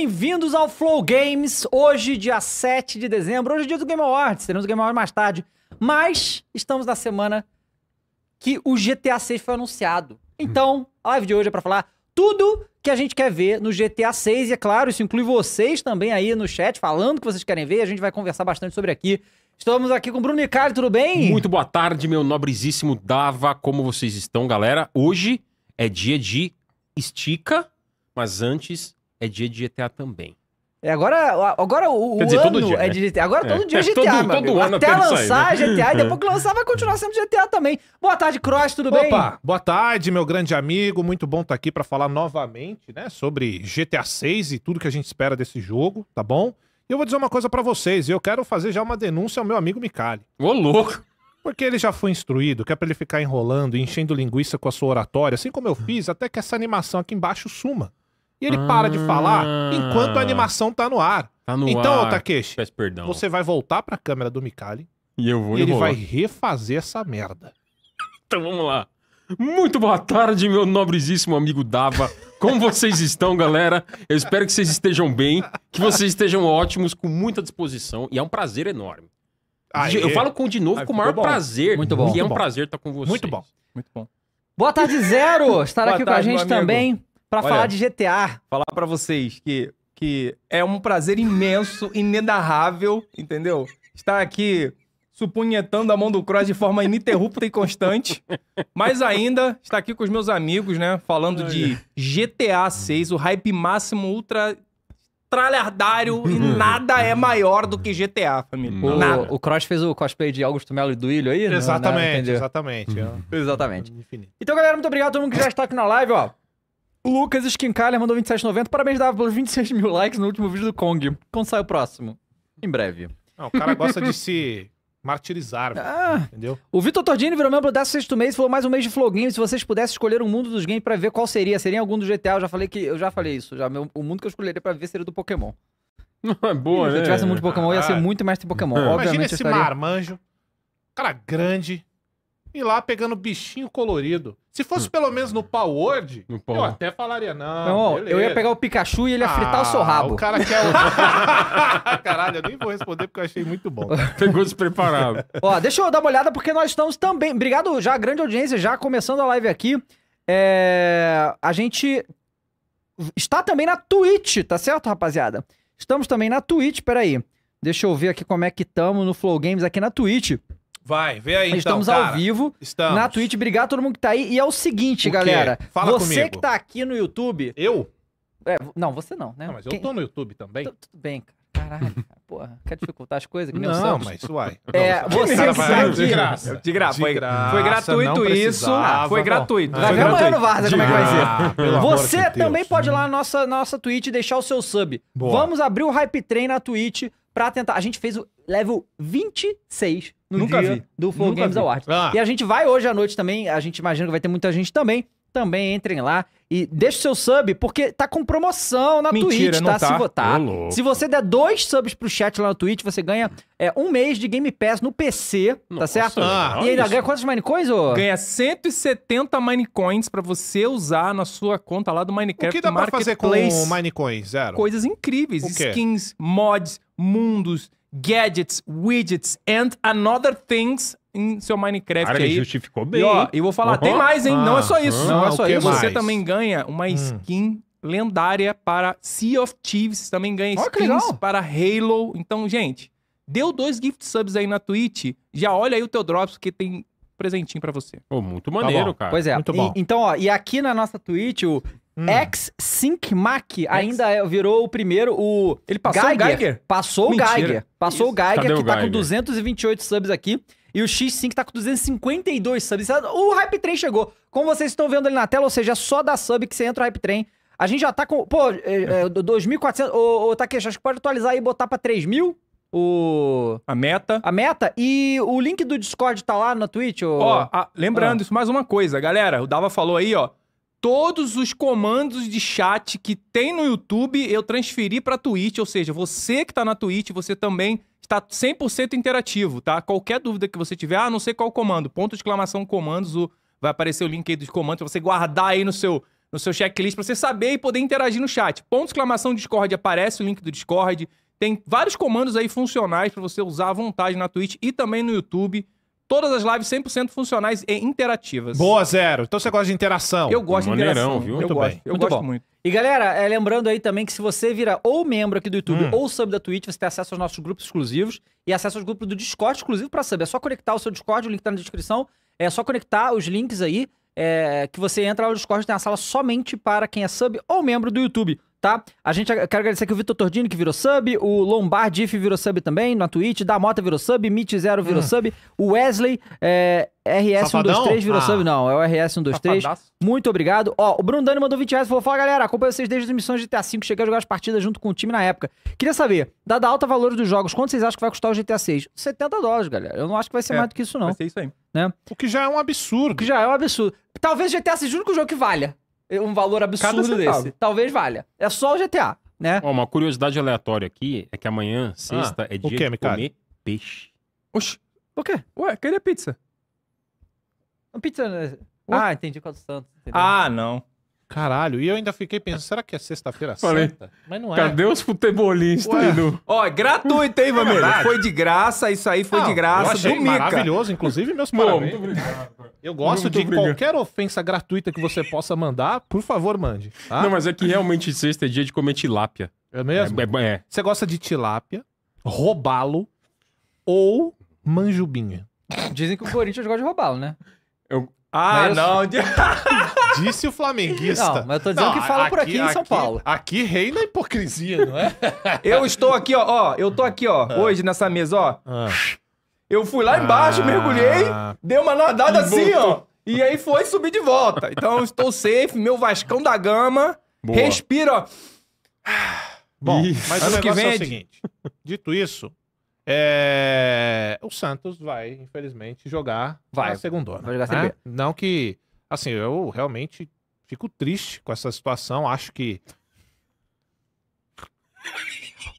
Bem-vindos ao Flow Games, hoje, dia 7 de dezembro, hoje é dia do Game Awards, teremos o Game Awards mais tarde, mas estamos na semana que o GTA 6 foi anunciado. Então, a live de hoje é para falar tudo que a gente quer ver no GTA 6 e é claro, isso inclui vocês também aí no chat falando o que vocês querem ver, a gente vai conversar bastante sobre aqui. Estamos aqui com o Bruno Nicali, tudo bem? Muito boa tarde, meu nobrezíssimo Dava, como vocês estão, galera? Hoje é dia de estica, mas antes é dia de GTA também. É, agora, agora o, o dizer, ano dia, é né? de GTA. Agora é. todo dia é, é GTA, todo, mano. Todo ano Até lançar sair, né? GTA e depois que lançar vai continuar sendo GTA também. Boa tarde, Cross, tudo bem? Opa, boa tarde, meu grande amigo. Muito bom estar tá aqui para falar novamente, né, sobre GTA 6 e tudo que a gente espera desse jogo, tá bom? E eu vou dizer uma coisa para vocês, eu quero fazer já uma denúncia ao meu amigo Micali. Ô, louco! Porque ele já foi instruído que é pra ele ficar enrolando e enchendo linguiça com a sua oratória, assim como eu fiz, até que essa animação aqui embaixo suma. E ele ah, para de falar enquanto a ah. animação tá no ar. Tá no então, ar. Takeshi, Peço perdão. você vai voltar pra câmera do Mikali. E eu vou e ele vai refazer essa merda. Então vamos lá. Muito boa tarde, meu nobrezíssimo amigo Dava. Como vocês estão, galera? Eu espero que vocês estejam bem, que vocês estejam ótimos, com muita disposição. E é um prazer enorme. Aê. Eu falo com de novo Aê, com o maior bom. prazer. Muito bom. E é um bom. prazer estar com vocês. Muito bom. Muito bom. Boa tarde, Zero! Estar aqui tarde, com a gente também para falar de GTA. Falar para vocês que, que é um prazer imenso, inenarrável, entendeu? Estar aqui supunhetando a mão do Cross de forma ininterrupta e constante. Mas ainda está aqui com os meus amigos, né? Falando de GTA 6, o hype máximo ultra tralhardário e nada é maior do que GTA, família. O, nada. o Cross fez o cosplay de Augusto Melo e do Ilho aí? É exatamente, exatamente. Exatamente. Então, galera, muito obrigado a todo mundo que já está aqui na live, ó. Lucas Skincalha mandou 27,90. Parabéns, Dava, pelos 26 mil likes no último vídeo do Kong. Quando sai o próximo? Em breve. Não, o cara gosta de se martirizar, ah, entendeu? O Vitor Tordini virou membro da sexto mês, falou mais um mês de Flow Games. Se vocês pudessem escolher um mundo dos games para ver qual seria, seria algum do GTA? Eu já falei que eu já falei isso. Já meu, o mundo que eu escolheria para ver seria do Pokémon. Não é boa, Se né? Se eu tivesse um mundo de Pokémon, ah, ia ser ah. muito mais de Pokémon. Imagina esse estaria... marmanjo, cara grande, ir lá pegando bichinho colorido. Se fosse hum. pelo menos no Power No Power. eu até falaria, não. Não, eu ia pegar o Pikachu e ele ia ah, fritar o seu rabo. O cara quer. o- Caralho, eu nem vou responder porque eu achei muito bom. Pegou despreparado. Ó, deixa eu dar uma olhada porque nós estamos também. Obrigado já, grande audiência, já começando a live aqui. É, A gente está também na Twitch, tá certo, rapaziada? Estamos também na Twitch, peraí. Deixa eu ver aqui como é que estamos no Flow Games aqui na Twitch. Vai, vê aí. Então, estamos ao vivo estamos. na Twitch. Obrigado a todo mundo que tá aí. E é o seguinte, o galera. Fala você comigo. que tá aqui no YouTube. Eu? É, não, você não, né? Não, mas eu Quem... tô no YouTube também. T Tudo bem, cara. Caralho, porra, quer dificultar as coisas? Que não, mas uai. É, você que está aqui. De graça. De graça. Foi, foi gratuito isso. Foi gratuito. Vai ver amanhã no Varda como é que vai ah, ser. você também Deus. pode ir lá na nossa, nossa Twitch e deixar o seu sub. Boa. Vamos abrir o Hype Train na Twitch pra tentar. A gente fez o level 26 no Nunca dia vi. do Flow Nunca Games vi. Awards. Ah. E a gente vai hoje à noite também, a gente imagina que vai ter muita gente também. Também entrem lá e deixe o seu sub, porque tá com promoção na Mentira, Twitch, tá? tá? Se votar. Tá. Se você der dois subs pro chat lá na Twitch, você ganha é, um mês de Game Pass no PC, tá Nossa, tá certo? Ah, e ainda ganha quantas Minecoins, ô? Ganha 170 Minecoins pra você usar na sua conta lá do Minecraft. O que dá pra fazer com Minecoins, zero? Coisas incríveis, skins, mods, mundos gadgets, widgets and another things em seu Minecraft Cara, aí. justificou bem. E, ó, eu vou falar, uhum. tem mais, hein? Ah, não é só isso. não é só isso. Mais? Você também ganha uma hum. skin lendária para Sea of Thieves. Também ganha oh, para Halo. Então, gente, deu dois gift subs aí na Twitch. Já olha aí o teu Drops, que tem presentinho para você. Pô, muito tá maneiro, tá cara. Pois é. Muito bom. E, então, ó, e aqui na nossa Twitch, o Hum. x sync Mac ainda é, virou o primeiro. O ele passou Geiger, o Geiger? Passou Mentira. o Geiger. Passou Isso. o Geiger, Cadê que o tá com 228 subs aqui. E o X5 tá com 252 subs. É, o Hype Train chegou. Como vocês estão vendo ali na tela, ou seja, é só da sub que você entra o Hype Train. A gente já tá com. Pô, é, é, 2.400. Ô, ô Takeshi, acho que pode atualizar e botar pra 3.000 o. A meta. A meta. E o link do Discord tá lá na Twitch? Ó, ou... oh, lembrando ah. isso, mais uma coisa, galera. O Dava falou aí, ó todos os comandos de chat que tem no YouTube, eu transferi para Twitch, ou seja, você que está na Twitch, você também está 100% interativo, tá? Qualquer dúvida que você tiver, ah, não sei qual comando, ponto exclamação comandos, o... vai aparecer o link aí dos comandos para você guardar aí no seu no seu checklist para você saber e poder interagir no chat. Ponto exclamação Discord aparece o link do Discord. Tem vários comandos aí funcionais para você usar à vontade na Twitch e também no YouTube. Todas as lives 100% funcionais e interativas. Boa, Zero. Então você gosta de interação. Eu gosto Maneirão, de interação. Viu? Muito eu bem. Gosto, eu muito gosto bom. muito. E galera, é, lembrando aí também que se você virar ou membro aqui do YouTube hum. ou sub da Twitch, você tem acesso aos nossos grupos exclusivos e acesso aos grupos do Discord exclusivo para sub. É só conectar o seu Discord, o link tá na descrição. É só conectar os links aí é, que você entra lá no Discord, tem a sala somente para quem é sub ou membro do YouTube tá? A gente quero agradecer aqui o Vitor Tordino que virou sub, o Lombardiff virou sub também na Twitch, da Mota virou sub, Mit Zero virou hum. sub, o Wesley é, RS123 virou ah. sub, não, é o RS123. Safadaço. Muito obrigado. Ó, o Bruno Dani mandou 20 reais e falou: fala galera, acompanho vocês desde as missões de GTA V, cheguei a jogar as partidas junto com o time na época. Queria saber, dada a alta valor dos jogos, quanto vocês acham que vai custar o GTA VI? 70 dólares, galera. Eu não acho que vai ser é, mais do que isso, não. Vai ser isso aí. Né? O que já é um absurdo. O que já é um absurdo. Talvez GTA seja o único jogo que valha um valor absurdo desse. Talvez valha. É só o GTA, né? uma curiosidade aleatória aqui é que amanhã, ah, sexta, ah, é dia quê, de comer peixe. Oxi, O quê? Ué, queria pizza. Uma pizza... Né? Ah, entendi qual Santos. Ah, não. Caralho, e eu ainda fiquei pensando, será que é sexta-feira santa? Mas não é. Cadê os futebolistas Ué. aí do... Ó, é gratuito, hein, Mamelo? É foi de graça, isso aí foi de graça. Eu achei do maravilhoso, inclusive, meus Pô, parabéns. Muito obrigado. Eu gosto muito de obrigado. qualquer ofensa gratuita que você possa mandar, por favor, mande. Tá? Não, mas é que realmente sexta é dia de comer tilápia. É mesmo? É, é, é. você gosta de tilápia, robalo ou manjubinha? Dizem que o Corinthians gosta de robalo, né? Eu, ah, mas não. Disse o flamenguista. Não, mas eu tô dizendo não, que fala aqui, por aqui em São Paulo. Aqui reina a hipocrisia, não é? eu estou aqui, ó, ó. Eu tô aqui, ó. Ah. Hoje nessa mesa, ó. Ah. Eu fui lá embaixo, ah. mergulhei, dei uma nadada e assim, voltou. ó. E aí foi subir de volta. Então eu estou safe, meu Vascão da Gama. Boa. Respira, ó. Bom, isso. mas ano é o que vem é o seguinte. Dito isso, é... O Santos vai, infelizmente, jogar vai. na segunda. Vai jogar né? Não que, assim, eu realmente fico triste com essa situação. Acho que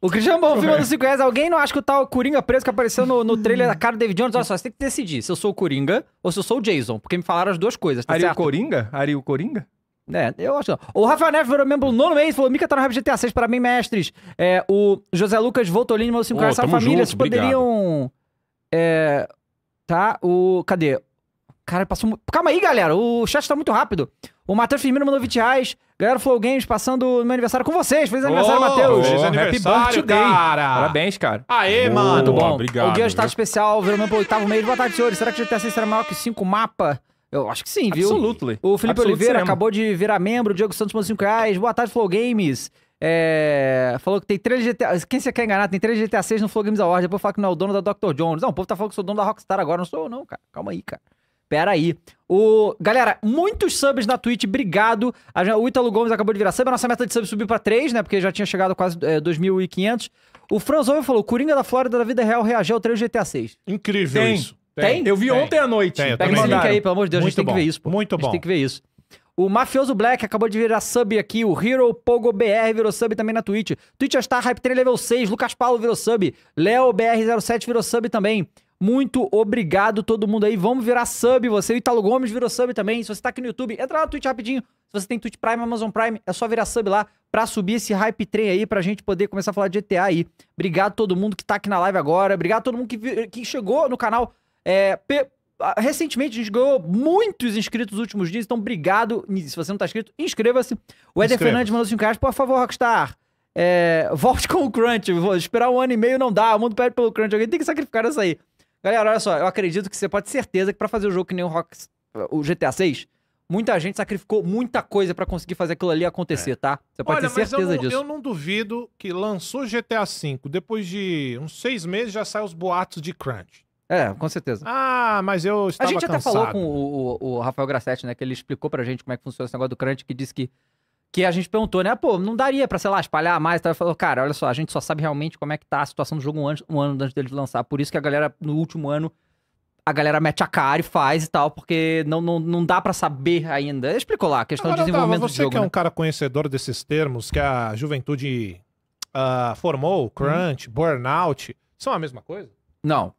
o Christian Bonfim mandou 5 reais. Alguém não acha que o tal Coringa preso que apareceu no, no trailer da cara do David Jones? Olha só, você tem que decidir se eu sou o Coringa ou se eu sou o Jason. Porque me falaram as duas coisas, tá Ari certo? Coringa? Ari o Coringa? É, eu acho que não. O Rafael Neves virou membro nono mês, falou: Mica tá no Rap GTA 6, parabéns, mestres. É, o José Lucas Voltolini mandou 5 reais. Essa família, junto, poderiam. É, tá, o. Cadê? Cara, passou. Calma aí, galera, o chat tá muito rápido. O Matheus Firmino mandou 20 reais. Galera Flow Games passando meu aniversário com vocês. Feliz aniversário, oh, Matheus. Feliz aniversário, Happy birthday. cara. Parabéns, cara. Aê, Boa, mano. Muito bom. Obrigado. O Guia Estado Especial virou meu oitavo mês. Boa tarde, senhores. Será que GTA 6 será maior que 5 mapa? Eu acho que sim, viu? Absolutely. O Felipe Absolute Oliveira cinema. acabou de virar membro, Diego Santos mandou 5 reais. Boa tarde, Flow Games. É, falou que tem 3 GTA. Quem você quer enganar? Tem 3 GTA 6 no Flow Games Awards. Depois fala que não é o dono da Dr. Jones. Não, o povo tá falando que sou dono da Rockstar agora. Não sou, não, cara. Calma aí, cara. Pera aí. O... Galera, muitos subs na Twitch, obrigado. O Ítalo Gomes acabou de virar sub. A nossa meta de sub subiu pra 3, né? Porque já tinha chegado quase é, 2.500. O Franz Over falou: Coringa da Flórida da vida real reagiu ao 3 GTA 6. Incrível isso. Tem? Eu vi tem. ontem à noite. Tem, Pega esse link aí, pelo amor de Deus, Muito a gente bom. tem que ver isso. Pô. Muito bom. A gente tem que ver isso. O Mafioso Black acabou de virar sub aqui. O Hero Pogo BR virou sub também na Twitch. Twitch está Hype 3 Level 6. Lucas Paulo virou sub. Léo BR07 virou sub também. Muito obrigado todo mundo aí. Vamos virar sub. Você, o Italo Gomes virou sub também. Se você tá aqui no YouTube, entra lá no Twitch rapidinho. Se você tem Twitch Prime, Amazon Prime, é só virar sub lá pra subir esse hype trem aí, pra gente poder começar a falar de GTA aí. Obrigado todo mundo que tá aqui na live agora. Obrigado todo mundo que, que chegou no canal é, recentemente a gente ganhou muitos inscritos nos últimos dias, então obrigado. Se você não tá inscrito, inscreva-se. O Eder Fernandes mandou 5 reais. Por favor, Rockstar. É, volte com o Crunch. Vou esperar um ano e meio não dá. O mundo pede pelo Crunch. Alguém tem que sacrificar isso aí. Galera, olha só. Eu acredito que você pode ter certeza que para fazer o jogo que nem o, Rock, o GTA 6, muita gente sacrificou muita coisa para conseguir fazer aquilo ali acontecer, é. tá? Você pode olha, ter certeza eu não, disso. Eu não duvido que lançou GTA 5. Depois de uns seis meses já saem os boatos de Crunch. É, com certeza. Ah, mas eu estava A gente até cansado. falou com o, o, o, Rafael Grassetti, né? Que ele explicou pra gente como é que funciona esse negócio do crunch, que disse que, que a gente perguntou, né? Ah, pô, não daria pra, sei lá, espalhar mais. Então, ele falou, cara, olha só, a gente só sabe realmente como é que tá a situação do jogo um ano, um ano antes dele lançar. Por isso que a galera, no último ano, a galera mete a cara e faz e tal, porque não, não, não dá para saber ainda. Ele explicou lá, a questão Agora, de desenvolvimento você do jogo. Você que é né? um cara conhecedor desses termos, que a juventude uh, formou, crunch, hum. burnout, são a mesma coisa? Não,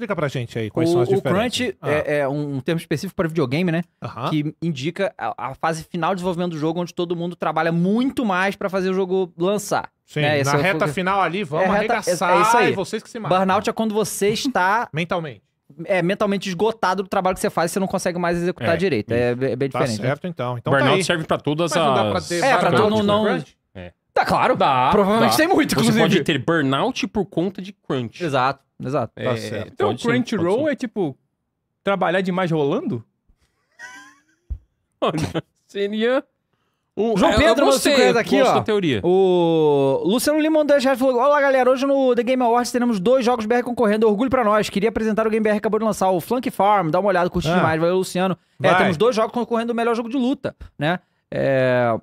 Explica pra gente aí quais o, são as diferenças. O Crunch ah. é, é, um termo específico para videogame, né? Que indica a, a, fase final de desenvolvimento do jogo, onde todo mundo trabalha muito mais para fazer o jogo lançar. Sim, né? na é reta final ali, vamos é reta, arregaçar é, é isso aí. vocês que se matam. Burnout é quando você está... mentalmente. É, mentalmente esgotado do trabalho que você faz e você não consegue mais executar é, direito. É, é, bem tá diferente. Tá certo, né? então. então tá Burnout tá serve para todas as... não dá pra ter é, pra todo, não, Tá claro. Dá. Provavelmente dá. tem muito, Você pode ter burnout por conta de crunch. Exato, exato. É, tá certo. Então, pode crunch roll é tipo trabalhar demais rolando? seria. O João é, Pedro mandou 5 aqui, ó. Teoria. O Luciano Lima mandou falou: Olá, galera. Hoje no The Game Awards teremos dois jogos BR concorrendo. Orgulho pra nós. Queria apresentar o Game BR acabou de lançar o Flank Farm. Dá uma olhada, curte ah. demais. Valeu, Luciano. É, Vai. É, temos dois jogos concorrendo o melhor jogo de luta, né? É,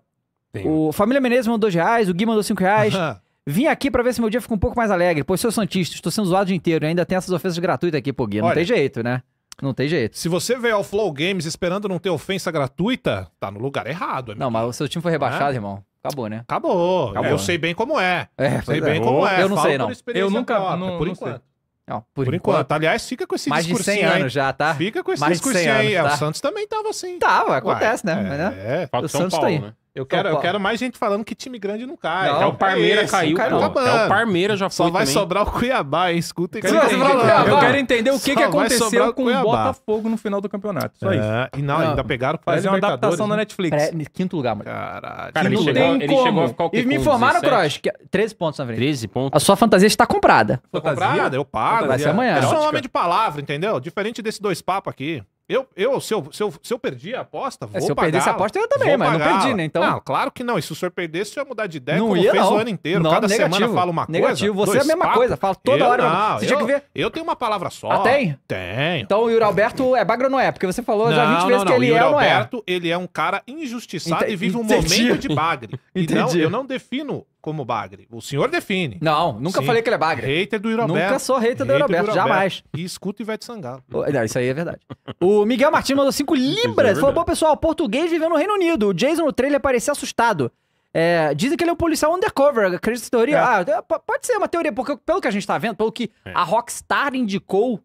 tenho. O Família Menezes mandou reais, o Gui mandou cinco reais. Vim aqui para ver se meu dia fica um pouco mais alegre. Pois sou Santista, estou sendo zoado o dia inteiro e ainda tem essas ofensas gratuitas aqui, pô, Gui. Não Olha, tem jeito, né? Não tem jeito. Se você veio ao Flow Games esperando não ter ofensa gratuita, tá no lugar errado. Amigo. Não, mas o seu time foi rebaixado, é? irmão. Acabou, né? Acabou. Acabou. É, eu né? sei bem como é. é sei é. bem é. como é. Eu não Falo sei, não. Eu nunca. Própria, não, por não enquanto. Sei. Não, por, por enquanto. enquanto. Aliás, fica com esse Mais de 100 anos aí. já, tá? Fica com esse Mais discursinho ah, anos, aí. Tá? É, o Santos também tava assim. Tava, acontece, Uai, né? É, é. O São Santos tá Paulo, tá aí. Né? Eu quero, eu quero mais gente falando que time grande não cai. Não, é o Parmeira é caiu. é o tá Parmeira já foi Só vai também. sobrar o Cuiabá, hein? Escutem. Eu, quero entender, eu quero entender o que, que aconteceu o com o Botafogo no final do campeonato. Só é, isso. E não, ainda pegaram para Fazer uma adaptação na né? Netflix. Pré, quinto lugar, mano. Caralho. Cara, ele, chegou, ele chegou a E me informaram, Cross, que 13 é pontos na frente. 13 pontos. A sua fantasia está comprada. Foi tá comprada, eu pago. Vai ser é. amanhã. Eu sou um é homem de palavra, entendeu? Diferente desse dois papo aqui. Eu, eu, se, eu, se, eu, se eu perdi a aposta, é, vou é, se eu pagar. perdesse a aposta, eu também, mas não perdi, né? Então... Não, claro que não. E se o senhor perdesse, eu ia mudar de ideia, não como ia, fez não. o ano inteiro. Não, Cada negativo, semana fala uma negativo. coisa. Negativo, você é a mesma coisa, fala toda eu hora. Não, você eu, tinha que ver. Eu tenho uma palavra só. Ah, tem? Tem. Então o Yuri Alberto é bagro não é, porque você falou não, já 20 não, vezes que ele é ou não é. Alberto, ele é um cara injustiçado Ent... e vive um Entendi. momento de bagre. Entendi. E não, eu não defino como bagre. O senhor define. Não, nunca Sim. falei que ele é bagre. Hater do Iroberto. Nunca sou hater, hater do Iroberto, jamais. E escuta Ivete Sangalo. Não, isso aí é verdade. o Miguel Martins mandou 5 é libras. É falou, bom, pessoal, português vivendo no Reino Unido. O Jason no trailer parecia assustado. É, dizem que ele é um policial undercover. Acredita essa teoria? É. Ah, é, pode ser uma teoria, porque pelo que a gente tá vendo, pelo que é. a Rockstar indicou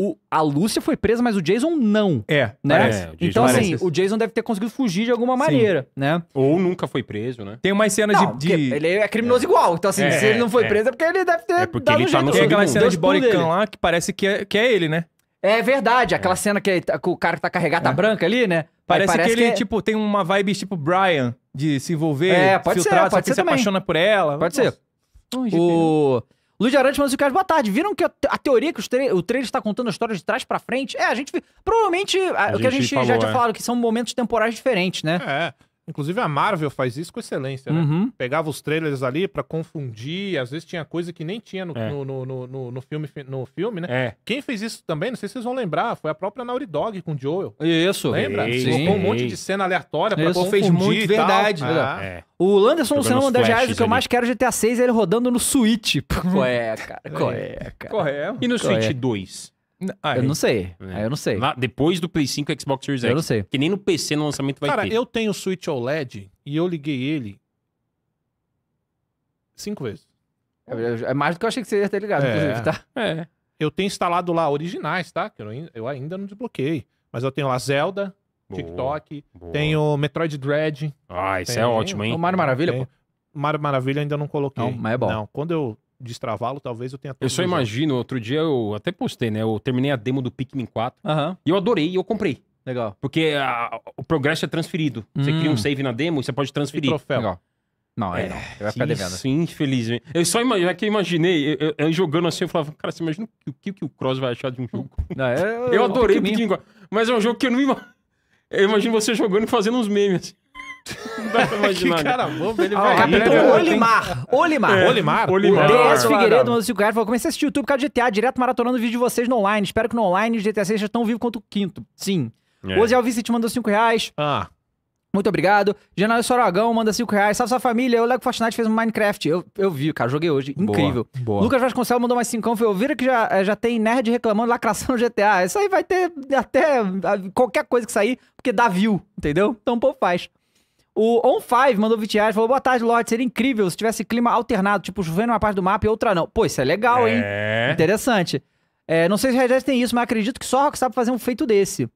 o, a Lúcia foi presa, mas o Jason não. É. Né? É, então, assim, o Jason deve ter conseguido fugir de alguma maneira, Sim. né? Ou nunca foi preso, né? Tem umas cenas não, de, de... Ele é criminoso é. igual. Então, assim, é, se ele não foi é. preso, é porque ele deve ter. É porque ele um tá jeito. no Tem aquela cena de bodycam lá que parece que é, que é ele, né? É verdade, aquela é. cena que, que, tá o cara que tá carregado tá é. branca ali, né? Parece, parece que ele, que tipo, tem uma vibe tipo Brian, de se envolver, é, pode filtrar, ser, pode ser se também. apaixona por ela. Pode Nossa. ser. Oh, o... Luiz de Arantes, mas o Caio, boa tarde. Viram que a, teoria que o trailer está contando a história de trás para frente? É, a gente. Provavelmente. A, a o que a gente falou, já tinha é. falado, que são momentos temporais diferentes, né? É. Inclusive a Marvel faz isso com excelência, né? Uhum. Pegava os trailers ali para confundir, às vezes tinha coisa que nem tinha no, é. no, no, no, no, filme, no filme, né? É. Quem fez isso também, não sei se vocês vão lembrar, foi a própria Naughty Dog com Joel. Isso. Lembra? Ei, Colocou sim, um monte ei. de cena aleatória pra confundir fez muito, verdade. Ah. É. O Landerson Luciano mandou 10 o que eu mais quero é GTA 6 ele rodando no Switch. Qual é, cara? Qual é, cara? Qual é? E no Qual Switch é? 2? Aí. Ah, eu é. não sei. É. eu não sei. Lá, depois do Play 5 Xbox Series X. Eu não sei. Que nem no PC no lançamento vai Cara, ter. Cara, eu tenho o Switch OLED e eu liguei ele cinco vezes. É, é mais do que eu achei que você ia ter ligado, é. inclusive, tá? É. Eu tenho instalado lá originais, tá? Que eu, eu ainda não desbloqueei. Mas eu tenho lá Zelda, boa, TikTok, boa. tenho Metroid Dread. Ah, isso é ótimo, hein? É o Mario Maravilha, tem. pô. Mario Maravilha ainda não coloquei. Não, mas é bom. Não, quando eu destravá-lo, talvez eu tenha... Eu só imagino, outro dia eu até postei, né? Eu terminei a demo do Pikmin 4 uhum. e eu adorei e eu comprei. Legal. Porque a, o progresso é transferido. Hum. Você cria um hum. save na demo e você pode transferir. E troféu. Legal. Não, é, é não. Ele vai Sim, infelizmente. Eu só imagino, é que eu imaginei, eu, eu, eu, jogando assim, eu falava, cara, você imagina o que, que o Cross vai achar de um jogo? Não, é eu, eu adorei o Pikmin 4, mas é um jogo que eu não imagino. Eu imagino você jogando e fazendo uns memes. Assim. Não dá pra imaginar. que né? cara bobo, ele ah, vai... Ah, Capitão é Olimar. Olimar. É. Olimar. Olimar. DS Figueiredo mandou 5 reais falou, comecei a assistir YouTube por causa de GTA, direto maratonando o vídeo de vocês no online. Espero que no online os GTA seja sejam tão vivos quanto o quinto. Sim. É. Oziel Vicente mandou 5 reais. Ah. Muito obrigado. General Soragão manda 5 reais. Salve sua família. O Lego Fortnite fez um Minecraft. Eu, eu vi, cara. Joguei hoje. Incrível. Boa, boa. Lucas Vasconcelos mandou mais 5. Foi ouvir que já, eh, já tem nerd reclamando lacração no GTA. Isso aí vai ter até eh, qualquer coisa que sair, porque dá view, entendeu? Então o povo faz. O On5 mandou 20 reais, falou: Boa tarde, Lorde. Seria incrível se tivesse clima alternado, tipo chovendo uma parte do mapa e outra não. Pô, isso é legal, hein? É... Interessante. É, não sei se Red Dead tem isso, mas acredito que só a Rock sabe fazer um feito desse.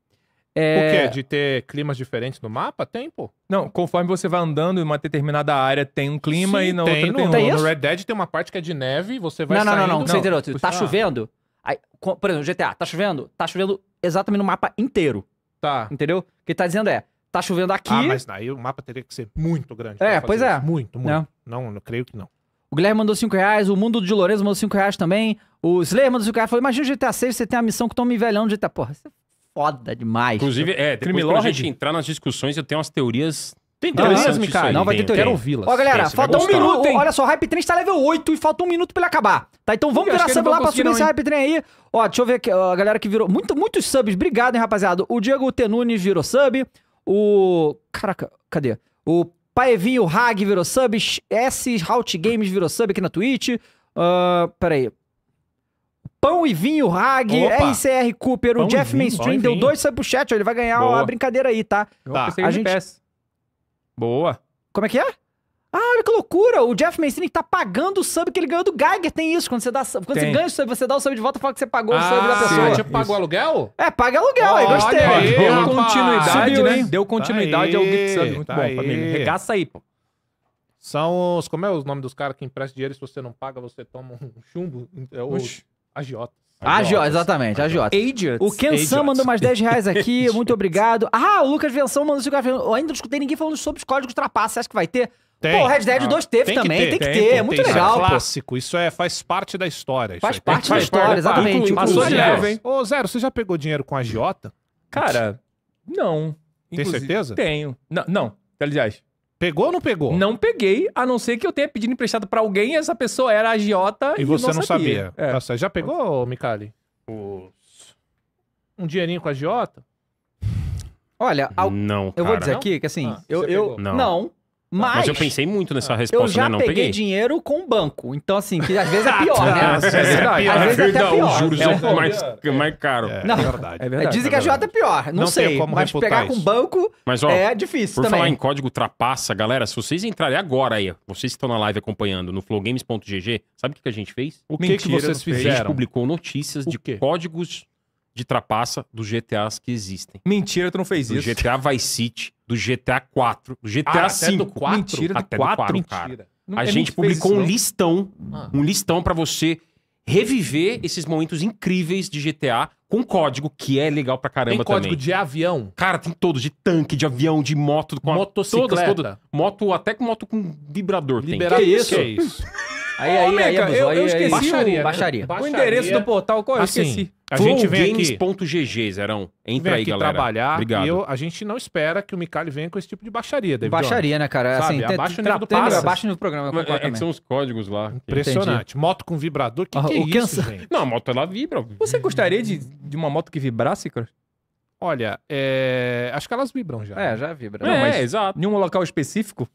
É... O quê? De ter climas diferentes no mapa? Tem, pô. Não, conforme você vai andando em uma determinada área, tem um clima Sim, e na tem, outra tem, no, tem um. No Red Dead tem uma parte que é de neve, você vai Não, não, não, não, não, você Tá chovendo, aí, por exemplo, GTA, tá chovendo? Tá chovendo exatamente no mapa inteiro. Tá. Entendeu? O que ele tá dizendo é, Tá chovendo aqui. Ah, mas daí o mapa teria que ser muito grande. É, pois é. Isso. Muito, muito. Não. não, creio que não. O Guilherme mandou 5 reais, o Mundo de Lourenço mandou 5 reais também. O Slayer mandou 5 reais. Falou: imagina o GTA 6, você tem a missão que estão me velhando de GTA. Porra, isso é foda demais. Inclusive, é, depois quando a gente entrar nas discussões, eu tenho umas teorias. Tem teorias, não, Não, vai ter teoria. Quero ouvi-las. Ó, galera, tem, falta um minuto. Hein? Olha só, o Hype Train está level 8 e falta um minuto pra ele acabar. Tá, então vamos virar sub lá pra subir não, esse Hype Train aí. Ó, deixa eu ver aqui, ó, a galera que virou. Muito, muitos subs. Obrigado, hein, rapaziada. O Diego Tenunes virou sub. O. Caraca, cadê? O Paevinho Hag virou sub. S Halt Games virou sub aqui na Twitch. Uh, peraí. Pão e Vinho Hag, Opa. RCR Cooper, Pão o Jeff vinho, Mainstream deu dois sub pro chat, ele vai ganhar Boa. a brincadeira aí, tá? tá. A gente... Boa. Como é que é? Ah, olha que loucura! O Jeff Mancini tá pagando o sub que ele ganhou do Geiger. Tem isso. Quando você, dá, quando tem. você ganha o sub, você dá o sub de volta e fala que você pagou ah, o sub da pessoa. Sim, tipo, pagou aluguel? É, paga aluguel. Oh, aí gostei. Aí, Deu continuidade, né? Subiu, né? Deu continuidade tá ao Git Sub. Muito tá bom, aí. família. Regaça aí, pô. São os. Como é o nome dos caras que emprestam dinheiro? Se você não paga, você toma um chumbo. É os agiotas. Agiota, exatamente, agiota. Agiots. O Ken Sam mandou mais 10 reais aqui, muito obrigado. Ah, o Lucas Venção mandou 5 reais. Eu ainda não escutei ninguém falando sobre os códigos trapaça. Você acha que vai ter? Tem. Pô, Red Dead ah, 2 teve também, ter, tem, que ter, tem, é muito tem, legal. É clássico, isso é, faz parte da história. Faz parte da história, exatamente. Passou de leve, Ô, Zero, você já pegou dinheiro com a Giota? Cara, não. Tem certeza? Tenho. Não, não, aliás. Pegou ou não pegou? Não peguei, a não ser que eu tenha pedido emprestado para alguém e essa pessoa era Giota e, e você não sabia. sabia. É. Nossa, tá já pegou, Mikali Os... Um dinheirinho com a Giota? Olha, ao... não, eu vou dizer aqui que assim, ah, eu, eu... Não. não. Mas, Mas, eu pensei muito nessa ah. resposta, Eu já né? não peguei, peguei, dinheiro com o banco. Então, assim, que às vezes é ah, pior, né? às vezes, é, é pior. é Os juros é, é mais, é mais caro. É, não, é verdade. É verdade. Dizem que a Jota é pior. Não, não sei. mas pegar isso. com banco mas, ó, é difícil por também. Por falar em código trapaça, galera, se vocês entrarem agora aí, vocês que estão na live acompanhando no flowgames.gg, sabe o que, a gente fez? O Mentira, que, vocês fizeram? A gente publicou notícias de códigos de trapaça dos GTAs que existem. Mentira, tu não fez do isso. GTA Vice City do GTA 4, do GTA ah, 5. Até do 4? Mentira, do até 4, cara. Não, a é gente publicou um listão, ah. um listão para você reviver esses momentos incríveis de GTA com código, que é legal pra caramba tem código também. código de avião? Cara, tem todos, de tanque, de avião, de moto. Com Motocicleta. Todas, todas. Moto, até com moto com vibrador Liberado, tem. Que é isso? Que é isso? Aí, aí, aí, abusou, eu, aí, eu esqueci aí, o- baixaria, né? O endereço do portal, qual é? Eu assim, esqueci. a gente vem aqui, Flowgames.gg, Zerão. Entra vem aí, galera. trabalhar Obrigado. e eu- a gente não espera que o Micali venha com esse tipo de baixaria, David. Baixaria, né, cara? Sabe, Assim, abaixa o nível do Abaixa o do programa, Mas é, que são os códigos lá. Impressionante. Moto com vibrador, que, Ah, que é o isso, gente? Não, a moto ela vibra. Você gostaria de, de uma moto que vibrasse, cara? Olha, é, acho que elas vibram já. É, já vibram Não, É, mas- exato. Em um local específico?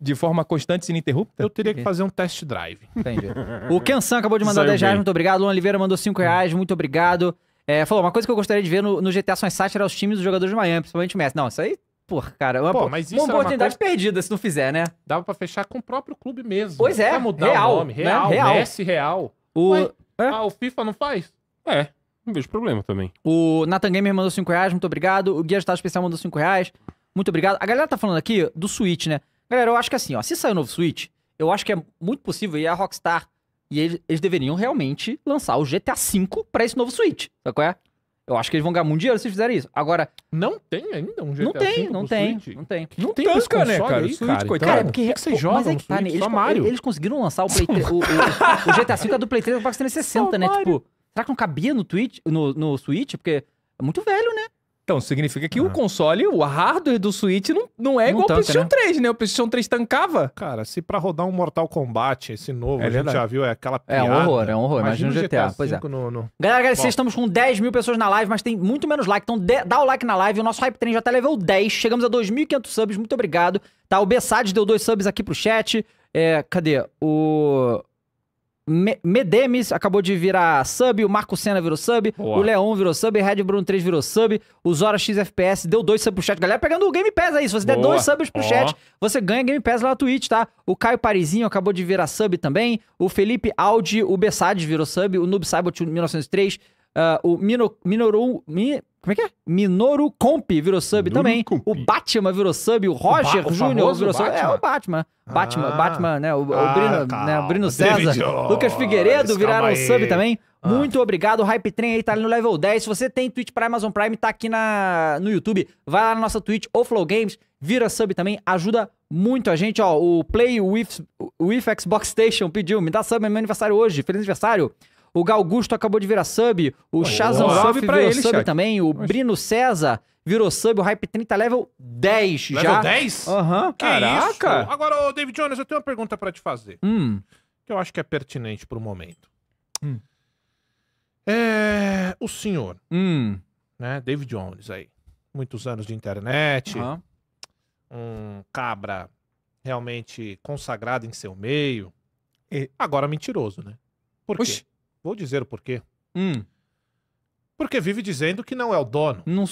de forma constante e ininterrupta? Eu teria que fazer um test drive. Entendi. O Kensan acabou de mandar Saiu 10 reais, bem. muito obrigado. Luan Oliveira mandou 5 reais, muito obrigado. É, falou, uma coisa que eu gostaria de ver no, no GTA San Site era os times dos jogadores de Miami, principalmente o Messi. Não, isso aí, porra, cara. É uma, Pô, mas isso uma uma oportunidade perdida se não fizer, né? Dava pra fechar com o próprio clube mesmo. Pois é, Pra mudar real, o nome. né? Real, Real. Messi Real. O, Ué, é. Ah, o FIFA não faz? É, não vejo problema também. o Nathan Gamer mandou 5 reais, muito obrigado. O Guia de Estado Especial mandou 5 reais, muito obrigado. A galera tá falando aqui do Switch, né? Galera, eu acho que assim, ó, se sair o um novo Switch, eu acho que é muito possível ir a Rockstar e eles, eles, deveriam realmente lançar o GTA V pra esse novo Switch. Sabe qual é? Eu acho que eles vão ganhar muito dinheiro se fizerem isso. Agora. Não tem ainda um GTA Não tem, não tem, Switch? não tem. Não tem, tem cara, né, cara? Aí, cara, coitado. Então. cara, é porque que, que vocês jogam mas é que tá, Switch, né? eles, Mario. eles conseguiram lançar o, Play 3, o, o, o, GTA V é do Play 3 é do Xbox 360, só né? Mario. Tipo, será que não é cabia no Twitch, no, no Switch? Porque é muito velho, né? Então, significa que ah. o console, o hardware do Switch não, não é não igual ao PlayStation né? 3, né? O PlayStation 3 tancava. Cara, se pra rodar um Mortal Kombat, esse novo, é a gente já viu, é aquela piada. É um horror, é um horror. Imagina, Imagina o GTA. GTA pois é. No, no... Galera, galera, vocês estamos com 10 mil pessoas na live, mas tem muito menos like. Então de... dá o like na live. O nosso Hype Train já tá level 10. Chegamos a 2.500 subs. Muito obrigado. Tá, o Bessades deu dois subs aqui pro chat. É, cadê? O... Medemis Medemes acabou de virar sub, o Marco Senna virou sub, Boa. o Leon virou sub, Red Bruno 3 virou sub, o Zora XFPS deu dois subs pro chat. Galera, pegando o Game Pass aí, se você Boa. der dois subs pro oh. chat, você ganha Game Pass lá na Twitch, tá? O Caio Parizinho acabou de virar sub também, o Felipe Aldi, o Bessades virou sub, o Noob Cyber 1903, uh, o Minoru... Como é que é? Minoru Comp virou sub Minoru também. O Batman virou sub, o Roger Júnior virou sub. Batman. É, o Batman. Batman, ah. Batman, né? O, o ah, calma. né? o César, David Lucas Figueiredo viraram sub também. Ah. Muito obrigado, o Hype Trem aí tá ali no level 10. Se você tem Twitch para Amazon Prime, tá aqui na, no YouTube. Vai lá na nossa Twitch, o Flow Games, vira sub também, ajuda muito a gente, ó. O Play with, with Xbox Station pediu, me dá sub, é meu aniversário hoje, feliz aniversário. O Gal Gusto acabou de virar sub. O Shazamzoff virou ele, sub Shaq. também. O Oxe. Brino César virou sub. O Hype 30 level 10 level já. Level 10? Aham, uhum, caraca. Isso? Agora, ô David Jones, eu tenho uma pergunta para te fazer. Hum. Que eu acho que é pertinente pro momento. Hum. É... O senhor, hum. né? David Jones aí. Muitos anos de internet. Uhum. Um cabra realmente consagrado em seu meio. E... Agora mentiroso, né? Por Oxi. quê? Vou dizer o porquê. Hum. Porque vive dizendo que não é o dono. Não...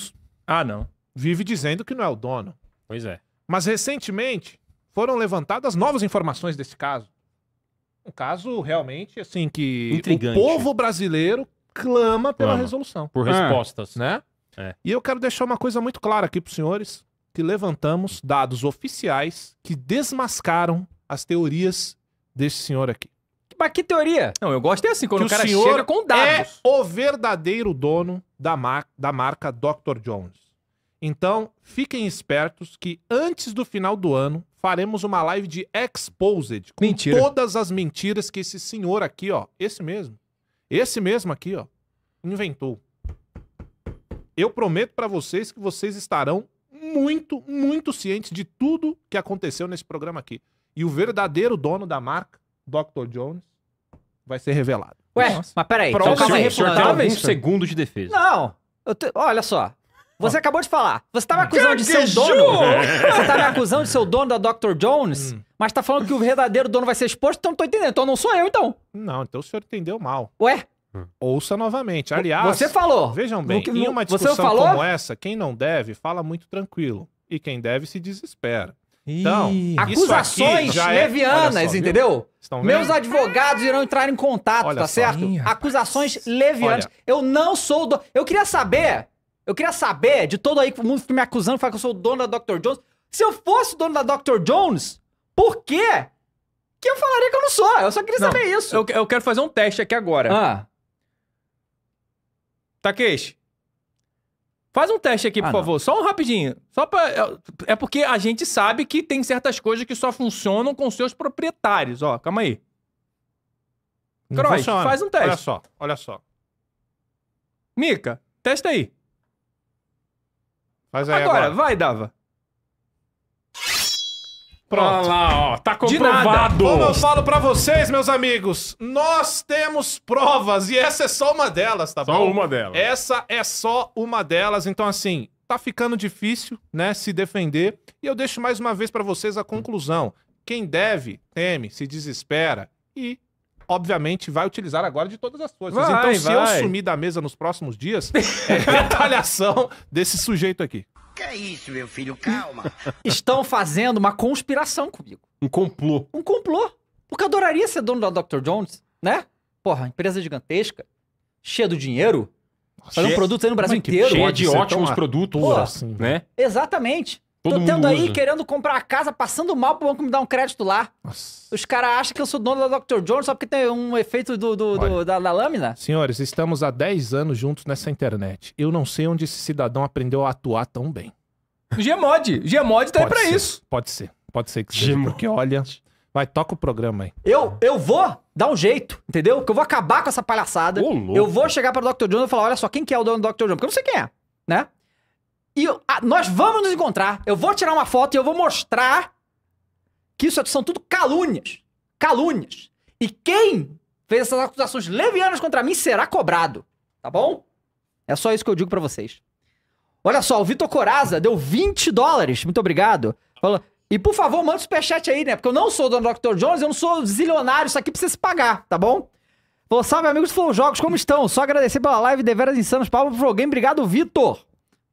Ah, não. Vive dizendo que não é o dono. Pois é. Mas recentemente foram levantadas novas informações desse caso. Um caso realmente, assim, que Intrigante. o povo brasileiro clama pela clama. resolução. Por ah. respostas. Né? É. E eu quero deixar uma coisa muito clara aqui para os senhores, que levantamos dados oficiais que desmascaram as teorias desse senhor aqui. Mas que teoria? Não, eu gosto é assim, quando que o cara senhor chega com dados. É o verdadeiro dono da, mar da marca Dr. Jones. Então, fiquem espertos que antes do final do ano faremos uma live de Exposed com Mentira. todas as mentiras que esse senhor aqui, ó, esse mesmo, esse mesmo aqui, ó, inventou. Eu prometo para vocês que vocês estarão muito, muito cientes de tudo que aconteceu nesse programa aqui. E o verdadeiro dono da marca Dr. Jones vai ser revelado. Ué, Nossa. mas peraí. Então, calma aí. O senhor tem alguns segundos de defesa. Não. Te... Olha só. Você ah. acabou de falar. Você tá me acusando de ser o dono. Você tá me acusando de ser o dono da Dr. Jones, hum. mas tá falando que o verdadeiro dono vai ser exposto, então não tô entendendo. Então não sou eu, então. Não, então o senhor entendeu mal. Ué? Hum. Ouça novamente. Aliás, você falou. Vejam bem, em uma discussão como essa, quem não deve fala muito tranquilo e quem deve se desespera. Então, acusações é- levianas, é, só, entendeu? Meus advogados irão entrar em contato, olha tá só, certo? acusações levianas. Olha. Eu não sou o dono. Eu queria saber, eu queria saber de todo aí que o mundo fica me acusando, fala que eu sou o dono da Dr. Jones. Se eu fosse o dono da Dr. Jones, por quê? Que eu falaria que eu não sou. Eu só queria não, saber isso. Eu, eu, quero fazer um teste aqui agora. Ah. Takeshi, Faz um teste aqui, por ah, favor. Só um rapidinho. Só pra... É, é porque a gente sabe que tem certas coisas que só funcionam com seus proprietários. Ó, calma aí. Não Croix, funciona. faz um teste. Olha só, olha só. Mica, testa aí. Faz aí agora. agora. vai, Dava. Pronto. Olha lá, ó. Tá comprovado. Como eu falo pra vocês, meus amigos, nós temos provas e essa é só uma delas, tá só bom? Só uma delas. Essa é só uma delas. Então, assim, tá ficando difícil, né, se defender. E eu deixo mais uma vez para vocês a conclusão. Quem deve, teme, se desespera e obviamente, vai utilizar agora de todas as forças. Vai, então, se eu sumir da mesa nos próximos dias, é retaliação desse sujeito aqui. Que é isso, meu filho? Calma. Estão fazendo uma conspiração comigo. Um complô. Um complô. Porque eu adoraria ser dono da Dr. Jones, né? Porra, empresa gigantesca, cheia do dinheiro, fazendo produtos aí no Brasil inteiro. Cheia de ótimos produtos, assim, né? Exatamente. Todo Tô tendo aí usa. querendo comprar a casa, passando mal pro banco me dar um crédito lá. Nossa. Os caras acham que eu sou dono da Dr. Jones só porque tem um efeito do, do, do da, da, lâmina. Senhores, estamos há 10 anos juntos nessa internet. Eu não sei onde esse cidadão aprendeu a atuar tão bem. Gmod. Gmod tá pode aí pra ser, isso. Pode ser. Pode ser que seja. Porque olha. Vai, toca o programa aí. Eu, eu vou dar um jeito, entendeu? Que eu vou acabar com essa palhaçada. Ô, eu vou chegar para o Dr. Jones e falar: olha só, quem que é o dono do Dr. Jones? Porque eu não sei quem é, né? E eu, ah, nós vamos nos encontrar. Eu vou tirar uma foto e eu vou mostrar que isso são tudo calúnias. Calúnias. E quem fez essas acusações levianas contra mim será cobrado. Tá bom? É só isso que eu digo para vocês. Olha só, o Vitor Coraza deu 20 dólares. Muito obrigado. Falou, e por favor, manda o superchat aí, né? Porque eu não sou o dono do Dr. Jones, eu não sou zilionário, isso aqui precisa se pagar, tá bom? Falou, salve amigos do Flow Jogos, como estão? Só agradecer pela live, deveras insanos, Paulo Pro Game, obrigado, Vitor.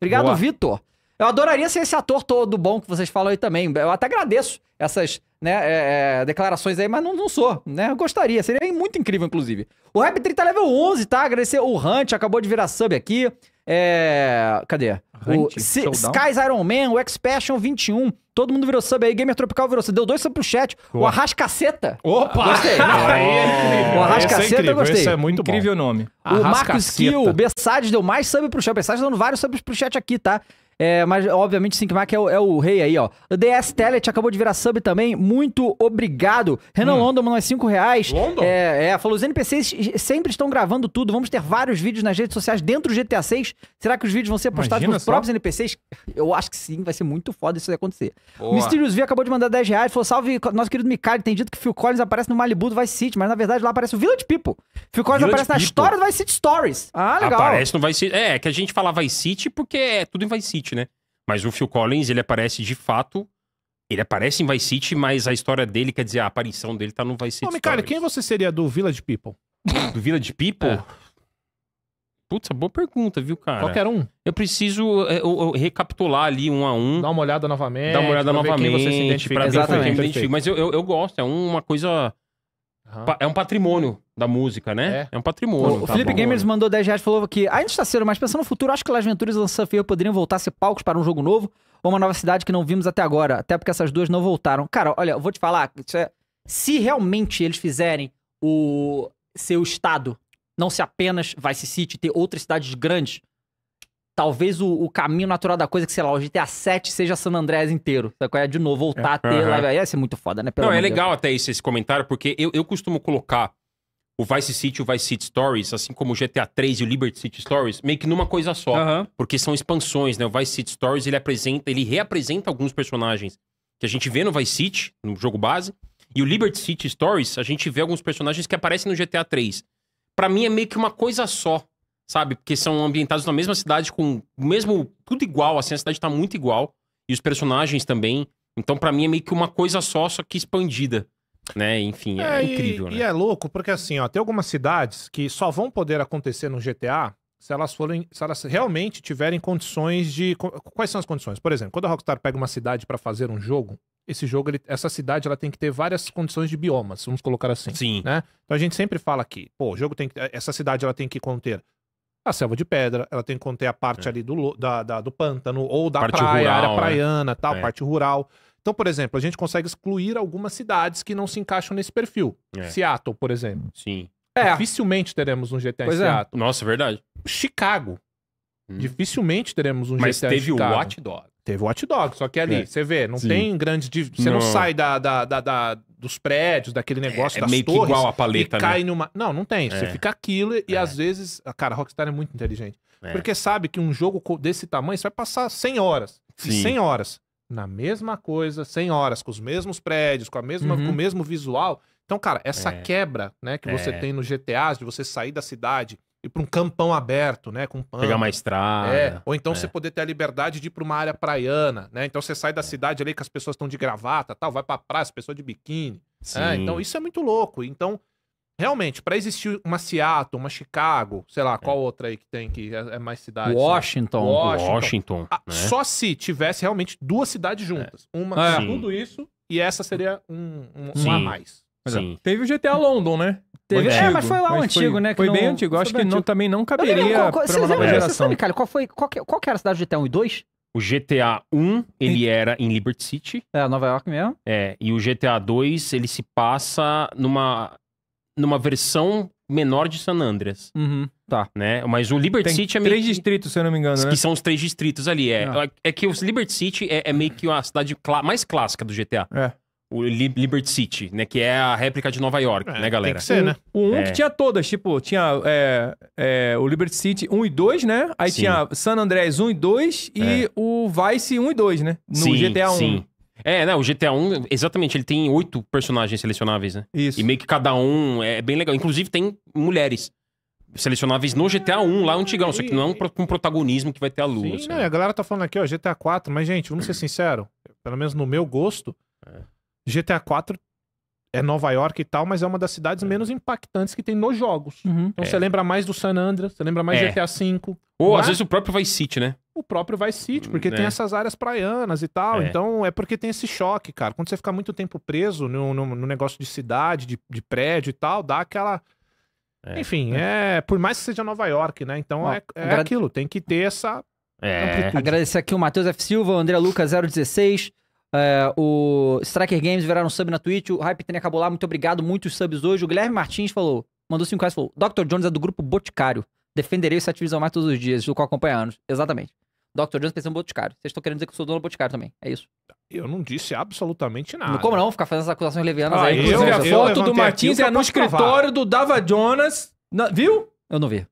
Obrigado, Vitor. Eu adoraria ser esse ator todo bom que vocês falam aí também. Eu até agradeço essas né, é, é, declarações aí, mas não, não sou, né? Eu gostaria, seria muito incrível, inclusive. O Rap 30 level 11, tá? Agradecer o Hunt, acabou de virar sub aqui. É. Cadê? o Skies Iron Man, o X-Passion 21. Todo mundo virou sub aí, Gamer Tropical virou sub. Deu dois sub pro chat. O Arrascaceta. Opa! Gostei. É o é Arrascaceta, eu gostei. Esse é muito incrível bom. nome. O Marcos Kill, o Bessades deu mais sub pro chat. O Bessades tá dando vários subs pro chat aqui, tá? É, mas, obviamente, Sinkmark é, o, é o rei aí, ó. O DS Telet acabou de virar sub também. Muito obrigado. Renan hum. London, nós 5 é reais. London? É, é, falou: os NPCs sempre estão gravando tudo. Vamos ter vários vídeos nas redes sociais dentro do GTA 6. Será que os vídeos vão ser postados nos pelos próprios NPCs? Eu acho que sim, vai ser muito foda isso acontecer. Boa. Mysterious V acabou de mandar 10 reais. Falou: salve, nosso querido Mikari. Tem dito que Phil Collins aparece no Malibu do Vice City, mas na verdade lá aparece o Village People. Phil Collins Village aparece People. na história do Vice City Stories. Ah, legal. Aparece no Vice City. É, é, que a gente fala Vice City porque é tudo em Vice City. City, né? Mas o Phil Collins, ele aparece de fato. Ele aparece em Vice City, mas a história dele, quer dizer, a aparição dele tá no Vice City. Homem, cara, quem você seria do Village People? Do Village People? É. Putz, boa pergunta, viu, cara? Qualquer um. Eu preciso eu, é, eu, recapitular ali um a um. Dar uma olhada novamente. Dar uma olhada novamente. Quem você se identifica. Pra Exatamente. Ver quem me identifica. Mas eu, eu, eu gosto, é uma coisa. Uhum. É um patrimônio da música, né? É, é um patrimônio. O, tá Felipe Gamers mandou 10 reais e falou que ainda está cedo, mas pensando no futuro, acho que Las Venturas e Las poderiam voltar a ser palcos para um jogo novo ou uma nova cidade que não vimos até agora, até porque essas duas não voltaram. Cara, olha, eu vou te falar, é, se realmente eles fizerem o seu estado, não se apenas Vice City, ter outras cidades grandes, talvez o, o, caminho natural da coisa, é que sei lá, o GTA 7 seja San Andreas inteiro. Sacou? É? de novo voltar é, a ter. Uhum. Live... Ia ser muito foda, né? Pelo não, é legal Deus. até isso, esse comentário, porque eu, eu costumo colocar o Vice City, o Vice City Stories, assim como o GTA 3 e o Liberty City Stories, meio que numa coisa só, uhum. porque são expansões, né? O Vice City Stories, ele apresenta, ele reapresenta alguns personagens que a gente vê no Vice City, no jogo base, e o Liberty City Stories, a gente vê alguns personagens que aparecem no GTA 3. Para mim é meio que uma coisa só, sabe? Porque são ambientados na mesma cidade com o mesmo tudo igual, assim, a cidade tá muito igual e os personagens também. Então para mim é meio que uma coisa só, só que expandida. Né? Enfim, é, é incrível, e, né? E é louco, porque assim, ó, tem algumas cidades que só vão poder acontecer no GTA se elas forem, se elas realmente tiverem condições de quais são as condições? Por exemplo, quando a Rockstar pega uma cidade para fazer um jogo, esse jogo, ele, essa cidade, ela tem que ter várias condições de biomas, vamos colocar assim, Sim. né? Então a gente sempre fala aqui, pô, o jogo tem que, essa cidade ela tem que conter a selva de pedra, ela tem que conter a parte é. ali do, da, da, do pântano ou da parte praia, rural, área né? praiana, tal, é. parte rural. Então, por exemplo, a gente consegue excluir algumas cidades que não se encaixam nesse perfil. É. Seattle, por exemplo. Sim. É. é. Dificilmente teremos um GTA pois em é. Seattle. É. Nossa, verdade. Chicago. Hum. Dificilmente teremos um Mas GTA em Chicago. Mas teve o Watch Dog. Teve o Watch Dog, só que é ali, é. você vê, não Sim. tem grande... Você não, não sai da, da, da, da, dos prédios, daquele negócio, é, das meio torres. meio que igual a paleta, e cai né? numa... Não, não tem. Você fica aquilo e às vezes... Cara, Rockstar é muito inteligente. Porque sabe que um jogo desse tamanho, você vai passar 100 horas. Sim. 100 horas na mesma coisa, sem horas, com os mesmos prédios, com, a mesma, uhum. com o uhum. mesmo visual. Então, cara, essa é. quebra né, que é. você tem no GTA, de você sair da cidade ir para um campão aberto, né? Com pano. Pegar uma estrada. É. Ou então é. você poder ter a liberdade de ir para uma área praiana, né? Então você sai da é. cidade ali que as pessoas estão de gravata, tal, vai para praia, as pessoas de biquíni. Né. Sim. então isso é muito louco. Então Realmente, para existir uma Seattle, uma Chicago, sei lá, qual outra aí que tem que é, é mais cidade? Washington. Né? Washington. Washington ah, né? Só se tivesse realmente duas cidades juntas. É. Uma, é. tudo isso, e essa seria um, um, a mais. Sim. É. Teve o GTA London, né? Teve... é, mas foi lá mas o antigo, foi, né? foi não... bem antigo. acho que antigo. não, também não caberia qual, Você sabe, cara, qual, foi, qual, que, qual que era a cidade do GTA 1 e 2? O GTA 1, ele era em Liberty City. É, Nova York mesmo. É, e o GTA 2, ele se passa numa numa versão menor de San Andreas. Uhum. Tá. Né? Mas o Liberty Tem City é meio. Três que... distritos, se eu não me engano, né? Que são os três distritos ali. É, ah. é que o Liberty City é, é meio que a cidade clá... mais clássica do GTA. É. O Liberty City, né? Que é a réplica de Nova York, é, né, galera? Tem que ser, né? O 1 um é. que tinha todas, tipo, tinha é, é o Liberty City 1 e 2, né? Aí sim. tinha San Andreas 1 e 2 e é. o Vice 1 e 2, né? No sim, GTA 1. Sim. É, né? O GTA 1, exatamente, ele tem oito personagens selecionáveis, né? Isso. E meio que cada um é bem legal. Inclusive, tem mulheres selecionáveis no GTA 1, lá antigão. Só que não é um, um protagonismo que vai ter a lua. Sim, né? a galera tá falando aqui, ó, GTA 4, mas, gente, vamos ser sinceros. pelo menos no meu gosto, é. GTA 4 é Nova York e tal, mas é uma das cidades é. menos impactantes que tem nos jogos. Uhum. Então é. você lembra mais do San Andreas, você lembra mais do GTA V. Ou lá... às vezes o próprio Vice City, né? o próprio Vice City, porque né? tem essas áreas praianas e tal. É. Então é porque tem esse choque, cara. Quando você fica muito tempo preso no, no, no negócio de cidade, de, de, prédio e tal, dá aquela. É. Enfim, é. é. Por mais que seja Nova York, né? Então Ó, é, é agrade... aquilo, tem que ter essa. É. Agradecer aqui o Matheus F. Silva, o André Lucas 016. É, o Striker Games viraram um sub na Twitch, o Hype Train acabou lá, muito obrigado, muitos subs hoje. O Guilherme Martins falou, mandou 5 reais falou: Dr. Jones é do grupo Boticário. Defenderei essa Activision mais todos os dias, do qual acompanha anos. Exatamente. Dr. Jones pensando no Boticário. Vocês estão querendo dizer que eu sou dono do Boticário também. É isso. Eu não disse absolutamente nada. Não como não, ficar fazendo essas acusações levianas ah, aí. Eu, eu, a foto eu do Martins é no escritório do Dava Jonas. Na, viu? Eu não vi.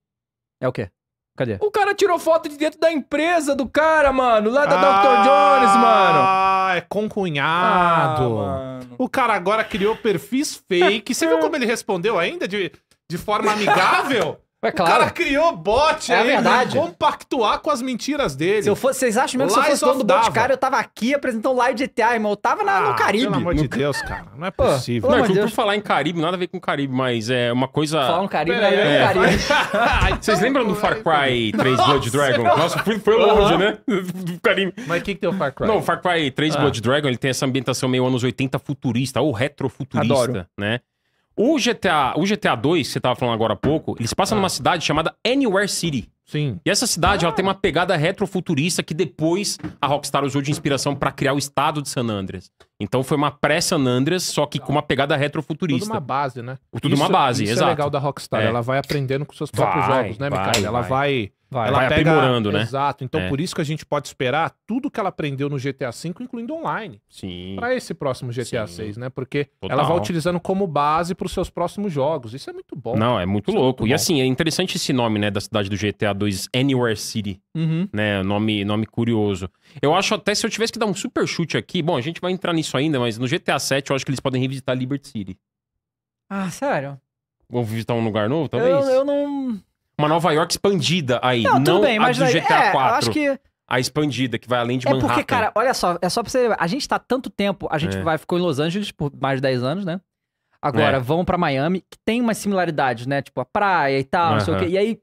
É o quê? Cadê? O cara tirou foto de dentro da empresa do cara, mano. Lá da ah, Dr. Jones, mano. Ah, é concunhado. Ah, o cara agora criou perfis fake. Você viu como ele respondeu ainda? De, de forma amigável? É claro. O cara criou bot é aí, né? verdade. compactuar com as mentiras dele. Se eu fosse, vocês acham mesmo que se eu fosse dono do cara, eu tava aqui apresentando live de ETA, irmão? Eu tava na, ah, no Caribe. Pelo amor de Deus, cara. Não é possível. Pô, não, não, por falar em Caribe, nada a ver com Caribe, mas é uma coisa... Falar um Caribe, Pera, né? é, é, Caribe. vocês então, lembram do Far é Cry 3 Nossa, Blood Dragon? Nossa, foi, foi longe, né? Do Caribe. Mas o que que tem o Far Cry? Não, o Far Cry 3 ah. Blood Dragon, ele tem essa ambientação meio anos 80 futurista, ou retrofuturista, Adoro. né? O GTA, o GTA 2, que você tava falando agora há pouco, eles passam ah. numa cidade chamada Anywhere City. Sim. E essa cidade, ah. ela tem uma pegada retrofuturista que depois a Rockstar usou de inspiração para criar o estado de San Andreas. Então foi uma pré-San Andreas, só que com uma pegada retrofuturista. Tudo uma base, né? Tudo isso, uma é base, isso é exato. Isso é legal da Rockstar, é. ela vai aprendendo com seus próprios vai, jogos, né, Micael? Ela vai. vai Vai, ela vai pega, aprimorando, né? Exato. Então, é. por isso que a gente pode esperar tudo que ela aprendeu no GTA V, incluindo online. Sim. Para esse próximo GTA VI, né? Porque Total. ela vai utilizando como base para os seus próximos jogos. Isso é muito bom. Não, é muito isso é louco. É muito e assim, é interessante esse nome, né? Da cidade do GTA 2, Anywhere City. Uhum. Né? Nome, nome curioso. Eu acho até se eu tivesse que dar um super chute aqui. Bom, a gente vai entrar nisso ainda, mas no GTA VII eu acho que eles podem revisitar Liberty City. Ah, sério? Ou visitar um lugar novo, talvez? eu, eu não uma Nova York expandida aí, não, não bem, a mas do GTA GTA é, eu acho que A expandida, que vai além de É Manhattan. porque, cara, olha só, é só pra você. A gente tá tanto tempo, a gente É. vai ficou em Los Angeles por mais de 10 anos, né? Agora, É. vamos pra Miami, que tem umas similaridades, né? Tipo, a praia e tal, não sei o quê. E aí,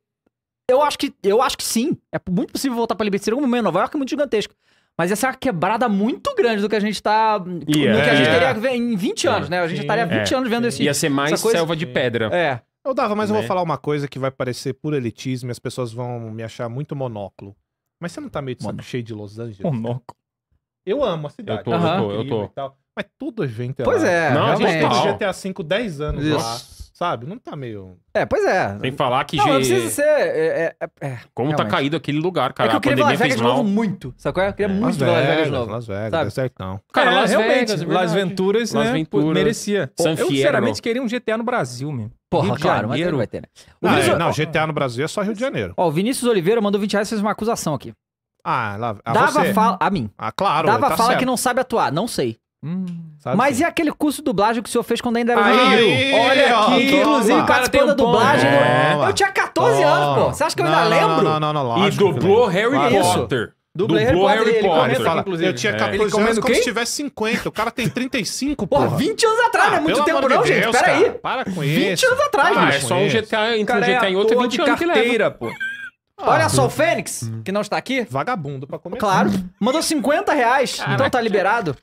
eu acho que eu acho que sim. É muito possível voltar pra Liberty City, algum momento Nova York é muito gigantesco. Mas essa ser é uma quebrada muito grande do que a gente tá. do que a é. gente teria é. em 20 anos, né? A gente Sim. estaria 20 anos vendo esse. Ia ser mais essa coisa- selva de pedra. É. Eu dava, mas né? eu vou né? falar uma coisa que vai parecer puro elitismo e as pessoas vão me achar muito monóculo. Mas você não tá meio de saco cheio de Los Angeles? Monóculo. Eu amo a cidade. Eu tô, eu tô. Eu tô. Mas tudo evento é Pois lá. é, Não, a gente tem GTA V 10 anos Isso. lá, sabe? Não tá meio... É, pois é. Tem falar que... Não, G... não precisa ser... É, é, é, é Como tá realmente. tá caído aquele lugar, cara. É que eu queria ver é. Las Vegas de novo muito, é? Eu queria muito Las Vegas de novo. Las Vegas, sabe? É certo não. Cara, Las realmente, Vegas, Las Venturas, Las né? Venturas. Merecia. San eu, sinceramente, queria um GTA no Brasil mesmo. Porra, Rio claro, mas ele vai ter, né? Não, Vinícius... é, não, GTA no Brasil é só Rio de Janeiro. Ó, o Vinícius Oliveira mandou 20 reais e fez uma acusação aqui. Ah, lá, a Dava você. fala. A mim. Ah, claro. Dava tá fala certo. que não sabe atuar. Não sei. Hum, Mas sim. e aquele curso de dublagem que o senhor fez quando ainda era aí, Olha ó, aqui, inclusive, cara um da dublagem. É, eu tinha 14 toma. anos, pô. Você acha que eu não, ainda não, lembro? Não, não, não, não, E dublou Harry Potter. Isso. Dublê Harry Potter, Potter. Ele inclusive. Eu tinha 14 é. anos como se tivesse 50. O cara tem 35, porra. Porra, 20 anos atrás, ah, não é ah, muito tempo não, gente. Deus, Pera cara. aí. Para com isso. 20 anos atrás, ah, é só um GTA entre cara, um GTA é e outro é 20 de carteira, pô. Ah, Olha só, o Fênix, que não está aqui. Vagabundo pra comer. Claro. Mandou 50 reais, Caraca. então tá liberado.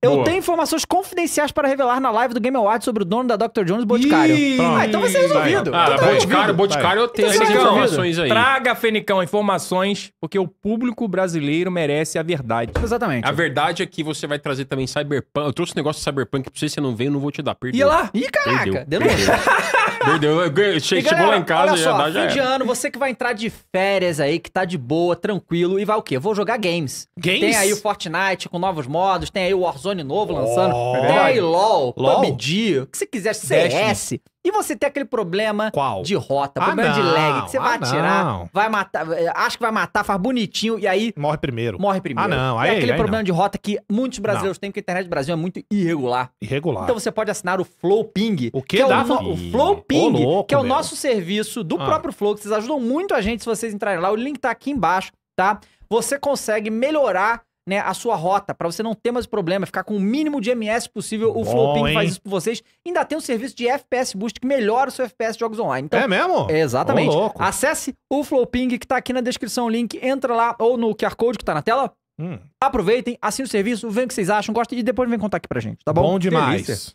Eu Boa. tenho informações confidenciais para revelar na live do Game Awards sobre o dono da Dr. Jones Boticário. Ih, ah, então vai ser resolvido. Vai. Ah, então tá Boticário, Boticário, eu tenho então, essas tá informações aí. Traga, Fenicão, informações, porque o público brasileiro merece a verdade. Exatamente. A verdade é que você vai trazer também Cyberpunk. Eu trouxe um negócio de Cyberpunk pra você, você não veio, não vou te dar. Perdeu. E lá? Ih, caraca. Perdeu. Perdeu. Perdeu. Che galera, chegou lá em casa olha já dá, já fim de ano, você que vai entrar de férias aí, que tá de boa, tranquilo, e vai o quê? Eu vou jogar games. Games? Tem aí o Fortnite com novos modos, tem aí o Warzone Warzone novo lançando, tem LOL, LOL, PUBG, o que você quiser, CS. E você tem aquele problema Qual? de rota, Ah, problema de ah, lag, que você vai ah, atirar, não. vai matar, eh, acha que vai matar, faz bonitinho, e aí Morre primeiro. morre primeiro. Ah, não, aí- é aquele aí problema não. de rota que muitos brasileiros têm, porque a internet do Brasil é muito irregular. Irregular. Então você pode assinar o Flowping. Ping. O que é o, no- o Ping, Ô, louco, que é o meu. nosso serviço do Ah. próprio Flow, que vocês ajudam muito a gente se vocês entrarem lá. O link tá aqui embaixo, tá? Você consegue melhorar né, a sua rota, para você não ter mais problema, ficar com o mínimo de MS possível. O Flowping faz isso por vocês. Ainda tem um serviço de FPS Boost que melhora o seu FPS de jogos online. Então, é mesmo? Exatamente. Ô, Acesse o Flowping que tá aqui na descrição o link, entra lá ou no QR Code que tá na tela. Hum. Aproveitem, assinem o serviço, vem o que vocês acham, gostem e depois vem contar aqui pra gente, tá bom? Bom demais. Delícia.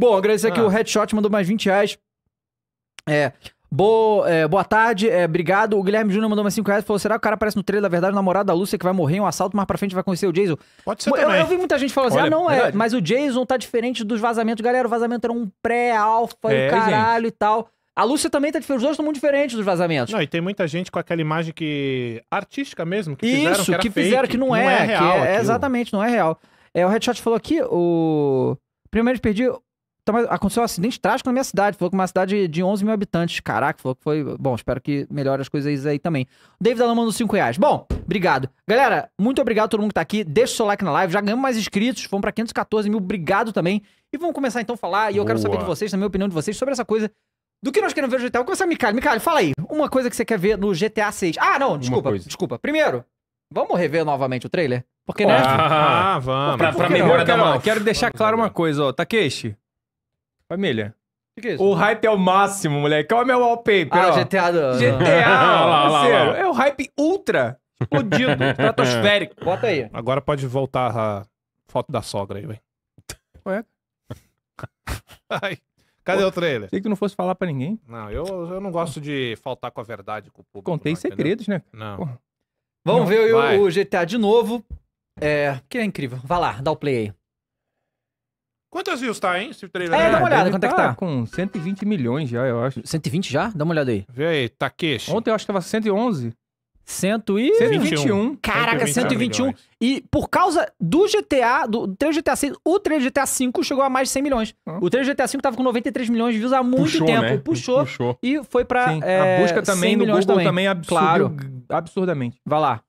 Bom, agradecer ah. aqui o Headshot, mandou mais 20 reais. É, Boa, é, boa tarde, é, obrigado. O Guilherme Júnior mandou mais 5 reais e falou: será que o cara aparece no trailer da verdade, o namorado da Lúcia que vai morrer em um assalto, mais pra frente vai conhecer o Jason? Pode ser. Eu, também. eu vi muita gente falando assim: Olha, ah, não, é, mas o Jason tá diferente dos vazamentos. Galera, o vazamento era um pré-alfa é, e o caralho gente. e tal. A Lúcia também tá diferente, os dois estão muito diferentes dos vazamentos. Não, e tem muita gente com aquela imagem que. artística mesmo, que fizeram. Isso, que, que fake, que não, que é, não é, é, é real. É, exatamente, não é real. É, o Headshot falou aqui: o. Primeiro perdi então, aconteceu um acidente trágico na minha cidade. Falou que uma cidade de 11 mil habitantes. Caraca, falou que foi. Bom, espero que melhore as coisas aí também. David Alaman dos 5 reais. Bom, obrigado. Galera, muito obrigado a todo mundo que tá aqui. Deixa o seu like na live. Já ganhamos mais inscritos. Fomos pra 514 mil. Obrigado também. E vamos começar então a falar. E eu Boa. quero saber de vocês, também a opinião de vocês sobre essa coisa. Do que nós queremos ver no GTA? Vou começar, me Micalho, fala aí. Uma coisa que você quer ver no GTA 6. Ah, não, desculpa, desculpa. Primeiro, vamos rever novamente o trailer? Porque, né? Ah, vamos. pra, pra, pra memória da mão. Quero deixar claro uma coisa, ó. Takeshi, Família. O que, é isso? O hype é o máximo, moleque. Olha o meu wallpaper. Ah, ó. GTA do... GTA, lá, lá, lá, É o hype ultra. Explodido. estratosférico. Bota aí. Agora pode voltar a foto da sogra aí, velho. Ué? Ai. Cadê Pô, o trailer? Sei que tu não fosse falar pra ninguém. Não, eu, eu não gosto de faltar com a verdade com o público. Contei não, segredos, entendeu? né? Não. Porra. Vamos não, ver o, o GTA de novo. É, que é incrível. Vai lá, dá o play aí. Quantas views tá, hein? Esse trailer. É, dá uma olhada, quanto é que tá? tá? Com 120 milhões já, eu acho. 120 já? Dá uma olhada aí. Vê aí, Takeshi. Ontem eu acho que tava 111. 121. Caraca, 121. E por causa do GTA, do, 3 GTA 6, o 3 GTA 5 chegou a mais de 100 milhões. Ah. O 3 GTA V tava com 93 milhões de views há muito Puxou, tempo. Né? Puxou, Puxou, E foi pra. É, a busca também no Google também, também absurdo, claro. absurdamente. Vai lá.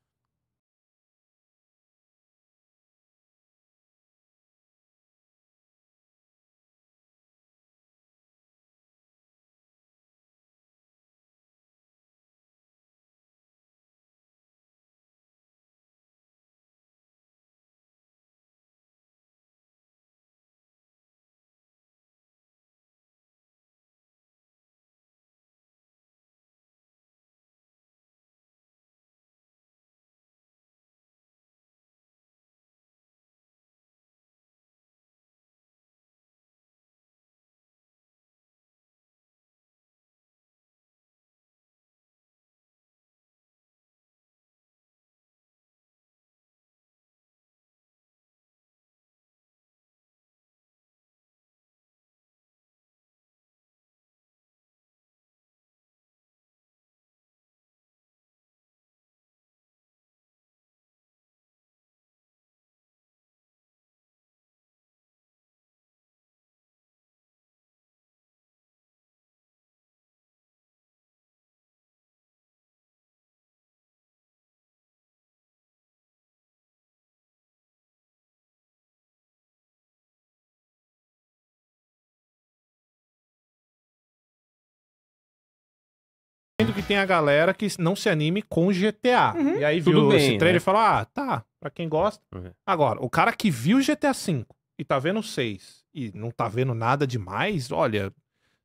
tem a galera que não se anime com GTA. Uhum. E aí viu Tudo bem, esse trailer né? e falou: ah, tá, pra quem gosta. Uhum. Agora, o cara que viu GTA V e tá vendo 6 e não tá vendo nada demais, olha,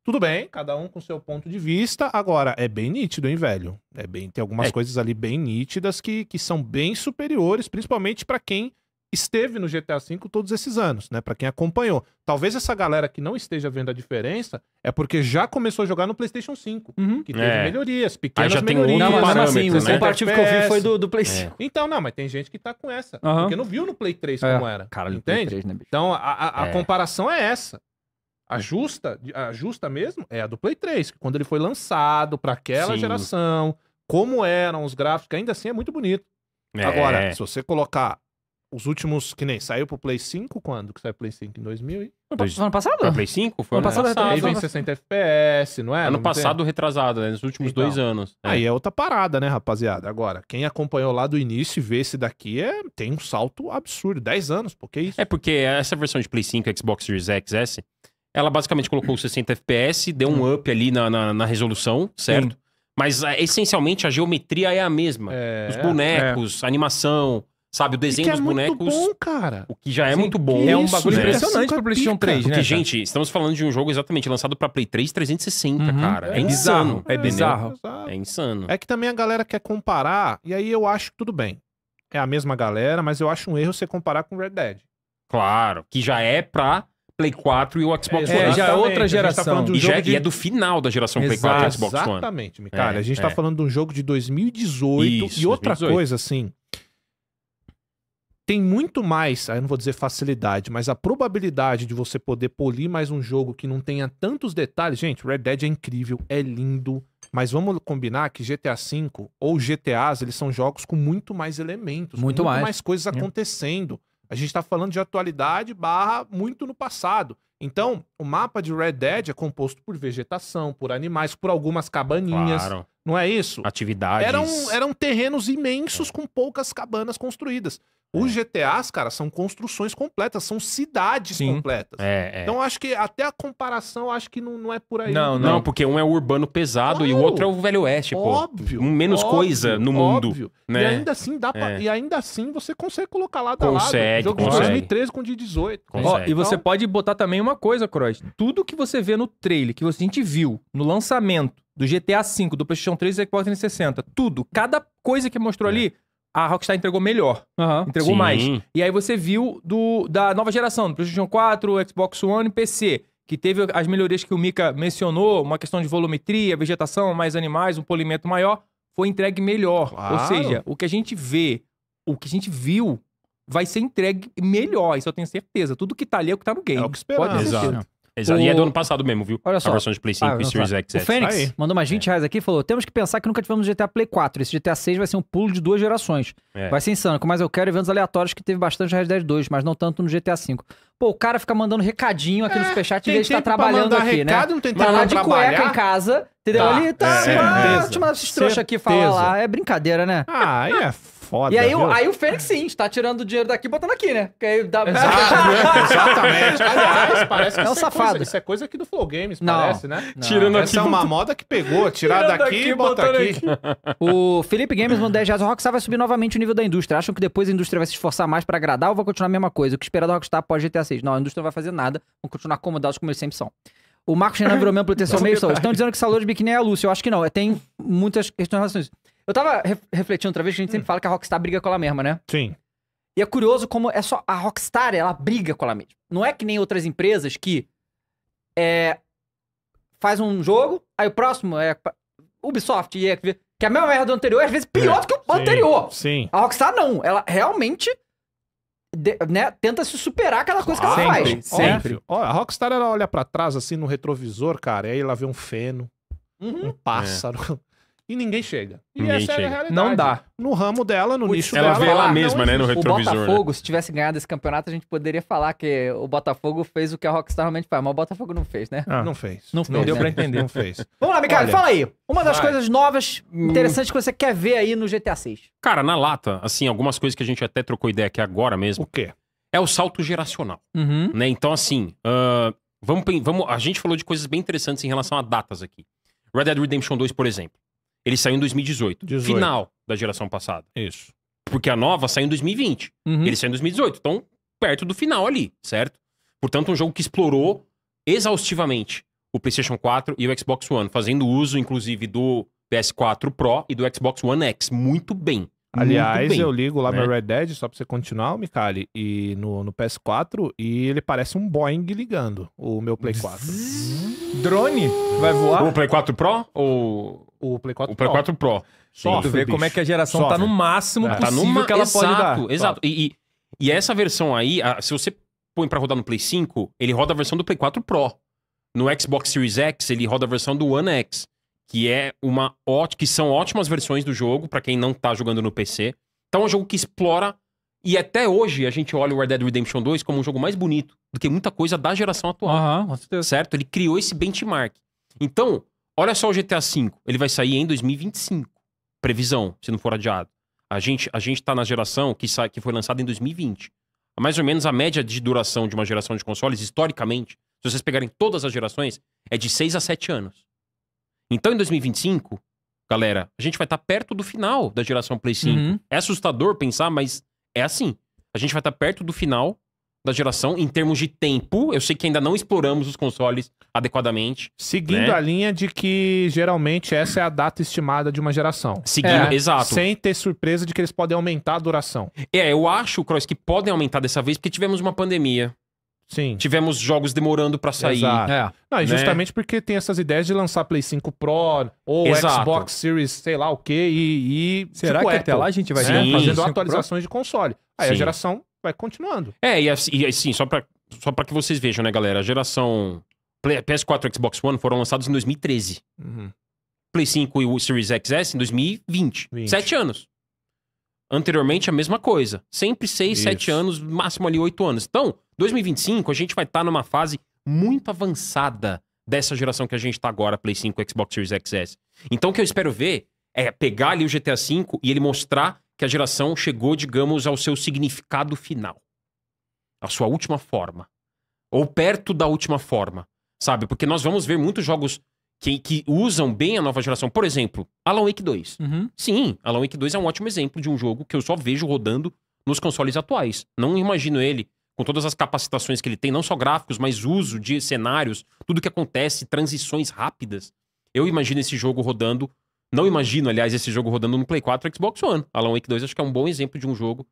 tudo bem, cada um com seu ponto de vista. Agora, é bem nítido, hein, velho? É bem, tem algumas é. coisas ali bem nítidas que, que são bem superiores, principalmente para quem esteve no GTA V todos esses anos, né? Para quem acompanhou. Talvez essa galera que não esteja vendo a diferença é porque já começou a jogar no PlayStation 5, uhum. que teve é. melhorias, pequenas Aí já melhorias. Tem um não, mas assim, o né? comparativo que eu vi foi do, do Play 5. É. Então, não, mas tem gente que tá com essa, uhum. porque não viu no Play 3 é. como era. Cara, entende? 3, né, então, a, a, a é. comparação é essa. A justa, a justa mesmo é a do Play 3, que quando ele foi lançado para aquela Sim. geração, como eram os gráficos, ainda assim é muito bonito. É. Agora, se você colocar os últimos, que nem, saiu pro Play 5 quando? Que saiu Play 5? Em 2000 e... Dois... Ano passado? Foi Play 5? Foi ano, ano passado. É, aí vem 60 FPS, não é? Ano não passado tem? retrasado, né? Nos últimos então, dois anos. É. Aí é outra parada, né, rapaziada? Agora, quem acompanhou lá do início e vê esse daqui, é... tem um salto absurdo. 10 anos, por que isso? É porque essa versão de Play 5, Xbox Series X, S, ela basicamente colocou 60 FPS, deu um up ali na, na, na resolução, certo? Sim. Mas é, essencialmente a geometria é a mesma. É... Os bonecos, é. animação... Sabe, o desenho é dos é bonecos. Bom, cara. O que já é muito bom. É um bagulho é impressionante pro PlayStation 3, né? Porque, gente, estamos falando de um jogo exatamente lançado pra Play 3 360, uhum. cara. É, é insano. É, é bizarro. É insano. É que também a galera quer comparar, e aí eu acho que tudo bem. É a mesma galera, mas eu acho um erro você comparar com Red Dead. Claro, que já é pra Play 4 e o Xbox One. já é outra tá geração. Tá e, já, é, de... e, é do final da geração Exato, Play 4 e Xbox One. Exatamente, cara É, a gente tá é. tá falando de um jogo de 2018. Isso, e outra 2018. coisa, assim, tem muito mais, aí não vou dizer facilidade, mas a probabilidade de você poder polir mais um jogo que não tenha tantos detalhes. Gente, Red Dead é incrível, é lindo, mas vamos combinar que GTA V ou GTAs, eles são jogos com muito mais elementos, muito, muito mais. mais. coisas acontecendo. É. A gente está falando de atualidade barra muito no passado. Então, o mapa de Red Dead é composto por vegetação, por animais, por algumas cabaninhas. Claro. Não é isso? Atividades. Eram, eram terrenos imensos é. com poucas cabanas construídas. Os é. GTAs, cara, são construções completas, são cidades Sim. completas. É, é. Então acho que até a comparação acho que não, não é por aí. Não, não, não porque um é o urbano pesado claro. e o outro é o velho oeste, pô. Óbvio. Menos óbvio, coisa no mundo, óbvio. né? E ainda assim dá pra, é. e ainda assim você consegue colocar lá da lado. Jogo consegue. de 2013 com o de 18. Ó, e você então... pode botar também uma coisa, Cross. Tudo que você vê no trailer, que a gente viu no lançamento do GTA V, do PlayStation 3 e Xbox 360, tudo, cada coisa que mostrou é. ali a Rockstar entregou melhor. Uhum. Entregou Sim. mais. E aí você viu do, da nova geração, do PlayStation 4, Xbox One e PC, que teve as melhorias que o Mika mencionou, uma questão de volumetria, vegetação, mais animais, um polimento maior, foi entregue melhor. Claro. Ou seja, o que a gente vê, o que a gente viu, vai ser entregue melhor, isso eu tenho certeza. Tudo que tá ali é o que tá no game. É o que Pode ser. Exato. Exato. O... E é do ano passado mesmo, viu? Olha só. A versão de Play 5 ah, e Series XS. O Fênix Aí. mandou mais 20 é. reais aqui e falou: temos que pensar que nunca tivemos GTA Play 4. Esse GTA 6 vai ser um pulo de duas gerações. É. Vai ser insano. Mas eu quero eventos aleatórios que teve bastante Red Dead 2, mas não tanto no GTA 5. Pô, o cara fica mandando recadinho aqui é, no Superchat em vez de estar trabalhando aqui, né? recado, né? Não tem tá lá de trabalhar. cueca em casa, entendeu? Tá. tá, é, pá, te eu mandar é, é. esses trouxas aqui falar lá. É brincadeira, né? Ah, aí é foda. E aí, viu? aí o Fênix sim, está tirando dinheiro daqui e botando aqui, né? Porque aí dá... Exatamente. exatamente. Aliás, parece que é um é safado. Coisa, isso é coisa aqui do Flow Games, não. parece, né? Não. Tirando Essa aqui, é uma moda que pegou. Tirar daqui e botar aqui. aqui. O Felipe Games mandou 10 reais. O Rockstar vai subir novamente o nível da indústria. Acham que depois a indústria vai se esforçar mais para agradar ou vai continuar a mesma coisa? O que esperar do Rockstar após GTA 6? Não, a indústria não vai fazer nada. Vão continuar acomodados como eles sempre são. O Marcos Renan virou mesmo proteção terceiro meio só. Estão dizendo que salário de biquíni é a Lúcia. Eu acho que não. Tem muitas questões relacionadas a isso. Eu tava re refletindo outra vez que a gente sempre hum. fala que a Rockstar briga com ela mesma, né? Sim. E é curioso como é só a Rockstar, ela briga com ela mesma. Não é que nem outras empresas que é, faz um jogo, aí o próximo é Ubisoft e é que é a mesma merda do anterior, às vezes é, pior é, do que o sim, anterior. Sim. A Rockstar não, ela realmente de, né, tenta se superar aquela coisa claro. que ela sempre, faz. Sempre. a Rockstar ela olha para trás assim no retrovisor, cara, e aí ela vê um feno, uhum. um pássaro. É. E ninguém chega. E ninguém essa chega. é a realidade. Não dá. No ramo dela, no o nicho ela dela. Ela vê ela mesma, né, no retrovisor. Né? O Botafogo, né? se tivesse ganhado esse campeonato, a gente poderia falar que o Botafogo fez o que a Rockstar realmente faz, mas o Botafogo não fez, né? Ah, não fez. Não, fez, deu né? pra entender. Não fez. Vamos lá, Mikael, fala aí. Uma das vai. coisas novas, hum. interessantes que você quer ver aí no GTA 6. Cara, na lata, assim, algumas coisas que a gente até trocou ideia aqui agora mesmo. O quê? É o salto geracional. Uhum. Né? Então, assim, uh, vamos, vamos, a gente falou de coisas bem interessantes em relação a datas aqui. Red Dead Redemption 2, por exemplo. Ele saiu em 2018. 18. Final da geração passada. Isso. Porque a nova saiu em 2020. Uhum. Ele saiu em 2018. Então, perto do final ali, certo? Portanto, um jogo que explorou exaustivamente o PlayStation 4 e o Xbox One, fazendo uso, inclusive, do PS4 Pro e do Xbox One X. Muito bem. Aliás, bem, eu ligo lá né? meu Red Dead, só pra você continuar, Mikali, e no, no PS4, e ele parece um Boeing ligando, o meu Play 4. Drone? Vai voar? O Play 4 Pro? Ou o Play 4 o Play 4 Pro. Só. Tu ver como é que a geração tá Sofre. tá no máximo é. Tá possível tá numa... que ela exato, pode dar. Exato. E, e, e essa versão aí, a, se você põe para rodar no Play 5, ele roda a versão do Play 4 Pro. No Xbox Series X, ele roda a versão do One X, que é uma ótima, que são ótimas versões do jogo para quem não tá jogando no PC. Então é um jogo que explora e até hoje a gente olha o Red Dead Redemption 2 como um jogo mais bonito do que muita coisa da geração atual. Uhum, certo? Ele criou esse benchmark. Então, Olha só o GTA V. Ele vai sair em 2025. Previsão, se não for adiado. A gente a gente tá na geração que, sai, que foi lançada em 2020. Mais ou menos a média de duração de uma geração de consoles, historicamente, se vocês pegarem todas as gerações, é de 6 a 7 anos. Então, em 2025, galera, a gente vai estar tá perto do final da geração Play 5. Uhum. É assustador pensar, mas é assim. A gente vai estar tá perto do final da geração em termos de tempo. Eu sei que ainda não exploramos os consoles adequadamente. Seguindo né? a linha de que geralmente essa é a data estimada de uma geração. Seguindo, é, exato. Sem ter surpresa de que eles podem aumentar a duração. É, eu acho, Cross, que podem aumentar dessa vez porque tivemos uma pandemia. Sim. Tivemos jogos demorando para sair. Exato. É. Não, e né? justamente porque tem essas ideias de lançar Play 5 Pro ou Exato. Xbox Series, sei lá o quê, e. e Será tipo que Apple, até lá a gente vai Sim. fazendo Sim. atualizações de console? Aí Sim. a geração vai continuando. É, assim, e assim, só pra, só pra que vocês vejam, né, galera? A geração PS4 Xbox One foram lançados em 2013. Uhum. Play 5 e o Series XS em 2020. 20. Sete anos. Anteriormente, a mesma coisa. Sempre seis, Isso. sete anos, máximo ali oito anos. Então, 2025, a gente vai estar tá numa fase muito avançada dessa geração que a gente está agora, Play 5, Xbox Series XS. Então, o que eu espero ver é pegar ali o GTA V e ele mostrar que a geração chegou, digamos, ao seu significado final, à sua última forma, ou perto da última forma, sabe? Porque nós vamos ver muitos jogos que, que usam bem a nova geração. Por exemplo, Alan Wake 2. Uhum. Sim, Alan Wake 2 é um ótimo exemplo de um jogo que eu só vejo rodando nos consoles atuais. Não imagino ele com todas as capacitações que ele tem, não só gráficos, mas uso de cenários, tudo que acontece, transições rápidas. Eu imagino esse jogo rodando não imagino, aliás, esse jogo rodando no Play 4 Xbox One. Alan Wake 2 acho que é um bom exemplo de um jogo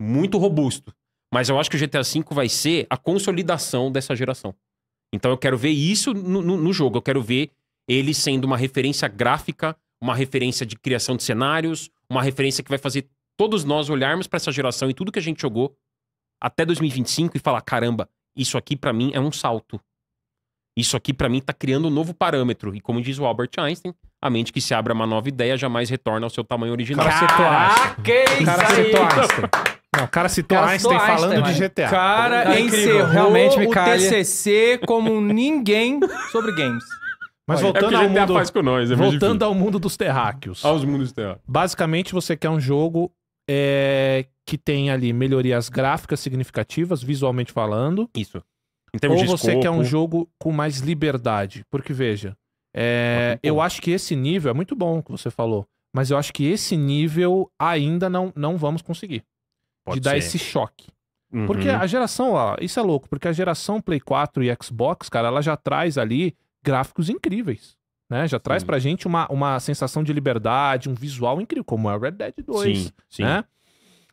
muito robusto. Mas eu acho que o GTA V vai ser a consolidação dessa geração. Então eu quero ver isso no, no, no jogo. Eu quero ver ele sendo uma referência gráfica, uma referência de criação de cenários, uma referência que vai fazer todos nós olharmos para essa geração e tudo que a gente jogou até 2025 e falar: caramba, isso aqui para mim é um salto. Isso aqui para mim tá criando um novo parâmetro. E como diz o Albert Einstein, a mente que se abre a uma nova ideia jamais retorna ao seu tamanho original. Caraca, isso cara citou Einstein. Não, o cara citou cara Einstein falando de GTA. Cara, é encerrou Realmente, o TCC como ninguém sobre games. Mas Olha, voltando, é ao, mundo, nós, é voltando ao mundo dos terráqueos. Aos mundos terráqueos. Basicamente, você quer um jogo é, que tem ali melhorias gráficas significativas, visualmente falando. Isso. Ou você escopo. quer um jogo com mais liberdade. Porque, veja, é, eu acho que esse nível é muito bom que você falou, mas eu acho que esse nível ainda não, não vamos conseguir Pode de ser. dar esse choque. Uhum. Porque a geração, ó, isso é louco, porque a geração Play 4 e Xbox, cara, ela já traz ali gráficos incríveis. Né? Já traz pra gente uma, uma sensação de liberdade, um visual incrível, como é Red Dead 2. Sim, sim. Né?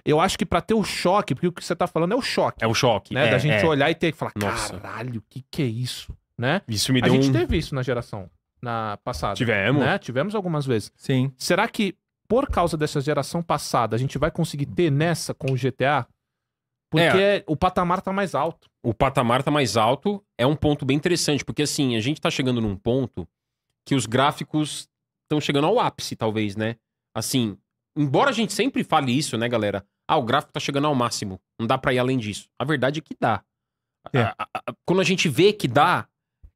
Eu acho que para ter o choque, porque o que você tá falando é o choque. É o choque. Né? É, da gente é. olhar e ter que falar, Nossa. caralho, o que, que é isso? Né? Isso me deu a gente um... teve isso na geração na passada. Tivemos. Né? Tivemos algumas vezes. Sim. Será que por causa dessa geração passada a gente vai conseguir ter nessa com o GTA? Porque é. o patamar tá mais alto. O patamar tá mais alto é um ponto bem interessante, porque assim, a gente tá chegando num ponto que os gráficos estão chegando ao ápice, talvez, né? Assim, embora a gente sempre fale isso, né, galera? Ah, o gráfico tá chegando ao máximo, não dá para ir além disso. A verdade é que dá. É. A, a, a, quando a gente vê que dá,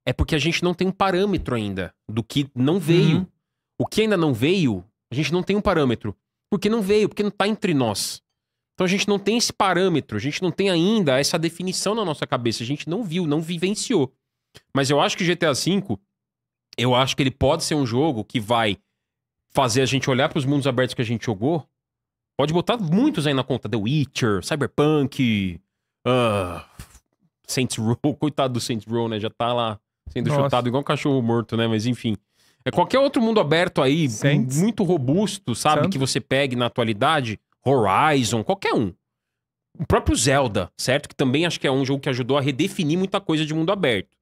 é porque a gente não tem um parâmetro ainda do que não veio. Uhum. O que ainda não veio, a gente não tem um parâmetro. Porque não veio, porque não está entre nós. Então a gente não tem esse parâmetro, a gente não tem ainda essa definição na nossa cabeça. A gente não viu, não vivenciou. Mas eu acho que GTA V, eu acho que ele pode ser um jogo que vai fazer a gente olhar para os mundos abertos que a gente jogou. Pode botar muitos aí na conta: The Witcher, Cyberpunk, uh, Saints Row. Coitado do Saints Row, né? Já tá lá sendo Nossa. chutado igual um cachorro morto, né? Mas enfim. É qualquer outro mundo aberto aí, muito robusto, sabe? Que você pegue na atualidade, Horizon, qualquer um. O próprio Zelda, certo? Que também acho que é um jogo que ajudou a redefinir muita coisa de mundo aberto.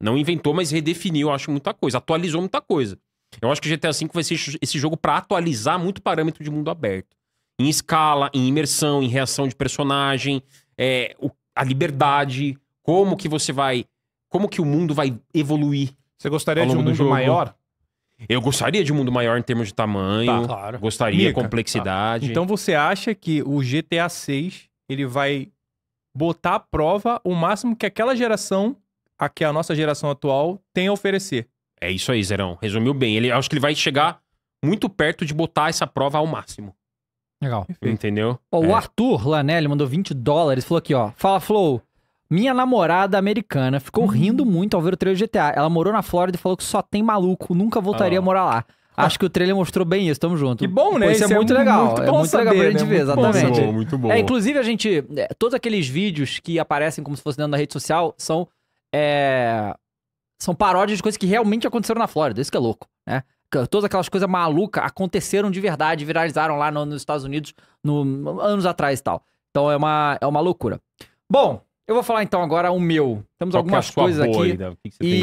Não inventou, mas redefiniu, acho, muita coisa. Atualizou muita coisa. Eu acho que o GTA V vai ser esse jogo para atualizar muito parâmetro de mundo aberto. Em escala, em imersão, em reação de personagem, é, o, a liberdade, como que você vai como que o mundo vai evoluir? Você gostaria de um mundo maior? Eu gostaria de um mundo maior em termos de tamanho. Tá, claro. Gostaria de tá. complexidade. Tá. Então você acha que o GTA 6 ele vai botar à prova o máximo que aquela geração, a que a nossa geração atual tem a oferecer? É isso aí, Zerão. Resumiu bem. Ele acho que ele vai chegar muito perto de botar essa prova ao máximo. Legal. Entendeu? O é. O Arthur Lanelli mandou 20 dólares, falou aqui, ó. Fala, Flow. Minha namorada americana ficou uhum. rindo muito ao ver o trailer de GTA. Ela morou na Flórida e falou que só tem maluco, nunca voltaria ah. a morar lá. Acho que o trailer mostrou bem isso, tamo junto. Que bom, né? Pô, isso, é, é, muito legal. Muito é muito saber, legal pra né? exatamente. bom, muito bom. É, inclusive, a gente. É, todos aqueles vídeos que aparecem como se fosse dentro da rede social são. É, são paródias de coisas que realmente aconteceram na Flórida. Isso que é louco, né? Todas aquelas coisas malucas aconteceram de verdade, viralizaram lá no, nos Estados Unidos no, anos atrás e tal. Então é uma, é uma loucura. Bom, eu vou falar então agora o meu. Temos Qual é algumas é coisas aqui. Aí, o que, você e... tem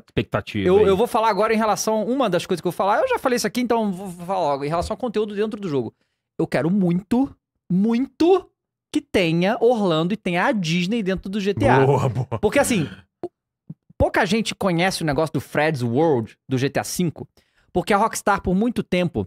de expectativa? Eu, eu, vou falar agora em relação. Uma das coisas que eu vou falar, eu já falei isso aqui, então vou falar logo. Em relação ao conteúdo dentro do jogo. Eu quero muito, muito que tenha Orlando e tenha a Disney dentro do GTA. Boa, boa. Porque assim, pouca gente conhece o negócio do Fred's World do GTA V, porque a Rockstar, por muito tempo,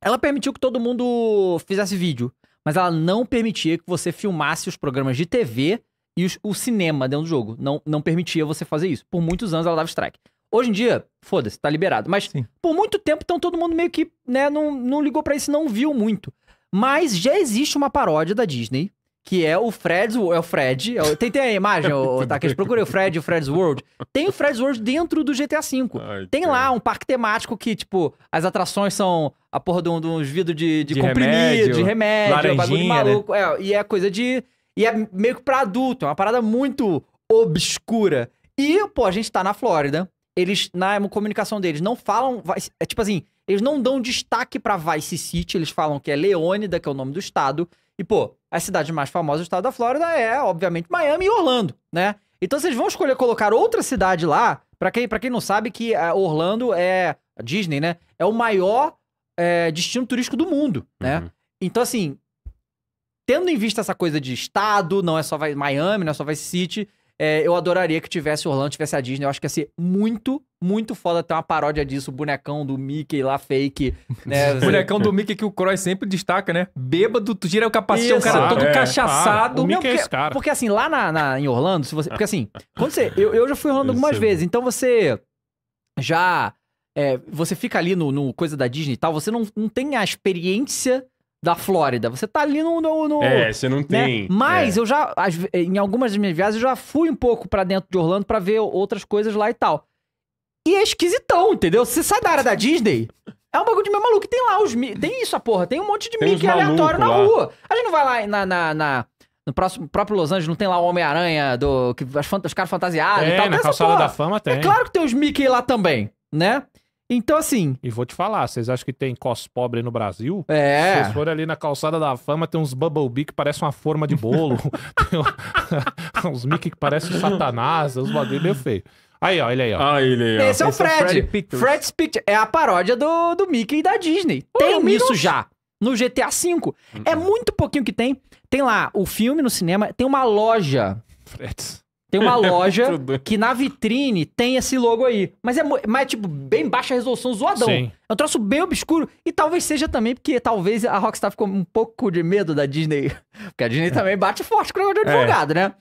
ela permitiu que todo mundo fizesse vídeo mas ela não permitia que você filmasse os programas de TV e os, o cinema dentro do jogo. Não, não permitia você fazer isso. Por muitos anos ela dava strike. Hoje em dia, foda-se, tá liberado. Mas Sim. por muito tempo, então todo mundo meio que né, não, não ligou para isso, não viu muito. Mas já existe uma paródia da Disney que é o Fred's, é o Fred, é tem, tem a imagem, tá, que procurei o Fred, o Fred's World. Tem o Fred's World dentro do GTA V. Ai, tem cara. lá um parque temático que, tipo, as atrações são a porra de, um, de uns vidros de, de, de comprimido, remédio, de remédio, é um bagulho né? maluco. Né? É, e é coisa de... E é meio que pra adulto, é uma parada muito obscura. E, pô, a gente tá na Flórida, eles, na comunicação deles, não falam... É tipo assim, eles não dão destaque pra Vice City, eles falam que é Leônida, que é o nome do estado, e, pô... As cidades mais famosas do estado da Flórida é, obviamente, Miami e Orlando, né? Então vocês vão escolher colocar outra cidade lá. Para quem, pra quem não sabe, que é, Orlando é. Disney, né? É o maior é, destino turístico do mundo, né? Uhum. Então, assim, tendo em vista essa coisa de estado, não é só vai Miami, não é só vai City, é, eu adoraria que tivesse Orlando, tivesse a Disney. Eu acho que ia ser muito, muito foda ter uma paródia disso, o bonecão do Mickey lá, fake. Né? o bonecão do Mickey que o Croy sempre destaca, né? Bêbado, tu gira o capacete, o é cara todo é, cachaçado. O Mickey é porque, é esse cara. porque assim, lá na, na, em Orlando, se você. Porque assim, quando você. Eu, eu já fui Orlando algumas é vezes, então você já. É, você fica ali no, no, coisa da Disney e tal, você não, não tem a experiência da Flórida. Você tá ali no. no, no é, você não né? tem. Mas é. eu já, em algumas das minhas viagens, eu já fui um pouco para dentro de Orlando para ver outras coisas lá e tal. E é esquisitão, entendeu? Você sai da área da Disney. É um bagulho de meio maluco. Tem lá os. Tem isso, a porra. Tem um monte de Mickey aleatório na lá. rua. A gente não vai lá na, na, na no próximo, próprio Los Angeles não tem lá o Homem-Aranha, do que as, os caras fantasiados é, e tal. na calçada da fama é tem. É claro que tem os Mickey lá também, né? Então, assim. E vou te falar, vocês acham que tem cos pobre no Brasil? É. Se vocês forem ali na calçada da fama, tem uns Bubble Bee que parece uma forma de bolo. tem uns Mickey que parece um Satanás, uns bagulho meio feio. Aí, ó, ele aí, ó. Ah, ele aí, ó. Esse, é Esse é o Fred. É Fred Fred's Picture. É a paródia do, do Mickey e da Disney. tem isso já. No GTA V. É uhum. muito pouquinho que tem. Tem lá o filme no cinema, tem uma loja. Fred's. Tem uma é loja que na vitrine tem esse logo aí. Mas é, mas é tipo, bem baixa resolução, zoadão. Sim. É um troço bem obscuro. E talvez seja também porque talvez a Rockstar ficou um pouco de medo da Disney. Porque a Disney é. também bate forte com o negócio de é. advogado, é. né?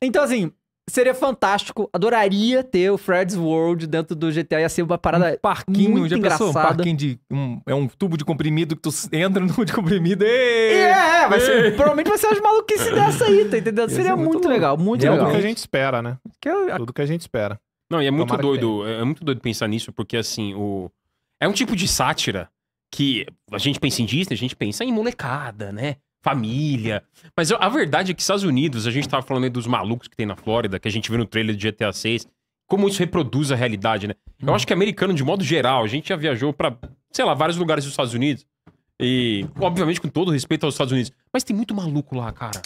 Então, assim, Seria fantástico, adoraria ter o Fred's World dentro do GTA, ia ser uma parada um parquinho, muito já engraçada. Pensou, um parquinho de... Um, é um tubo de comprimido que tu entra no tubo de comprimido e... É, é, vai ser, provavelmente vai ser umas maluquices dessa aí, tá entendendo? Ia Seria muito, muito legal, muito é legal. É tudo que a gente espera, né? Que é... Tudo que a gente espera. Não, e é muito Tomara doido, é, é muito doido pensar nisso, porque assim, o... É um tipo de sátira que a gente pensa em Disney, a gente pensa em molecada, né? família. Mas a verdade é que Estados Unidos, a gente tava falando aí dos malucos que tem na Flórida, que a gente vê no trailer de GTA 6, como isso reproduz a realidade, né? Eu hum. acho que americano, de modo geral, a gente já viajou para sei lá, vários lugares dos Estados Unidos. E, obviamente, com todo respeito aos Estados Unidos. Mas tem muito maluco lá, cara.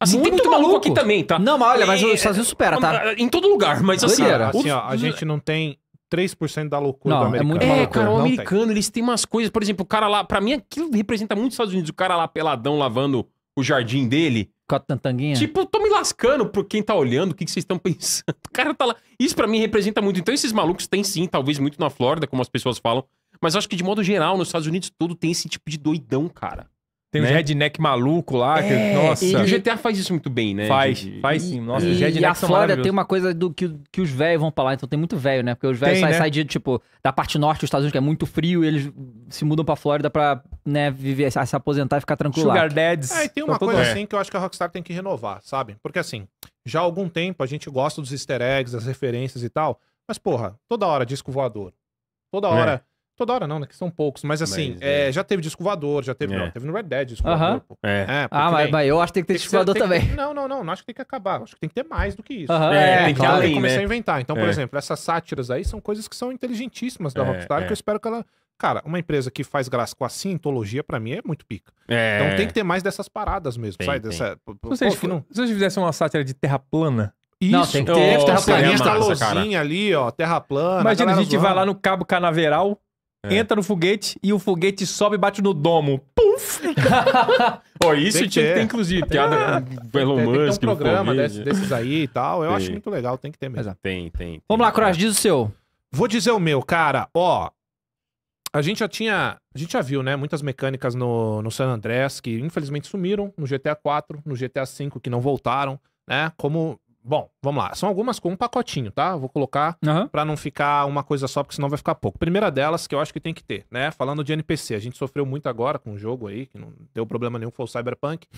Assim, muito tem muito maluco, maluco aqui também, tá? Não, mas olha, mas os Estados Unidos supera, é, tá? Em todo lugar, mas assim... Olha, assim, ó, a gente não tem 3% da loucura não, do é americano. É, muito é cara, o americano, tem. eles têm umas coisas, por exemplo, o cara lá, pra mim aquilo representa muito os Estados Unidos, o cara lá peladão lavando o jardim dele. Cotantanguinha. Tipo, tô me lascando por quem tá olhando, o que, que vocês estão pensando. O cara tá lá. Isso para mim representa muito. Então esses malucos têm sim, talvez muito na Flórida, como as pessoas falam. Mas acho que de modo geral, nos Estados Unidos todo tem esse tipo de doidão, cara. Tem né? os redneck maluco lá. É, que, nossa. E o GTA faz isso muito bem, né? Faz, de, faz sim. Nossa, os redneck E a Flórida tem uma coisa do que, que os velhos vão pra lá, então tem muito velho, né? Porque os velhos saem né? sai de, tipo, da parte norte dos Estados Unidos, que é muito frio, e eles se mudam pra Flórida pra, né, viver, se aposentar e ficar tranquilo Sugar lá. dads. É, e tem uma coisa assim que eu acho que a Rockstar tem que renovar, sabe? Porque assim, já há algum tempo a gente gosta dos easter eggs, das referências e tal, mas porra, toda hora disco voador. Toda é. hora Toda hora não, né? Que são poucos. Mas assim, mas, é, é. já teve disco já teve. É. Não, teve no Red Dead disco voador, uh -huh. É. é. ah, mas, mas, eu acho que tem que ter tem também. Que, não, não, não. Não acho que tem que acabar. Acho que tem que ter mais do que isso. Uh -huh. É, tem que claro, além, comecei né? a inventar. Então, por é. exemplo, essas sátiras aí são coisas que são inteligentíssimas da é, Rockstar, que eu espero que ela. Cara, uma empresa que faz graça com a cientologia, pra mim, é muito pica. Então tem que ter mais dessas paradas mesmo, tem, sabe? Tem. Dessa... Pô, se, vocês, não... se vocês fizessem uma sátira de terra plana, isso. Não, tem que ter oh, terraplanista, ali, ó, terra plana. Imagina, a, a gente zoando. vai lá no Cabo Canaveral, é. Entra no foguete e o foguete sobe e bate no domo. Puf! oh, isso tem que, tinha que ter, inclusive, piada é. com Elon Musk. Tem que ter um programa desse, desses aí e tal. Eu tem. acho muito legal, tem que ter mesmo. Ah, tem, tem. tem Vamos lá, Cross, diz o seu. Vou dizer o meu, cara. Ó, a gente já tinha. A gente já viu, né? Muitas mecânicas no, no San Andreas que infelizmente sumiram no GTA 4, no GTA 5 que não voltaram, né? Como Bom, vamos lá. São algumas com um pacotinho, tá? Vou colocar uhum. para não ficar uma coisa só, porque senão vai ficar pouco. Primeira delas, que eu acho que tem que ter, né? Falando de NPC, a gente sofreu muito agora com um jogo aí, que não deu problema nenhum, foi o Cyberpunk.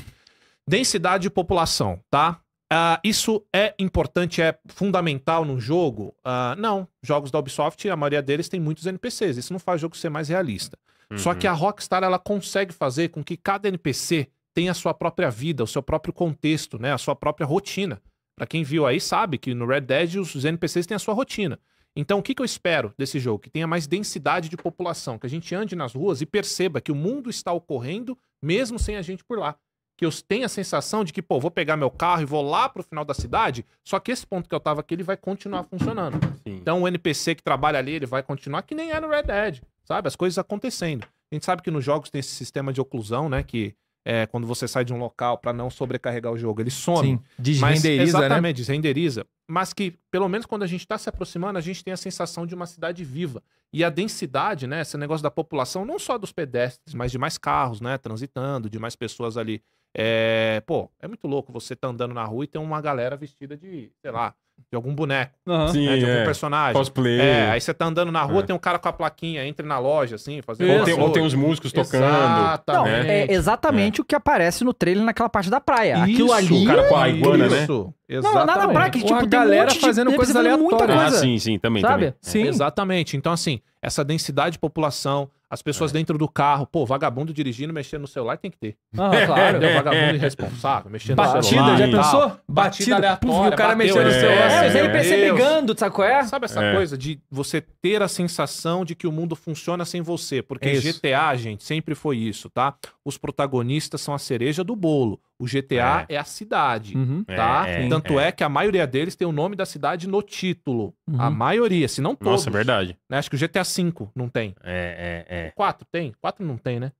Densidade de população, tá? Uh, isso é importante, é fundamental no jogo? Uh, não. Jogos da Ubisoft, a maioria deles tem muitos NPCs. Isso não faz o jogo ser mais realista. Uhum. Só que a uhum. Rockstar, ela consegue fazer com que cada NPC tenha a sua própria vida, o seu próprio contexto, né? A sua própria rotina. Para quem viu aí, sabe que no Red Dead os NPCs têm a sua rotina. Então, o que, que eu espero desse jogo? Que tenha mais densidade de população, que a gente ande nas ruas e perceba que o mundo está ocorrendo mesmo sem a gente por lá que eu tenha a sensação de que, pô, vou pegar meu carro e vou lá pro final da cidade, só que esse ponto que eu tava aqui, ele vai continuar funcionando. Sim. Então o NPC que trabalha ali, ele vai continuar, que nem é no Red Dead, sabe? As coisas acontecendo. A gente sabe que nos jogos tem esse sistema de oclusão, né, que é, quando você sai de um local para não sobrecarregar o jogo. Ele some. Sim, desrenderiza, mas, né? exatamente, né? desrenderiza mas que, pelo menos quando a gente está se aproximando, a gente tem a sensação de uma cidade viva. E a densidade, né, esse negócio da população, não só dos pedestres, mas de mais carros, né, transitando, de mais pessoas ali. É, pô, é muito louco você tá andando na rua e tem uma galera vestida de, sei lá, de algum boneco, uhum. Sim, né, de algum é. personagem. Cosplay. É, aí você tá andando na rua, é. tem um cara com a plaquinha, entre na loja, assim, fazendo. Ou tem, ou tem os músicos tocando. Exatamente. Né? Não, é exatamente o que aparece no trailer naquela parte da praia. Isso, Aquilo ali. O cara com a iguana, né? isso. né? Exatamente. Não, lá na praia que, tipo, tem galera um fazendo de... coisas aleatórias. coisa, ah, sim, sim, também. Sabe? Também. Sim. É. Exatamente. Então, assim, essa densidade de população, as pessoas é. dentro do carro, pô, vagabundo dirigindo, mexendo no celular, tem que ter. Ah, claro. É, vagabundo irresponsável, mexendo batida, no celular. Batida, já pensou? Batida, batida aleatória. o cara bateu, mexendo no celular. É, os NPC ligando, sabe qual é? Sabe essa é. coisa de você ter a sensação de que o mundo funciona sem você? Porque GTA, gente, sempre foi isso, tá? Os protagonistas são a cereja do bolo. O GTA é, é a cidade, uhum. tá? É, é Tanto é. é. que a maioria deles tem o nome da cidade no título. Uhum. A maioria, se não é todos. Nossa, verdade. Né? Acho que o GTA V não tem. É, é, é. Quatro tem? Quatro não tem, né?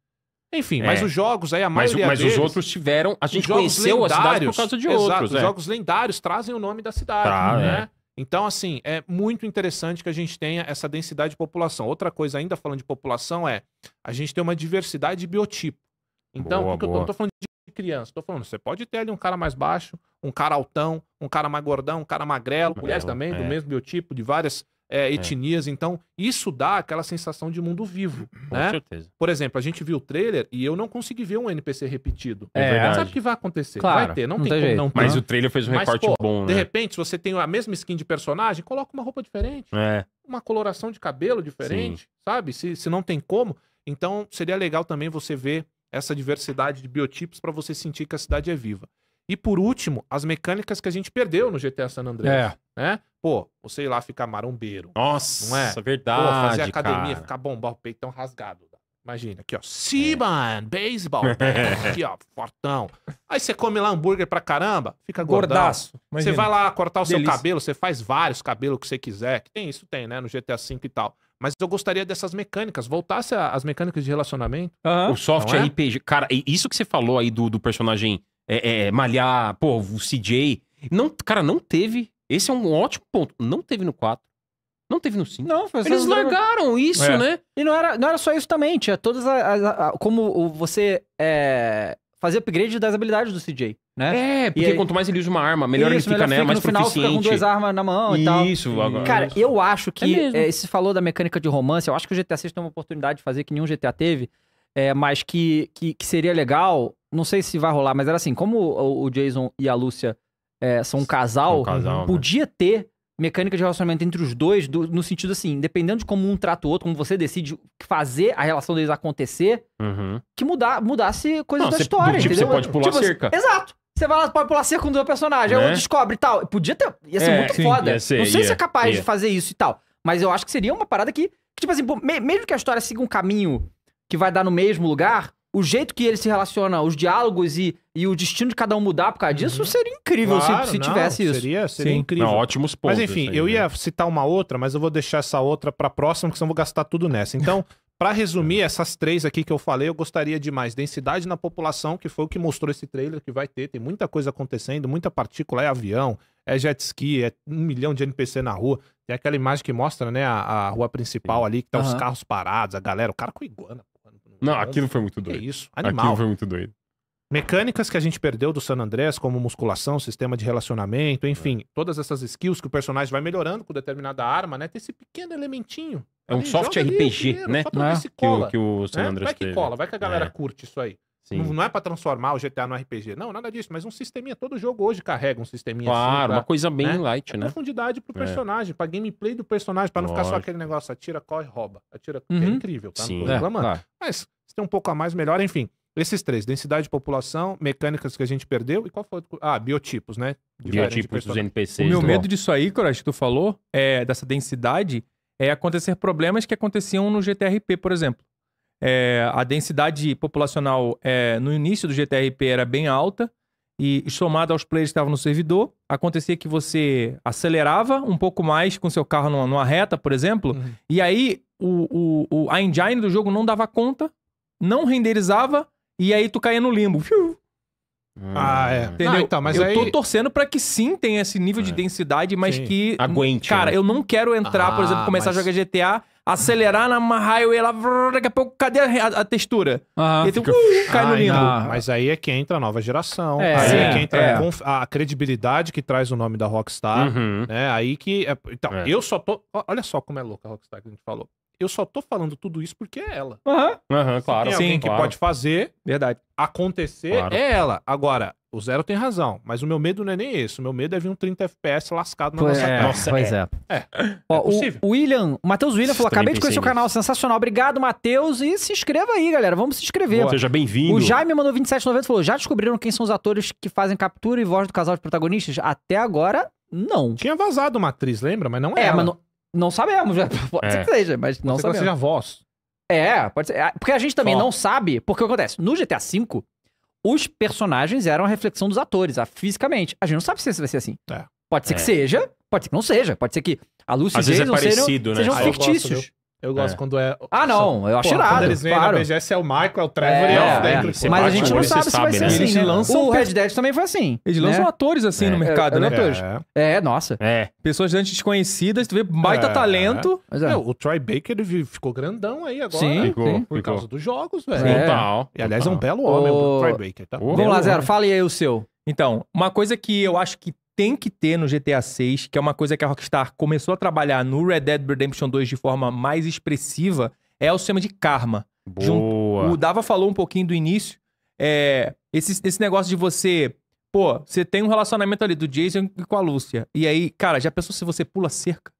Enfim, é. mas os jogos aí, a maioria Mas, mas deles, os outros tiveram... A gente conheceu a cidade por causa de exato, outros. Os jogos lendários trazem o nome da cidade, tá, né? Então, assim, é muito interessante que a gente tenha essa densidade de população. Outra coisa, ainda falando de população, é a gente tem uma diversidade de biotipo. Então, boa, o que eu tô, eu tô falando de criança. Estou falando, você pode ter ali um cara mais baixo, um cara altão, um cara mais gordão, um cara magrelo, mulheres também, é. do mesmo biotipo, de várias é, é. etnias. É. Então, isso dá aquela sensação de mundo vivo. Com né? certeza. Por exemplo, a gente viu o trailer e eu não consegui ver um NPC repetido. É, verdade. Sabe o que vai acontecer? Claro, vai ter, não, não tem, tem como não Mas o trailer fez um Mas, recorte pô, bom, né? De repente, se você tem a mesma skin de personagem, coloca uma roupa diferente. É. Uma coloração de cabelo diferente, Sim. sabe? Se, se não tem como. Então, seria legal também você ver essa diversidade de biotipos para você sentir que a cidade é viva. E por último, as mecânicas que a gente perdeu no GTA San Andreas. É. Né? Pô, você ir lá ficar marombeiro. Nossa, não é? verdade. Pô, fazer academia, cara. ficar bombar o peitão rasgado. Imagina, aqui, ó. É. Seaman, baseball, aqui, ó, fortão. Aí você come lá hambúrguer pra caramba, fica gordaço. Você vai lá cortar o Delícia. seu cabelo, você faz vários cabelos que você quiser. Que tem isso, tem, né? No GTA V e tal. Mas eu gostaria dessas mecânicas, voltasse às mecânicas de relacionamento. O soft é? RPG. Cara, isso que você falou aí do, do personagem é, é, malhar, pô, o CJ. Não, cara, não teve. Esse é um ótimo ponto. Não teve no 4. Não teve no 5. Não, foi Eles largaram isso, é. né? E não era, não era só isso também, tinha todas as. as a, como você é, fazia upgrade das habilidades do CJ, né? É, porque aí, quanto mais ele usa uma arma, melhor isso, ele fica, melhor né? Fica, mais no proficiente. final fica com duas armas na mão e tal. Isso, agora. Cara, isso. eu acho que. É, é você falou da mecânica de romance, eu acho que o GTA 6 tem uma oportunidade de fazer que nenhum GTA teve. É, mas que, que, que seria legal, não sei se vai rolar, mas era assim, como o, o Jason e a Lúcia é, são um casal, um casal né? podia né? ter mecânica de relacionamento entre os dois, do, no sentido assim, dependendo de como um trata o outro, como você decide fazer a relação deles acontecer, uhum. que mudar, mudasse coisas Não, da cê, história. Tipo, entendeu? você pode pular tipo, cerca. Exato. Você vai lá, pode pular cerca com o seu personagem, né? aí outro descobre e tal. Podia ter. Ia ser é, muito sim, foda. Ser, Não sei ia, se é capaz ia. de fazer isso e tal. Mas eu acho que seria uma parada que, que tipo assim, pô, me, mesmo que a história siga um caminho que vai dar no mesmo lugar, o jeito que ele se relaciona, os diálogos e, e o destino de cada um mudar por causa disso, uhum. seria incrível claro, se, se não, tivesse isso. Seria, seria incrível. Não, ótimos pontos. Mas enfim, aí, eu né? ia citar uma outra, mas eu vou deixar essa outra pra próxima, porque senão eu vou gastar tudo nessa. Então, para resumir essas três aqui que eu falei, eu gostaria de mais densidade na população, que foi o que mostrou esse trailer que vai ter. Tem muita coisa acontecendo, muita partícula, é avião, é jet ski, é um milhão de NPC na rua. Tem aquela imagem que mostra, né, a, a rua principal ali, que tá uhum. os carros parados, a galera, o cara com iguana não, aquilo foi muito doido. É isso, animal. Aquilo foi muito doido. Mecânicas que a gente perdeu do San Andrés, como musculação, sistema de relacionamento, enfim, é. todas essas skills que o personagem vai melhorando com determinada arma, né? Tem esse pequeno elementinho. É um soft RPG, ali, né? Só pra é. ver se cola. Que o, que o San né? Andrés né? Vai que cola, vai que a galera é. curte isso aí. Não, não, é para transformar o GTA no RPG. Não, nada disso. Mas um sisteminha. Todo jogo hoje carrega um sisteminha. Assim claro, assim, pra, uma coisa bem né? light, é né? Profundidade pro é. personagem, é. pra gameplay do personagem, para não ficar só aquele negócio atira, corre, rouba. Atira. É uhum. É incrível, tá? Sim, não tô é, reclamando. É, claro. Mas se tem um pouco a mais, melhor. Enfim, esses três: densidade de população, mecânicas que a gente perdeu e qual foi? Ah, biotipos, né? biotipos dos NPCs. O meu medo disso aí, Coraz, que tu falou, é, dessa densidade, é acontecer problemas que aconteciam no GTRP, por exemplo. É, a densidade populacional é, no início do GTRP era bem alta e somado aos players que estavam no servidor, acontecia que você acelerava um pouco mais com seu carro numa, numa reta, por exemplo, uhum. e aí o, o, o, a engine do jogo não dava conta, não renderizava e aí tu caía no limbo. Fiu, ah, ah, é. é. Entendeu? Ah, então, mas eu aí... tô torcendo para que sim tenha esse nível de é. densidade, mas sim. que. Aguente. Cara, né? eu não quero entrar, ah, por exemplo, começar mas... a jogar GTA, acelerar na highway lá, daqui a pouco, cadê a, a textura? Ah, e fica... uh, cai no lindo. Ah, mas aí é que entra a nova geração. É, aí é, é que entra é. a, a, credibilidade que traz o nome da Rockstar. Uhum. Né? Aí que. É, então, eu só tô. Olha só como é louca a Rockstar que a gente falou. Eu só tô falando tudo isso porque é ela. Aham, uhum, claro. sim, que claro. pode fazer Verdade. acontecer, claro. é ela. Agora, o Zero tem razão, mas o meu medo não é nem esse. O meu medo é vir um 30 FPS lascado na pois nossa é, cara. Nossa, pois é. É, é. Ó, é o William, o Matheus William falou, acabei de conhecer o canal, sensacional. Obrigado, Matheus. E se inscreva aí, galera. Vamos se inscrever. Boa, seja bem-vindo. O Jaime mandou 2790 falou, já descobriram quem são os atores que fazem captura e voz do casal de protagonistas? Até agora, não. Tinha vazado uma atriz, lembra? Mas não é, é ela. Mas não... Não sabemos, né? pode é. ser que seja, mas não sabemos. que seja voz. É, pode ser. É, porque a gente também Só. não sabe, porque o que acontece? No GTA V, os personagens eram a reflexão dos atores, a, fisicamente. A gente não sabe se vai ser assim. É. Pode ser é. que seja, pode ser que não seja, pode ser que a Lucy e Jason é parecido, sejam, né? sejam ah, fictícios. Eu gosto é. quando é. Ah, não, eu acho Pô, irado. Quando eles vêm claro. na BGS é o Michael, é o Trevor é, e é, dentro. É. Mas a gente não sabe se vai ser né? assim. Eles né? lançam o Red Dead também foi assim. Eles né? lançam atores assim no é, mercado, né? É. é. nossa. É. Pessoas antes desconhecidas, tu vê baita é. talento. Meu, o Troy Baker ele ficou grandão aí agora. Sim, né? ficou, sim. por ficou. causa dos jogos, velho. É. Total. E aliás, é um belo homem o, o Troy Baker, tá? Vamos lá, Zero, fale aí o seu. Então, uma coisa que eu acho que tem que ter no GTA 6, que é uma coisa que a Rockstar começou a trabalhar no Red Dead Redemption 2 de forma mais expressiva, é o sistema de karma. Boa. O Dava falou um pouquinho do início. É... Esse, esse negócio de você. Pô, você tem um relacionamento ali do Jason com a Lúcia. E aí, cara, já pensou se você pula cerca?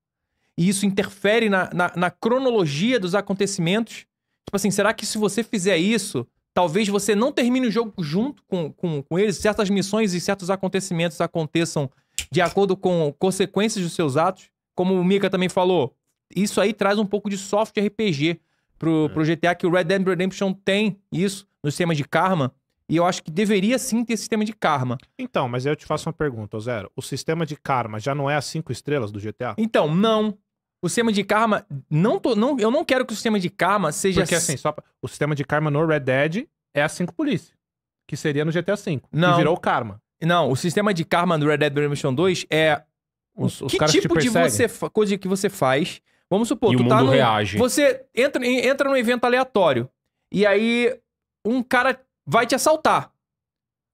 E isso interfere na, na, na cronologia dos acontecimentos? Tipo assim, será que se você fizer isso, Talvez você não termine o jogo junto com, com, com eles, certas missões e certos acontecimentos aconteçam de acordo com consequências dos seus atos. Como o Mika também falou, isso aí traz um pouco de soft RPG pro, é. pro GTA, que o Red Dead Redemption tem isso no sistema de karma. E eu acho que deveria sim ter sistema de karma. Então, mas eu te faço uma pergunta, Zero. O sistema de karma já não é as cinco estrelas do GTA? Então, não. O sistema de karma. Não tô, não, eu não quero que o sistema de karma seja. Porque assim, só. Pra... O sistema de karma no Red Dead é a 5 polícia. Que seria no GTA V. Não. Que virou karma. Não, o sistema de karma no Red Dead Redemption 2 é. Os, os que tipo de você, coisa que você faz. Vamos supor, e tu o tá mundo tá no, reage. Você entra, entra num evento aleatório. E aí, um cara vai te assaltar.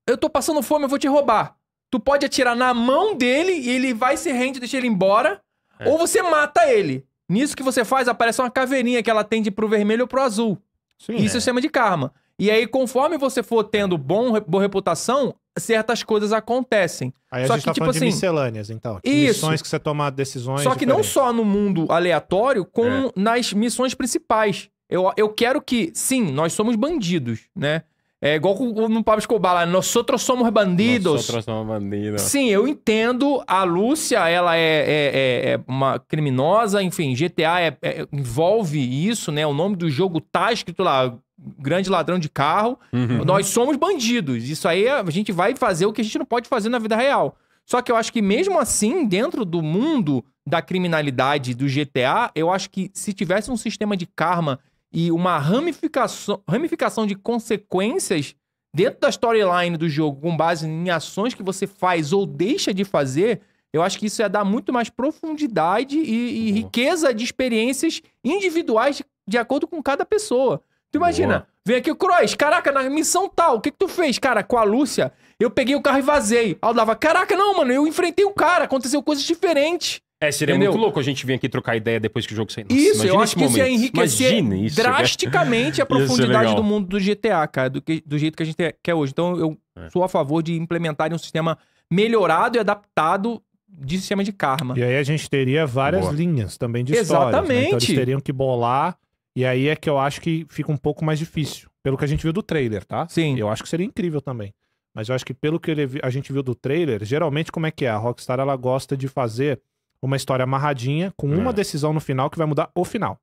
Eu tô passando fome, eu vou te roubar. Tu pode atirar na mão dele e ele vai se rende, deixa ele embora. É. Ou você mata ele. Nisso que você faz, aparece uma caveirinha que ela tende pro vermelho ou pro azul. Sim, Isso né? é chama de karma. E aí, conforme você for tendo bom, boa reputação, certas coisas acontecem. Aí a só gente que, tá tipo assim, de miscelâneas, então. Isso. Missões que você toma decisões. Só que diferentes. não só no mundo aleatório, como é. nas missões principais. Eu, eu quero que, sim, nós somos bandidos, né? É igual no Pablo Escobar lá, nós outros somos bandidos. Nós outros somos bandidos. Sim, eu entendo. A Lúcia, ela é, é, é, é uma criminosa, enfim, GTA é, é, envolve isso, né? O nome do jogo tá escrito lá, grande ladrão de carro. Uhum. Nós somos bandidos. Isso aí a gente vai fazer o que a gente não pode fazer na vida real. Só que eu acho que mesmo assim, dentro do mundo da criminalidade do GTA, eu acho que se tivesse um sistema de karma e uma ramificação, ramificação de consequências dentro da storyline do jogo, com base em ações que você faz ou deixa de fazer, eu acho que isso ia dar muito mais profundidade e, e riqueza de experiências individuais de, de, acordo com cada pessoa. Tu imagina, Boa. vem aqui o Croix, caraca, na missão tal, o que que tu fez? Cara, com a Lúcia, eu peguei o carro e vazei. Aí eu dava, caraca, não, mano, eu enfrentei o um cara, aconteceu coisas diferentes. É, seria Entendeu? muito louco a gente vir aqui trocar ideia depois que o jogo sair. Nossa, isso, eu acho que isso ia enriquecer isso, drasticamente a profundidade do mundo do GTA, cara, do, que, do jeito que a gente quer é hoje. Então eu é. sou a favor de implementar um sistema melhorado e adaptado de sistema de karma. E aí a gente teria várias Boa. linhas também de história. Exatamente. Né? Então eles teriam que bolar, e aí é que eu acho que fica um pouco mais difícil. Pelo que a gente viu do trailer, tá? Sim. Eu acho que seria incrível também. Mas eu acho que pelo que a gente viu do trailer, geralmente como é que é? A Rockstar, ela gosta de fazer uma história amarradinha, com uma é. decisão no final que vai mudar o final.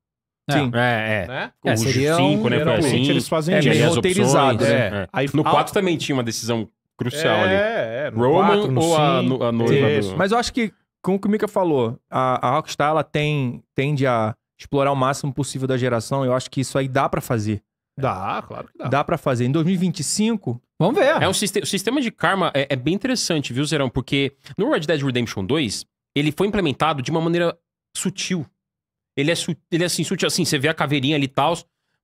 Sim. É, é. é. Né? É, o 5, né? Foi assim. Eles fazem é, isso. roteirizado. Né? É. é. Aí, no 4 ao... Ah, também tinha uma decisão crucial ali. É, No Roman 4, no ou a, no, a noiva do... Mas eu acho que, como o Mika falou, a, a Rockstar, ela tem, tende a explorar o máximo possível da geração. Eu acho que isso aí dá para fazer. Dá, claro que dá. Dá pra fazer. Em 2025, vamos ver. É um sistema, o sistema de karma é, é bem interessante, viu, Zerão? Porque no Red Dead Redemption 2, ele foi implementado de uma maneira sutil. Ele é, su ele é assim, sutil, assim, você vê a caveirinha ali e tal,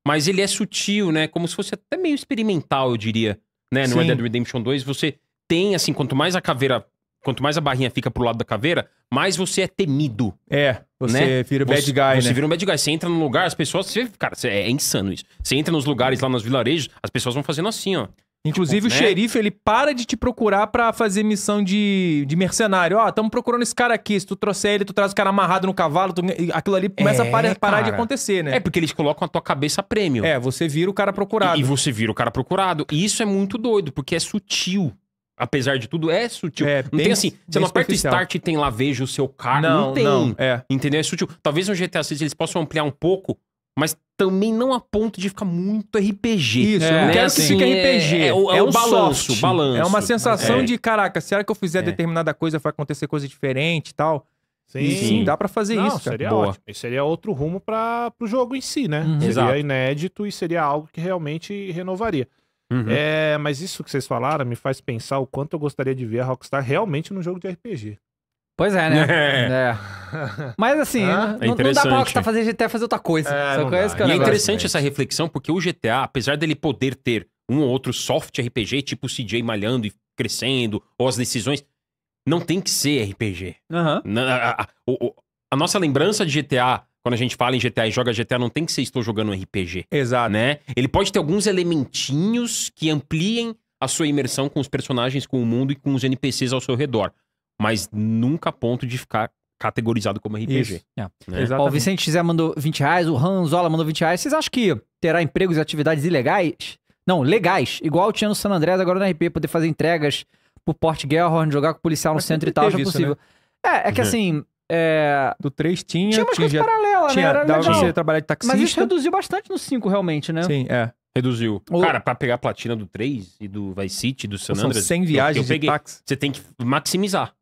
mas ele é sutil, né? Como se fosse até meio experimental, eu diria, né? No Red Dead Redemption 2, você tem, assim, quanto mais a caveira, quanto mais a barrinha fica pro lado da caveira, mais você é temido. É, você né? vira bad você, guy, você né? vira um bad guy. Você entra num lugar, as pessoas... Você, cara, é, é insano isso. Você entra nos lugares lá nos vilarejos, as pessoas vão fazendo assim, ó. Inclusive, o né? xerife, ele para de te procurar para fazer missão de, de mercenário. Ó, oh, estamos procurando esse cara aqui. Se tu trouxer ele, tu traz o cara amarrado no cavalo, tu... aquilo ali começa é, a parar, parar de acontecer, né? É, porque eles colocam a tua cabeça a prêmio. É, você vira o cara procurado. E, e você vira o cara procurado. E isso é muito doido, porque é sutil apesar de tudo, é sutil. É, não bem, tem assim, você não aperta start e tem lá, veja o seu carro. Não, não tem. Não, é. Entendeu? É sutil. Talvez no GTA 6 eles possam ampliar um pouco mas também não a ponto de ficar muito RPG. Isso, é, eu não quero que assim, fique é, RPG. É, é, o, é, é o balanço, balanço. É uma sensação é. de, caraca, será que eu fizer é. determinada coisa vai acontecer coisa diferente e tal? Sim. E, sim, dá para fazer não, isso. Cara. Seria Boa. ótimo. Isso seria outro rumo para o jogo em si, né? Uhum. Seria Exato. inédito e seria algo que realmente renovaria. Uhum. É, mas isso que vocês falaram me faz pensar o quanto eu gostaria de ver a Rockstar realmente num jogo de RPG. Pois é, né? É. é. Mas assim, ah, não, é não, dá pra tá fazer GTA fazer outra coisa. É, só coisa que é e é interessante essa reflexão, porque o GTA, apesar dele poder ter um ou outro soft RPG, tipo o CJ malhando e crescendo, ou as decisões, não tem que ser RPG. Uhum. Na, a, a, a nossa lembrança de GTA quando a gente fala em GTA e joga GTA, não tem que ser estou jogando um RPG. Exato. Né? Ele pode ter alguns elementinhos que ampliem a sua imersão com os personagens, com o mundo e com os NPCs ao seu redor mas nunca a ponto de ficar categorizado como RPG. Yeah. É. Né? Ó, o Vicente Zé mandou 20 reais, o Ranzola mandou 20 reais. Vocês acham que terá empregos e atividades ilegais? Não, legais. Igual tinha no San Andrés, agora no RP, poder fazer entregas por Port Gellhorn, jogar com policial no centro e tal, já é possível. né? É, é que uhum. assim... É... Do 3 tinha... Tinha umas tinha, coisas paralelas, né? tinha, né? dava você trabalhar de taxista. Mas isso reduziu bastante no 5, realmente, né? Sim, é. Reduziu. O... Cara, pra pegar a platina do 3 e do Vice City, do San Andreas... São 100 viagens táxi. Você tem que maximizar.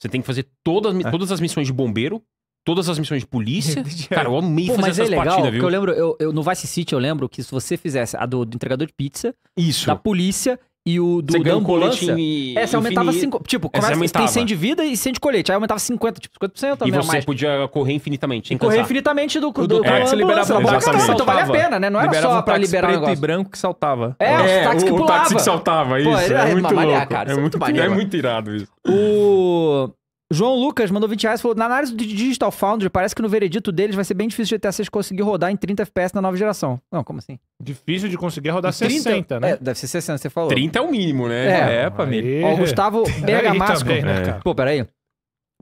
Você tem que fazer todas, é. todas as missões de bombeiro, todas as missões de polícia. Cara, eu amei Pô, fazer essas é legal, partidas, viu? eu lembro, eu, eu, no Vice City eu lembro que se você fizesse a do, do entregador de pizza, Isso. da polícia e o do, você da ambulância. E, é, você aumentava Tipo, começa, aumentava. tem 100 de vida e 100 de colete. Aí aumentava 50, tipo, 50%. E você mais. podia correr infinitamente. Sem correr infinitamente do, do, do é, que você liberava pela então vale a pena, né? Não era liberava só um pra liberar. Preto o negócio. e branco que saltava. É, é, táxi o, que pulava. O táxi que saltava, isso. Pô, é, é, muito louco. Cara, é, é muito, é muito irado isso. O. João Lucas mandou 20 reais e falou: Na análise do Digital Foundry, parece que no veredito deles vai ser bem difícil o GTA 6 conseguir rodar em 30 FPS na nova geração. Não, como assim? Difícil de conseguir rodar 60, né? É, deve ser 60, você falou. 30 é o mínimo, né? É, é mim Ó, o Gustavo Bergamasco. Tá Também, né, é. Pô, peraí.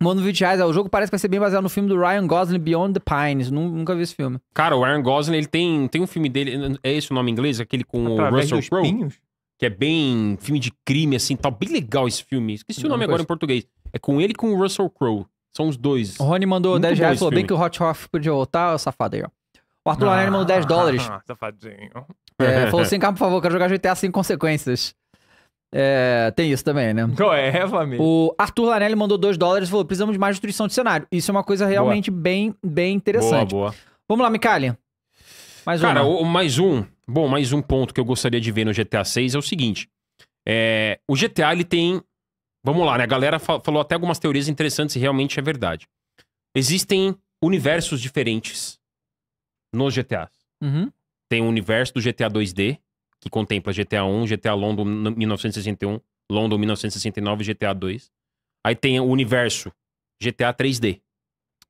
Mano, 20 reais, é, o jogo parece que vai ser bem baseado no filme do Ryan Gosling, Beyond the Pines. Nunca vi esse filme. Cara, o Ryan Gosling, ele tem, tem um filme dele, é esse o nome em inglês? Aquele com Através o Russell Crowe? Que é bem filme de crime, assim, tal. Bem legal esse filme. Esqueci Não, o nome agora em português. É com ele e com o Russell Crowe. São os dois. O Rony mandou Muito 10 reais e falou bem que o Hot Hoff podia voltar, safado aí, ó. O Arthur ah, mandou 10 dólares. Ah, safadinho. É, é, falou assim, cara, por favor, quero jogar GTA sem consequências. É, tem isso também, né? Qual é, família? O Arthur Lanelli mandou 2 dólares e falou: precisamos de mais destruição de cenário. Isso é uma coisa realmente boa. bem, bem interessante. Boa, boa. Vamos lá, Micali. Mais um. Cara, o, mais um. Bom, mais um ponto que eu gostaria de ver no GTA 6 é o seguinte: é, o GTA ele tem Vamos lá, né? A galera falou até algumas teorias interessantes e realmente é verdade. Existem universos diferentes nos GTAs. Uhum. Tem o universo do GTA 2D, que contempla GTA 1, GTA London 1961, London 1969 e GTA 2. Aí tem o universo GTA 3D.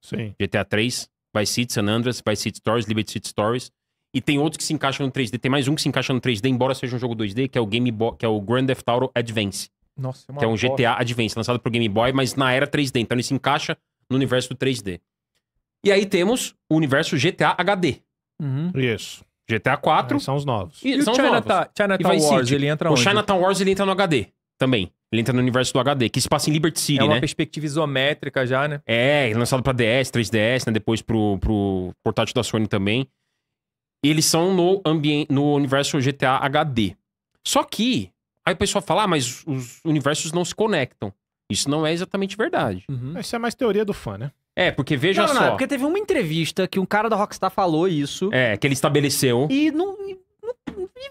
Sim. GTA 3, Vice City, San Andreas, Vice City Stories, Liberty City Stories. E tem outros que se encaixam no 3D. Tem mais um que se encaixa no 3D, embora seja um jogo 2D, que é o Game Boy, que é o Grand Theft Auto Advance. Nossa, é que é um GTA bosta. Advance, lançado pro Game Boy, mas na era 3D. Então ele se encaixa no universo do 3D. E aí temos o universo GTA HD. Uhum. Isso. GTA 4. são os novos. E, e são o China novos. Chinatown Wars, City. ele entra onde? O Chinatown Wars, ele entra no HD também. Ele entra no universo do HD, que se passa em Liberty City, né? É uma né? perspectiva isométrica já, né? É, lançado pra DS, 3DS, né? Depois pro, pro portátil da Sony também. E eles são no, ambiente, no universo GTA HD. Só que Aí o pessoal fala, ah, mas os universos não se conectam. Isso não é exatamente verdade. Uhum. Isso é mais teoria do fã, né? É, porque veja não, não, só. Não, é porque teve uma entrevista que um cara da Rockstar falou isso. É, que ele estabeleceu. E não. E,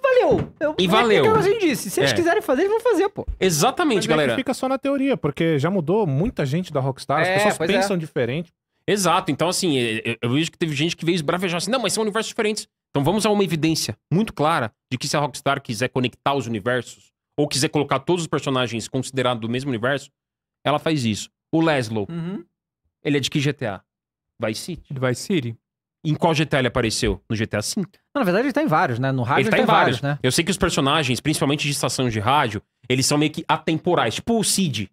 valeu. Eu, e valeu. É o disse. Se é. eles quiserem fazer, eles vão fazer, pô. Exatamente, Mas galera. fica só na teoria, porque já mudou muita gente da Rockstar. As é, pessoas é. pensam diferente. Exato. Então, assim, eu vejo que teve gente que veio esbravejar assim, não, mas são universos diferentes. Então vamos a uma evidência muito clara de que se a Rockstar quiser conectar os universos, ou quiser colocar todos os personagens considerados do mesmo universo, ela faz isso. O Leslo, uhum. ele é de que GTA? Vice City. Vice City. Em qual GTA ele apareceu? No GTA V. Não, na verdade, ele tá em vários, né? No rádio ele, ele tá em vários. vários. né? Eu sei que os personagens, principalmente de estação de rádio, eles são meio que atemporais. Tipo o Cid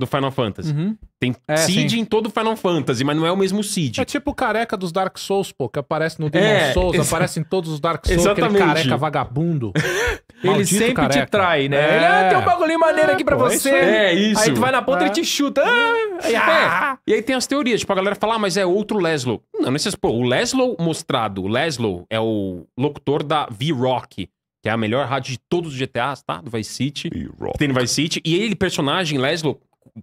do Final Fantasy. Uhum. Tem é, Seed sim. em todo Final Fantasy, mas não é o mesmo Seed. É tipo o careca dos Dark Souls, pô, que aparece no Demon é, Souls, aparece em todos os Dark Souls, Exatamente. aquele careca vagabundo. ele sempre careca. te trai, né? É. Ele, ah, tem um bagulho maneiro aqui pra pô, é você. É isso. Aí tu vai na ponta e é. te chuta. Ah, ah. e aí tem as teorias, tipo, a galera fala, ah, mas é outro Leslo. Não, não se, pô, o Leslo mostrado, o Leslo é o locutor da V-Rock que é a melhor rádio de todos os GTAs, tá? Do Vice City. Tem no Vice City. E ele, personagem, Leslo,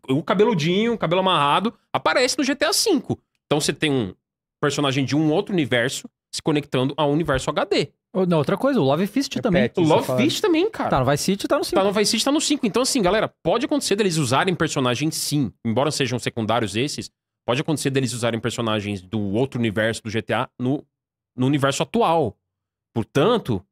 o cabeludinho, o cabelo amarrado, aparece no GTA V. Então você tem um personagem de um outro universo se conectando ao universo HD. não, outra coisa, o Love Fist é também. O Love Fist também, cara. Tá no Vice City, tá no 5. Tá no Vice City, tá no 5. Então, assim, galera, pode acontecer deles usarem personagens, sim. Embora sejam secundários esses, pode acontecer deles usarem personagens do outro universo do GTA no, no universo atual. Portanto,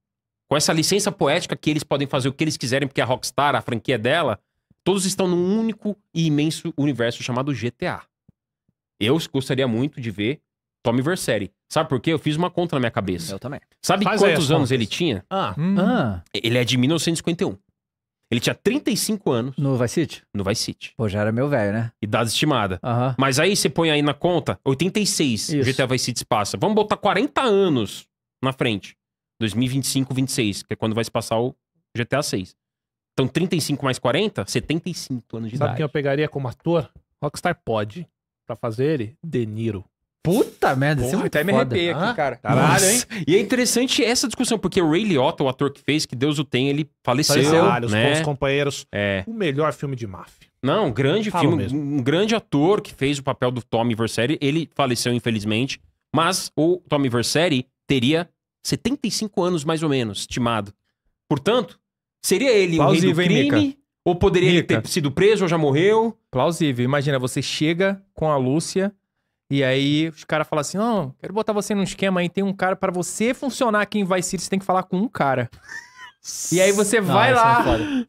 com essa licença poética que eles podem fazer o que eles quiserem, porque a Rockstar, a franquia dela, Todos estão num único e imenso universo chamado GTA. Eu gostaria muito de ver Tommy Versetti. Sabe por quê? Eu fiz uma conta na minha cabeça. Eu também. Sabe Faz quantos anos ele tinha? Ah. Hum. ah. Ele é de 1951. Ele tinha 35 anos. No Vice City? No Vice City. Pô, já era meu velho, né? Idade estimada. Uhum. Mas aí você põe aí na conta, 86 Isso. GTA Vice City passa. Vamos botar 40 anos na frente. 2025, 26, que é quando vai se passar o GTA 6. Então, 35 mais 40, 75 anos de Sabe idade. Sabe quem eu pegaria como ator? Rockstar pode Pra fazer ele, De Niro. Puta merda, é Porra, você até me arrepiei aqui, cara. Caralho, hein? E é interessante essa discussão, porque o Ray Liotta, o ator que fez, que Deus o tem, ele faleceu, Caralho, né? os bons companheiros. É. O melhor filme de máfia. Não, um grande filme, mesmo. um grande ator que fez o papel do Tommy Versetti, ele faleceu, infelizmente. Mas o Tommy Versetti teria 75 anos, mais ou menos, estimado. Portanto, Seria ele Plausível, o rei do crime? Hein, ou poderia Mica. ele ter sido preso ou já morreu? Plausível. Imagina, você chega com a Lúcia e aí os caras falam assim: não, quero botar você num esquema aí, tem um cara para você funcionar aqui em Vice City, você tem que falar com um cara. E aí você vai lá.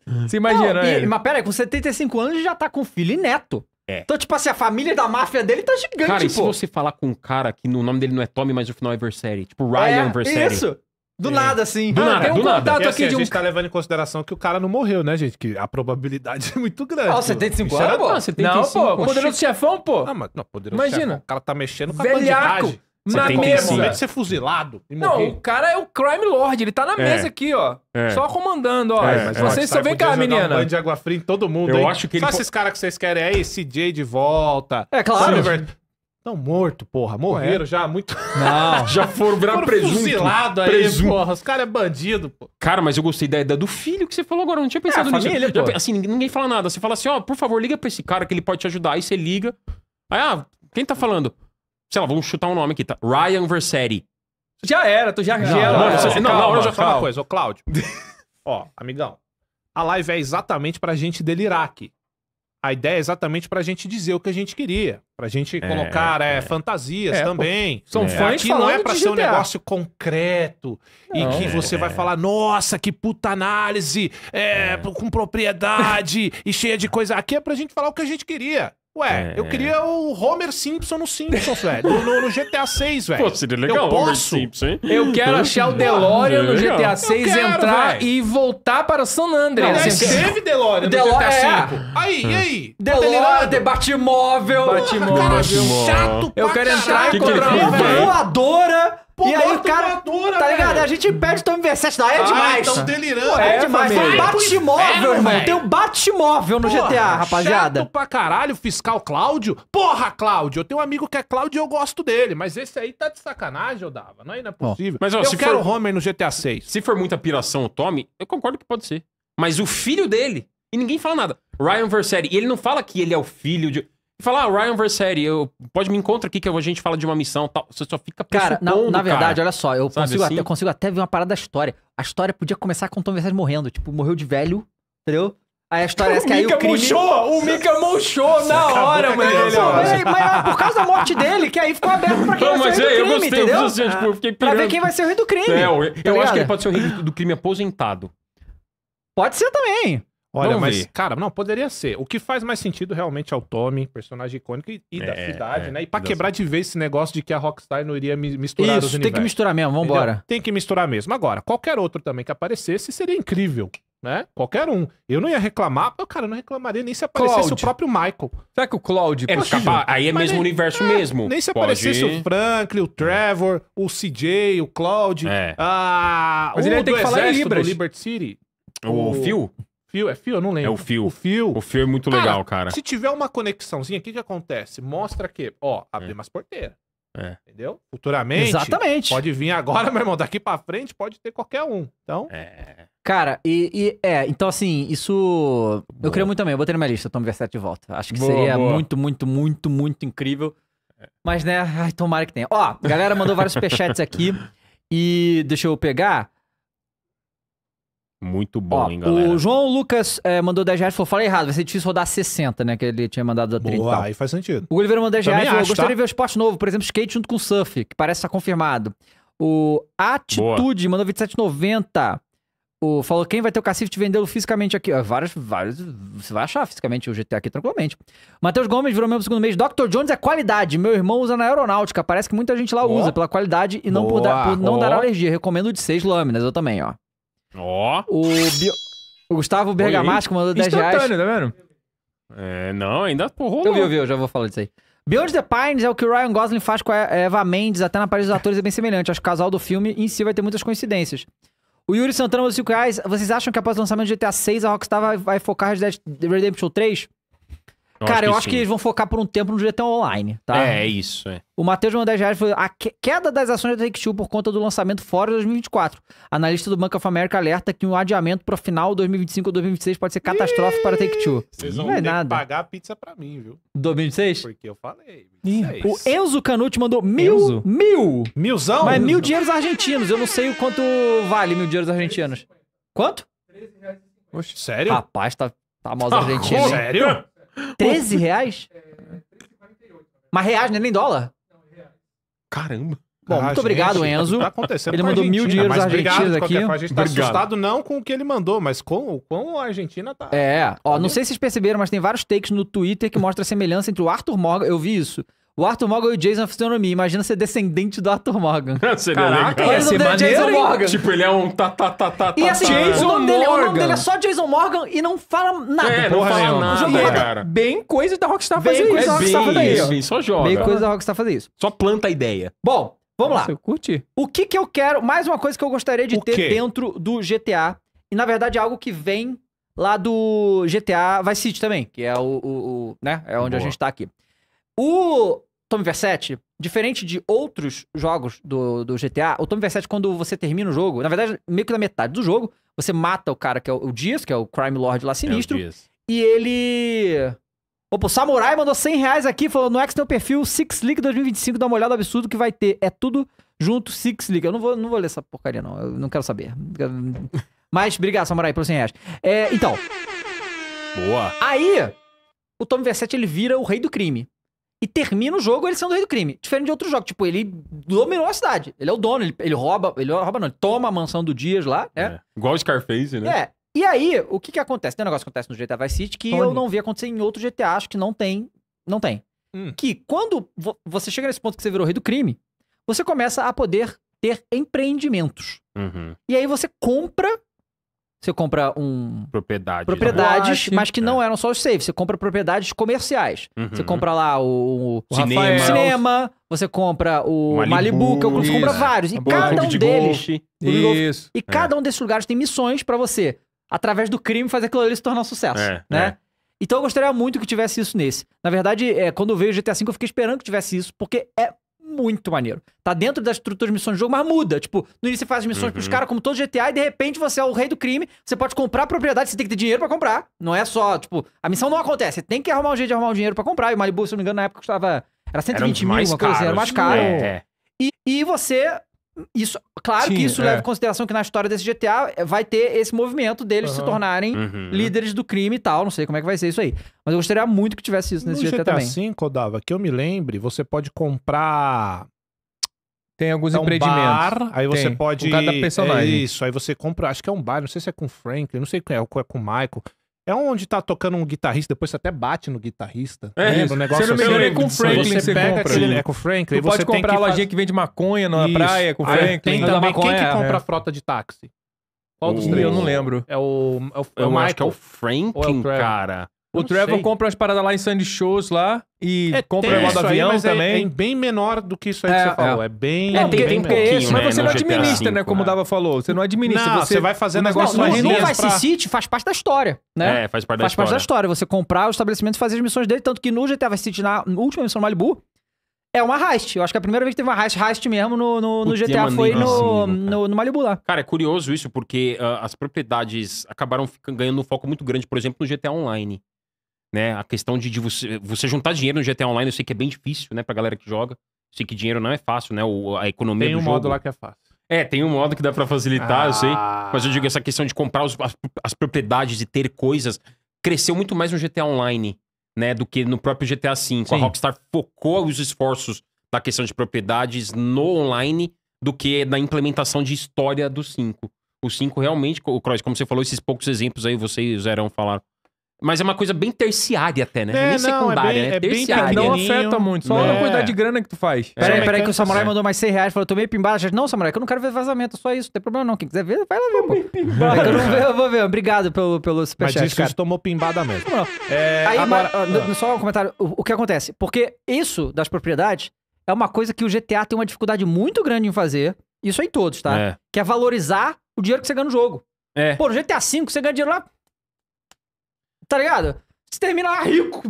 É você imagina, não, E, né? mas pera aí, com 75 anos já tá com filho e neto. É. Então, tipo assim, a família da máfia dele tá gigante, cara, e pô. se você falar com um cara que no nome dele não é Tommy, mas no final é Verseri? Tipo, Ryan é, Isso. Do é. nada, assim. Do ah, nada, tem um do contato nada. aqui assim, de um... A gente tá levando em consideração que o cara não morreu, né, gente? Que a probabilidade é muito grande. Ó, 75 anos, pô? Não, 75, não, pô. Poderoso chefão, pô. Ah, mas não, poderoso Imagina. Chefão. O cara tá mexendo com a bandidagem. Na mesa. momento de ser fuzilado Não, o cara é o crime lord. Ele tá na é. mesa aqui, ó. É. Só comandando, ó. É, mas vocês é. só vem cá, menina. Um de água fria em todo mundo, Eu hein? acho que Só esses caras que vocês querem é aí, CJ de volta. É claro. Silver... Estão morto, porra. Morreram é. já muito. Não. já foram virar presunto. Fuzilado aí, presunto. porra. Os caras é bandido, pô. Cara, mas eu gostei da ideia do filho que você falou agora. Eu não tinha é, pensado é, nisso. Família, já, assim, ninguém fala nada. Você fala assim, ó, oh, por favor, liga pra esse cara que ele pode te ajudar. Aí você liga. Aí, ah, quem tá falando? Sei lá, vamos chutar um nome aqui, tá? Ryan Versetti. Já era, tu já era. Não, não, não, não, eu já falo uma coisa, ô Cláudio. ó, amigão. A live é exatamente pra gente delirar aqui a ideia é exatamente para a gente dizer o que a gente queria, para a gente é, colocar é, é. fantasias é, também. São fãs que não é para ser um negócio concreto não, e que você vai falar, nossa, que puta análise, com propriedade e cheia de coisa. Aqui é para a gente falar o que a gente queria. Ué, é. eu queria o Homer Simpson no Simpsons, velho. No, no, GTA 6, velho. Pô, seria legal. Eu posso. Simpson, hein? Eu quero achar o DeLorean no GTA 6, quero, entrar véio. e voltar para San Andreas. Aliás, teve DeLorean no DeLorean, GTA 5. É. Aí, e aí? Tá DeLorean, de Batmóvel. Batmóvel. Cara, chato Eu quero entrar e comprar uma voadora. Pô, e aí, cara, tá ligado? Velho. A gente pede o Tommy V7 da ah, então é demais. Estão delirando. Pô, é, é demais. Tem um Batmóvel, irmão. É, Tem um Batmóvel no GTA, rapaziada. Chato pra caralho, fiscal Cláudio. Porra, Cláudio. Eu tenho um amigo que é Cláudio e eu gosto dele. Mas esse aí tá de sacanagem, eu dava. Não, é, não é possível. Mas, ó, eu se quero for... Homer no GTA 6. Se for muita piração o Tommy, eu concordo que pode ser. Mas o filho dele... E ninguém fala nada. Ryan Versetti. E ele não fala que ele é o filho de e falar, ah, Ryan Versetti, eu, pode me encontra aqui que a gente fala de uma missão tal. Você só fica Cara, na verdade, cara. olha só, eu consigo, assim? até, eu consigo até ver uma parada da história. A história podia começar com o Tom Versetti morrendo. Tipo, morreu de velho, entendeu? Aí a história é que aí o crime... Murchou, o Mika murchou na hora, mano. Né? Mas, mas é por causa da morte dele, que aí ficou aberto pra quem vai ser o rei é, do crime, eu gostei, entendeu? Eu tipo, eu fiquei pra ver quem vai ser o rei do crime. É, eu, tá acho que ele pode ser o rei do crime aposentado. Pode ser também. Olha, Vamos mas. Ver. Cara, não, poderia ser. O que faz mais sentido realmente é o Tommy, personagem icônico e, e é, da cidade, é, né? E pra quebrar de vez esse negócio de que a Rockstar não iria misturar Isso, os tem que misturar mesmo, vambora. Entendeu? Tem que misturar mesmo. Agora, qualquer outro também que aparecesse seria incrível, né? Qualquer um. Eu não ia reclamar, eu, cara, não reclamaria nem se aparecesse o próprio Michael. Será que o Cloud é, tipo, Aí é Mas mesmo nem, universo é, mesmo. Nem se aparecesse o Franklin, o Trevor, o CJ, o Cloud. É. Mas o ele ia ter que falar em Libras. Liberty City. O, o Phil? Fio, é fio? Eu não lembro. É o fio. O fio. O fio é muito cara, legal, cara. Se tiver uma conexãozinha, o que que acontece? Mostra que, ó, abre é. umas porteiras. É. Entendeu? Futuramente. Exatamente. Pode vir agora, meu irmão. Daqui pra frente pode ter qualquer um. Então. É. Cara, e, e é, então assim, isso. Boa. Eu queria muito também. Eu botei na minha lista, Tom Verset de volta. Acho que boa, seria boa. muito, muito, muito, muito incrível. Mas, né, ai, tomara que tenha. Ó, a galera mandou vários superchats aqui. E deixa eu pegar. Muito bom, Ó, hein, galera. O João Lucas é, mandou 10 reais e falou: falei errado, vai ser difícil rodar 60, né? Que ele tinha mandado a 30. Boa, aí faz sentido. O Oliveira mandou 10 reais falou: gostaria tá? de ver o esporte novo, por exemplo, skate junto com surf, que parece estar tá confirmado. O Atitude Boa. mandou 27,90. O, falou quem vai ter o cacife te vendê-lo fisicamente aqui. vários, vários. Você vai achar fisicamente o GTA aqui tranquilamente. Matheus Gomes virou mesmo segundo mês. Dr. Jones é qualidade. Meu irmão usa na aeronáutica. Parece que muita gente lá usa pela qualidade e não por, dar, por não dar alergia. Recomendo de seis lâminas, eu também, ó. Ó. O, Bio... o Gustavo Bergamasco mandou 10 reais. tá vendo? É, não, ainda porra. Eu vi, eu vi, eu já vou falar disso aí. Beyond the Pines é o que o Ryan Gosling faz com a Eva Mendes, até na parede dos atores é bem semelhante. Acho que o casal do filme em si vai ter muitas coincidências. O Yuri Santana mandou 5 reais. Vocês acham que após o lançamento de GTA 6 a Rockstar vai, vai focar Red Dead Redemption 3? Eu Cara, acho eu sim. acho que eles vão focar por um tempo no GTA Online, tá? É, é isso. É. O Matheus mandou 10 reais foi a queda das ações da Take-Two por conta do lançamento fora de 2024. Analista do Banco of America alerta que um adiamento para final 2025 ou 2026 pode ser catastrófico para a Take-Two. Vocês vão não é nada. pagar a pizza para mim, viu? 2026? Porque eu falei. O Enzo Canute mandou mil, Enzo? mil. Milzão? Mas mil dinheiros argentinos. Eu não sei o quanto vale mil dinheiros argentinos. Quanto? Oxe, sério? Rapaz, tá, tá mal ah, tá argentino. Sério? 13 reais? Mas reais, não é nem dólar? Caramba. Bom, ah, muito obrigado, gente, Enzo. Tá acontecendo ele mandou mil dinheiros argentinos aqui. Forma, a gente tá obrigado. assustado não com o que ele mandou, mas com, com a Argentina tá. É, ó, não sei se vocês perceberam, mas tem vários takes no Twitter que mostra a semelhança entre o Arthur Morgan. Eu vi isso. O Arthur Morgan e o Jason Fisionomia. Imagina ser descendente do Arthur Morgan. Seria Caraca, legal. ser é maneiro, Jason Morgan. Tipo, ele é um tá, tá, tá, tá, tá. E assim, Jason o nome, dele, é, o nome dele é só Jason Morgan e não fala nada. É, não fala nenhuma. nada, é, cara. Bem coisa da Rockstar bem fazer coisa, isso. Bem, Rockstar fazer isso. Bem, só joga. Bem coisa da Rockstar fazer isso. Só planta a ideia. Bom, vamos Nossa, lá. Você curti. O que que eu quero... Mais uma coisa que eu gostaria de o ter quê? dentro do GTA. E, na verdade, é algo que vem lá do GTA Vice City também, que é o... o, o né? É onde Boa. a gente tá aqui. O Tommy Versetti, diferente de outros jogos do, do GTA, o Tommy Versetti, quando você termina o jogo, na verdade, meio que na metade do jogo, você mata o cara que é o, o Dias, que é o Crime Lord lá é sinistro. É e ele. Opa, o Samurai mandou 100 reais aqui, falou no X o perfil Six League 2025, dá uma olhada absurdo que vai ter. É tudo junto, Six League. Eu não vou, não vou ler essa porcaria, não. Eu não quero saber. Mas, obrigado, Samurai, pelos 100 reais. É, então. Boa. Aí, o Tommy Versetti, ele vira o rei do crime e termina o jogo ele sendo o rei do crime. Diferente de outro jogo. Tipo, ele dominou a cidade. Ele é o dono, ele, ele rouba, ele rouba não, ele toma a mansão do Dias lá, né? É. Igual o Scarface, né? É. E aí, o que que acontece? Tem um negócio que acontece no GTA Vice City que Tony. eu não vi acontecer em outro GTA, acho que não tem, não tem. Hum. Que quando vo você chega nesse ponto que você virou rei do crime, você começa a poder ter empreendimentos. Uhum. E aí você compra você compra um. Propriedades. propriedades. Né? mas que não é. eram só os safes. Você compra propriedades comerciais. Uhum. Você compra lá o, o cinema. Rafael, cinema. Você compra o Malibu, Malibu que é eu compra vários. E cada um deles. Isso. E cada é. um desses lugares tem missões para você, através do crime, fazer aquilo ali se tornar um sucesso. É, né? É. Então eu gostaria muito que tivesse isso nesse. Na verdade, é, quando vejo o GTA V, eu fiquei esperando que tivesse isso, porque é muito maneiro. Tá dentro da estrutura de missões de jogo, mas muda. Tipo, no início você faz as missões uhum. pros caras, como todo GTA, e de repente você é o rei do crime, você pode comprar propriedade, você tem que ter dinheiro para comprar. Não é só, tipo, a missão não acontece, você tem que arrumar um jeito de arrumar um dinheiro para comprar. E o Malibu, se não me engano, na época custava. Era 120 era mil, uma coisa, assim, era mais caro. É. E, e você isso, claro Sim, que isso é. leva em consideração que na história desse GTA é, vai ter esse movimento deles uhum. se tornarem uhum. líderes do crime e tal. Não sei como é que vai ser isso aí. Mas eu gostaria muito que tivesse isso nesse no GTA, GTA também. No Codava, Dava, que eu me lembre, você pode comprar tem alguns é um empreendimentos. Bar, aí tem, você pode. cada personagem. É isso, aí você compra. Acho que é um bar, não sei se é com o Franklin, não sei qual é, é com o Michael. É onde tá tocando um guitarrista, depois você até bate no guitarrista. É, lembra? Um negócio você não assim? melhorei com o Franklin, você, pega compra. aquele. É com o Franklin. Você pode comprar a lojinha faz... que vende maconha na isso. praia com o ah, é. Franklin. Tem tá também quem que compra é. frota de táxi? Qual dos três? Eu não lembro. É o, é o, é o, Michael. Acho que é o Franklin, é o cara. O Trevor sei. compra as paradas lá em Sandy Shows lá e é compra o avião aí, é- também. É, bem menor do que isso aí é, que você é. falou. É, é bem. É, tem, bem tem pouquinho, mas né, você não administra, né? Como o né? Dava falou. Você não administra. Não, você, vai fazer um negócio não, no, no Vice pra... City faz parte da história, né? É, faz parte da faz história. Faz parte da história. Você comprar o estabelecimento e fazer é. as missões dele. Tanto que no GTA Vice City, na última missão do Malibu, é uma heist. Eu acho que a primeira vez que teve uma heist, heist mesmo no, no, no GTA foi no, no, no, Malibu lá. Cara, é curioso isso, porque uh, as propriedades acabaram ganhando um foco muito grande, por exemplo, no GTA Online né? A questão de, de você, você, juntar dinheiro no GTA Online, eu sei que é bem difícil, né, pra galera que joga. Eu sei que dinheiro não é fácil, né? O, a economia Tem um modo lá que é fácil. É, tem um modo que dá para facilitar, ah. eu sei. Ah. Mas eu digo, essa questão de comprar os, as, as, propriedades e ter coisas cresceu muito mais no GTA Online, né? Do que no próprio GTA V. Sim. A Rockstar focou os esforços da questão de propriedades no online do que na implementação de história do 5. O 5 realmente, o Cross, como você falou, esses poucos exemplos aí, vocês eram falar falaram, mas é uma coisa bem terciária até, né? É, Nem secundária, é bem, né? É terciária. Não afeta muito, né? só é. a quantidade de grana que tu faz. É. Peraí, peraí que o Samurai é. mandou mais 100 reais, falou, tô meio pimbado. Já, não, Samurai, é que eu não quero ver vazamento, só isso, não tem problema não. Quem quiser ver, vai lá ver, pô. É eu, não ver, eu vou ver, obrigado pelo, pelo superchat, Mas isso, cara. isso tomou pimbada mesmo. É, Aí, agora, só um comentário, o, o que acontece? Porque isso das propriedades é uma coisa que o GTA tem uma dificuldade muito grande em fazer, isso é em todos, tá? Que é valorizar o dinheiro que você ganha no jogo. É. Pô, no GTA V você ganha dinheiro lá Tá ligado? Você termina lá rico.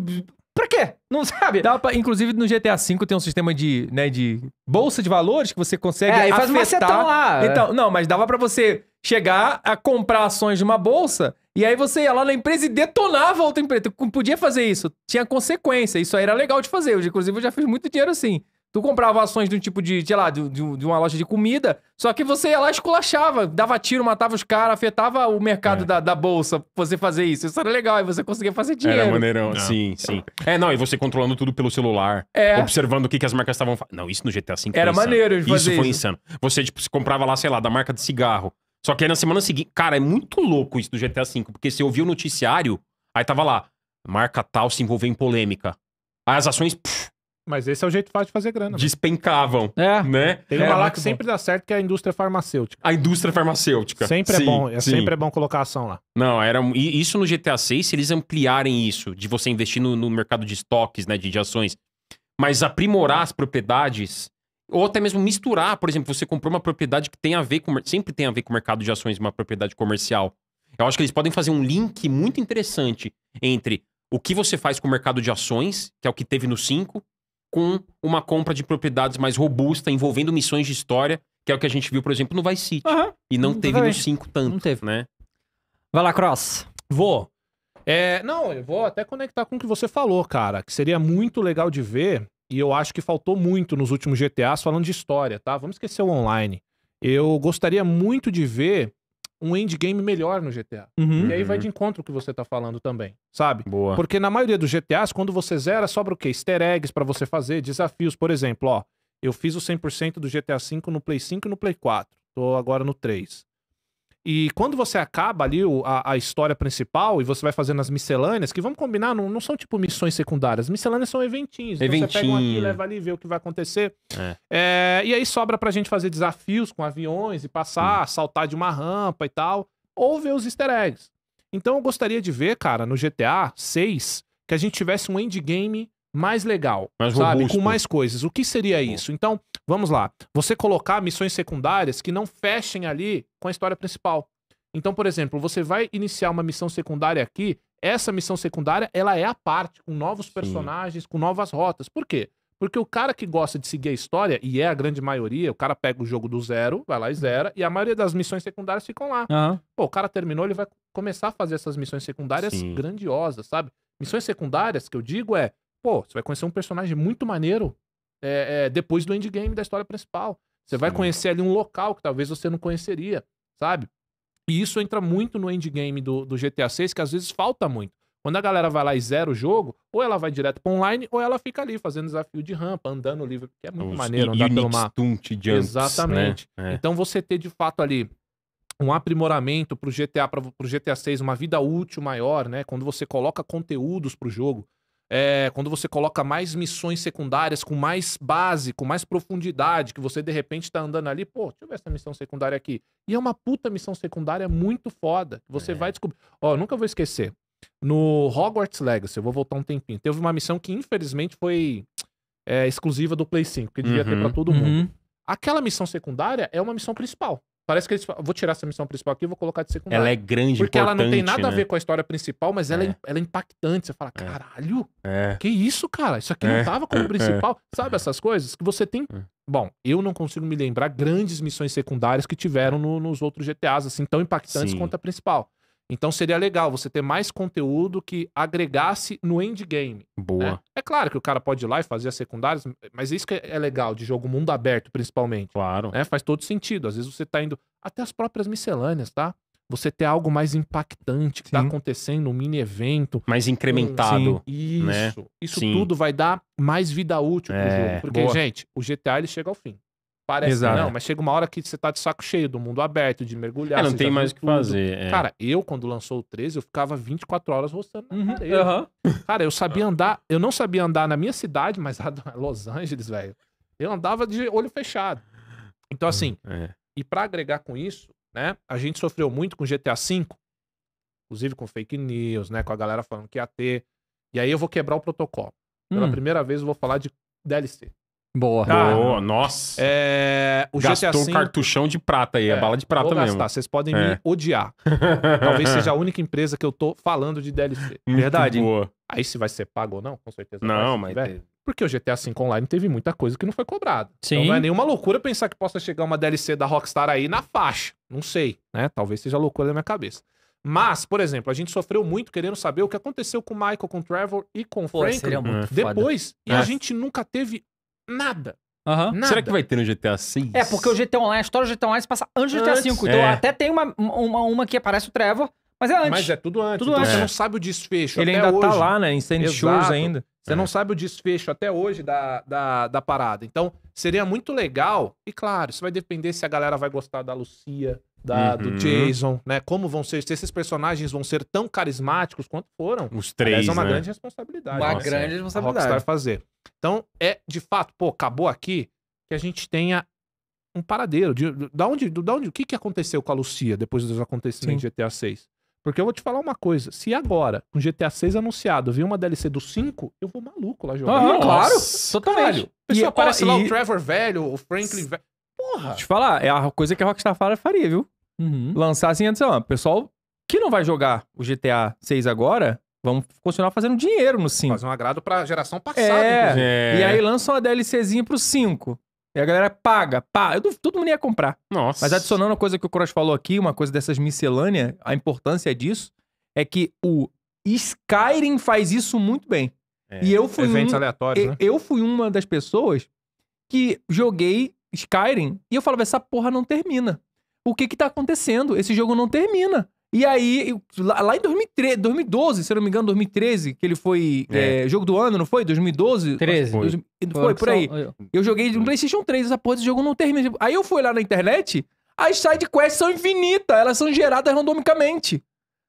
Pra quê? Não sabe? Dá pra, inclusive, no GTA V tem um sistema de, né, de bolsa de valores que você consegue é, e faz afetar. lá. É. Então, não, mas dava para você chegar a comprar ações de uma bolsa e aí você ia lá na empresa e detonava a outra empresa. Tu podia fazer isso. Tinha consequência. Isso aí era legal de fazer. Eu, inclusive, eu já fiz muito dinheiro assim. Tu comprava ações de um tipo de, sei lá, de, de uma loja de comida, só que você ia lá e esculachava, dava tiro, matava os caras, afetava o mercado é. da, da bolsa você fazer isso. Isso era legal, e você conseguia fazer dinheiro. Era maneirão, não. sim, sim. É, não, e você controlando tudo pelo celular, é. observando o que, que as marcas estavam fazendo. Não, isso no GTA V Era maneiro fazer isso. foi insano. Você, tipo, se comprava lá, sei lá, da marca de cigarro. Só que aí na semana seguinte... Cara, é muito louco isso do GTA V, porque você ouvia o noticiário, aí tava lá, marca tal se envolveu em polêmica. Aí as ações... Pff, mas esse é o jeito fácil de fazer grana. Né? Despencavam. É. Né? Tem é. uma é, lá que sempre dá certo, que é a indústria farmacêutica. A indústria farmacêutica. Sempre é sim, é bom, é sim. sempre é bom colocar ação lá. Não, era isso no GTA 6, se eles ampliarem isso, de você investir no, no mercado de estoques, né, de, de ações, mas aprimorar as propriedades ou até mesmo misturar, por exemplo, você comprou uma propriedade que tem a ver com sempre tem a ver com o mercado de ações, uma propriedade comercial. Eu acho que eles podem fazer um link muito interessante entre o que você faz com o mercado de ações, que é o que teve no 5, com uma compra de propriedades mais robusta, envolvendo missões de história, que é o que a gente viu, por exemplo, no Vice City. Uhum. E não, teve no 5 tanto. Não teve. Né? Vai lá, Cross. Vou. É, não, eu vou até conectar com o que você falou, cara, que seria muito legal de ver, e eu acho que faltou muito nos últimos GTAs falando de história, tá? Vamos esquecer o online. Eu gostaria muito de ver um endgame melhor no GTA. Uhum. E aí vai uhum. de encontro o que você tá falando também, sabe? Boa. Porque na maioria dos GTAs, quando você zera, sobra o quê? Easter eggs pra você fazer, desafios. Por exemplo, ó, eu fiz o 100% do GTA V no Play 5 e no Play 4. Tô agora no 3. E quando você acaba ali o, a, a, história principal e você vai fazendo as miscelâneas, que vamos combinar, não, não são tipo missões secundárias. Miscelâneas são eventinhos. Eventinho. Então você pega um aqui, leva ali, vê o que vai acontecer. É. É, e aí sobra pra gente fazer desafios com aviões e passar, hum. saltar de uma rampa e tal. Ou ver os easter eggs. Então eu gostaria de ver, cara, no GTA 6, que a gente tivesse um endgame mais legal, mais sabe? Com mais coisas. O que seria isso? Então, vamos lá, você colocar missões secundárias que não fechem ali com a história principal. Então, por exemplo, você vai iniciar uma missão secundária aqui, essa missão secundária, ela é a parte, com novos personagens, com novas rotas. Por quê? Porque o cara que gosta de seguir a história, e é a grande maioria, o cara pega o jogo do zero, vai lá e zera, e a maioria das missões secundárias ficam lá. Uhum. Pô, o cara terminou, ele vai começar a fazer essas missões secundárias Sim. grandiosas, sabe? Missões secundárias que eu digo é, pô, você vai conhecer um personagem muito maneiro é, é, depois do endgame da história principal. Você vai conhecer ali um local que talvez você não conheceria, sabe? E isso entra muito no endgame do, do GTA 6, que às vezes falta muito. Quando a galera vai lá e zera o jogo, ou ela vai direto para online, ou ela fica ali fazendo desafio de rampa, andando livre, que é muito Os maneiro andar pelo mar. Jumps, né? Exatamente. Né? É. Então você ter de fato ali um aprimoramento para o GTA, para o GTA 6, uma vida útil maior, né? Quando você coloca conteúdos para o jogo, é, quando você coloca mais missões secundárias com mais base, com mais profundidade, que você de repente tá andando ali, pô, deixa eu ver essa missão secundária aqui. E é uma puta missão secundária muito foda. Você é. vai descobrir. Ó, nunca vou esquecer. No Hogwarts Legacy, eu vou voltar um tempinho. Teve uma missão que infelizmente foi é, exclusiva do Play 5, que devia uhum, ter para todo uhum. mundo. Aquela missão secundária é uma missão principal. Parece que eles vou tirar essa missão principal aqui e vou colocar de secundária. Ela é grande, Porque ela não tem nada né? a ver com a história principal, mas ela é, é, ela é impactante. Você fala, é. caralho, é. que isso, cara? Isso aqui não é. tava como é. principal. Sabe essas coisas que você tem... Bom, eu não consigo me lembrar grandes missões secundárias que tiveram no, nos outros GTAs, assim, tão impactantes Sim. quanto a principal. Então seria legal você ter mais conteúdo que agregasse no endgame. Boa. Né? É claro que o cara pode ir lá e fazer as secundárias, mas isso que é, é legal de jogo mundo aberto, principalmente. Claro. Né? Faz todo sentido. Às vezes você tá indo até as próprias miscelâneas, tá? Você ter algo mais impactante que tá Sim. tá acontecendo, um mini evento. Mais incrementado. Né? Isso. Né? Isso Sim. tudo vai dar mais vida útil pro é, jogo. Porque, boa. gente, o GTA ele chega ao fim. Parece Exato. que não, mas chega uma hora que você tá de saco cheio do mundo aberto, de mergulhar. É, não tem mais o que tudo. fazer. É. Cara, eu, quando lançou o 13, eu ficava 24 horas roçando na uhum, areia. Uhum. Cara, eu sabia andar, eu não sabia andar na minha cidade, mas a Los Angeles, velho, eu andava de olho fechado. Então, assim, hum, é. e para agregar com isso, né, a gente sofreu muito com GTA V, inclusive com fake news, né, com a galera falando que ia ter. E aí eu vou quebrar o protocolo. Pela hum. primeira vez eu vou falar de DLC. Boa. Tá. Boa, nossa. É, o Gastou GTA V... cartuchão de prata aí, é, a é, bala de prata vou gastar. mesmo. Vocês podem é. me odiar. Talvez seja a única empresa que eu tô falando de DLC. Muito Verdade. Boa. Aí se vai ser pago ou não, com certeza. Não, mas... É. Porque o GTA V Online teve muita coisa que não foi cobrada. Então Sim. Então não é nenhuma loucura pensar que possa chegar uma DLC da Rockstar aí na faixa. Não sei, né? Talvez seja loucura da minha cabeça. Mas, por exemplo, a gente sofreu muito querendo saber o que aconteceu com o Michael, com o Trevor e com o Franklin depois. Foda. E é. a gente nunca teve Nada. Uhum. Será que vai ter no GTA 6? É, porque o GTA Online, a história do GTA Online se passa antes do GTA V. Então é. até tem uma, uma, uma que aparece o Trevor, mas é antes. Mas é tudo antes. Tudo então antes. Você não sabe o desfecho. Ele ainda tá hoje. tá lá, né? Em Stand Shoes ainda. Você é. não sabe o desfecho até hoje da, da, da parada. Então, seria muito legal. E claro, isso vai depender se a galera vai gostar da Lucia, da, uhum. do Jason, né? Como vão ser, se esses personagens vão ser tão carismáticos quanto foram. Os três, Aliás, é uma né? grande responsabilidade. Uma Nossa, grande responsabilidade. Rockstar fazer. Então, é de fato, pô, acabou aqui que a gente tenha um paradeiro. De, de, da onde, do, da onde, o que, que aconteceu com a Lucia depois dos acontecimentos de GTA 6? Porque eu vou te falar uma coisa, se agora, com GTA 6 anunciado, vir uma DLC do 5, eu vou maluco lá jogar. Ah, claro, totalmente. Caralho, e, aparece lá o Trevor velho, o Franklin velho. Porra. Deixa eu te falar, é a coisa que a Rockstar faria, viu? Uhum. Lançar assim, antes, ó, pessoal que não vai jogar o GTA 6 agora, vamos continuar fazendo dinheiro no 5. Fazer um agrado pra geração passada, é, é. E aí lançam uma DLCzinha pro 5. E a galera paga, pá. Eu, todo mundo ia comprar. Nossa. Mas adicionando a coisa que o Cross falou aqui, uma coisa dessas miscelâneas, a importância disso é que o Skyrim faz isso muito bem. É, e eu fui eventos um, aleatórios, né? eu fui uma das pessoas que joguei Skyrim e eu falava essa porra não termina o que que tá acontecendo? Esse jogo não termina. E aí, lá em 2013, 2012, se não me engano, 2013, que ele foi é. É, jogo do ano, não foi? 2012? 13. Foi, foi, foi por aí. Eu, joguei no PlayStation 3, essa porra desse jogo não termina. Aí eu fui lá na internet, as sidequests são infinitas, elas são geradas randomicamente.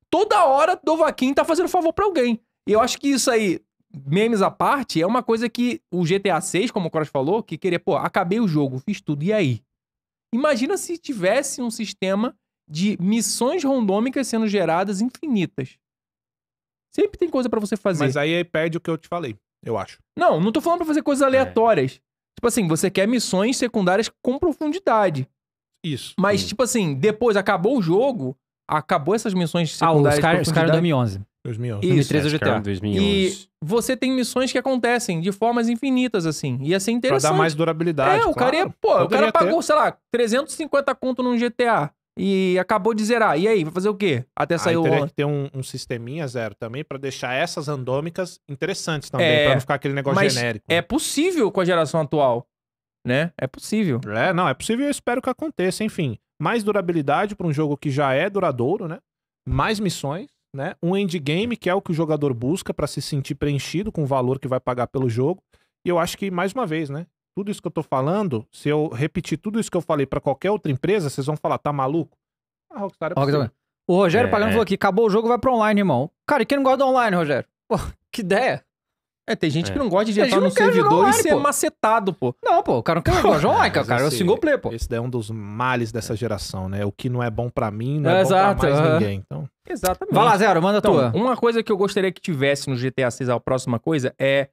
Toda hora, Dovaquim tá fazendo favor para alguém. E eu acho que isso aí, memes à parte, é uma coisa que o GTA 6, como o Cross falou, que queria, pô, acabei o jogo, fiz tudo, e aí? Imagina se tivesse um sistema de missões randômicas sendo geradas infinitas. Sempre tem coisa para você fazer. Mas aí perde o que eu te falei, eu acho. Não, não tô falando pra fazer coisas é. aleatórias. É. Tipo assim, você quer missões secundárias com profundidade. Isso. Mas, hum. tipo assim, depois acabou o jogo, acabou essas missões ah, secundárias. Ah, os caras cara M11. 2011. 2013 Isso, é, GTA. 2011. E você tem missões que acontecem de formas infinitas, assim. Ia é ser interessante. Pra dar mais durabilidade. É, claro. o cara ia, pô, Poderia o cara pagou, ter. sei lá, 350 conto num GTA e acabou de zerar. E aí, vai fazer o quê? Até sair aí, o. Teria que ter um, um sisteminha zero também para deixar essas andômicas interessantes também, é, pra não ficar aquele negócio mas genérico. É possível com a geração atual, né? É possível. É, não, é possível e eu espero que aconteça, enfim. Mais durabilidade para um jogo que já é duradouro, né? Mais missões né? Um endgame, que é o que o jogador busca para se sentir preenchido com o valor que vai pagar pelo jogo. E eu acho que, mais uma vez, né? Tudo isso que eu tô falando, se eu repetir tudo isso que eu falei para qualquer outra empresa, vocês vão falar, tá maluco? A Rockstar é Rockstar. O Rogério é. falou aqui, acabou o jogo, vai pra online, irmão. Cara, e quem não gosta do online, Rogério? Pô, que ideia. É, tem gente é. que não gosta de entrar no servidor online, e ser pô. macetado, pô. Não, pô, o cara não quer jogar online, cara. O cara é o single player, pô. Esse daí é um dos males dessa é. geração, né? O que não é bom pra mim, não é, é exato, bom pra mais uh -huh. ninguém. Então... Exatamente. Vai lá, Zero, manda então, tua. Uma coisa que eu gostaria que tivesse no GTA 6, a próxima coisa, é...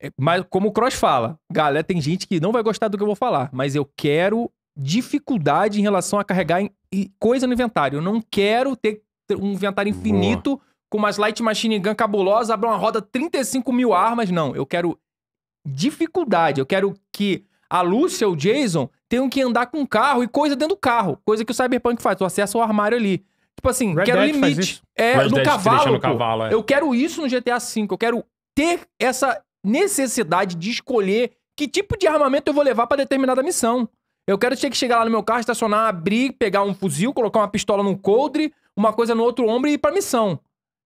é... Mas como o Cross fala, galera, tem gente que não vai gostar do que eu vou falar, mas eu quero dificuldade em relação a carregar em... coisa no inventário. Eu não quero ter um inventário infinito... Boa com umas light machine gun cabulosa, abrir uma roda 35 mil armas. Não, eu quero dificuldade. Eu quero que a Lúcia ou o Jason tenham que andar com carro e coisa dentro do carro. Coisa que o Cyberpunk faz, o acesso ao armário ali. Tipo assim, Red quero Dead limite. É, no cavalo. No cavalo é. Eu quero isso no GTA V. Eu quero ter essa necessidade de escolher que tipo de armamento eu vou levar para determinada missão. Eu quero ter que chegar lá no meu carro, estacionar, abrir, pegar um fuzil, colocar uma pistola num coldre, uma coisa no outro ombro e ir pra missão.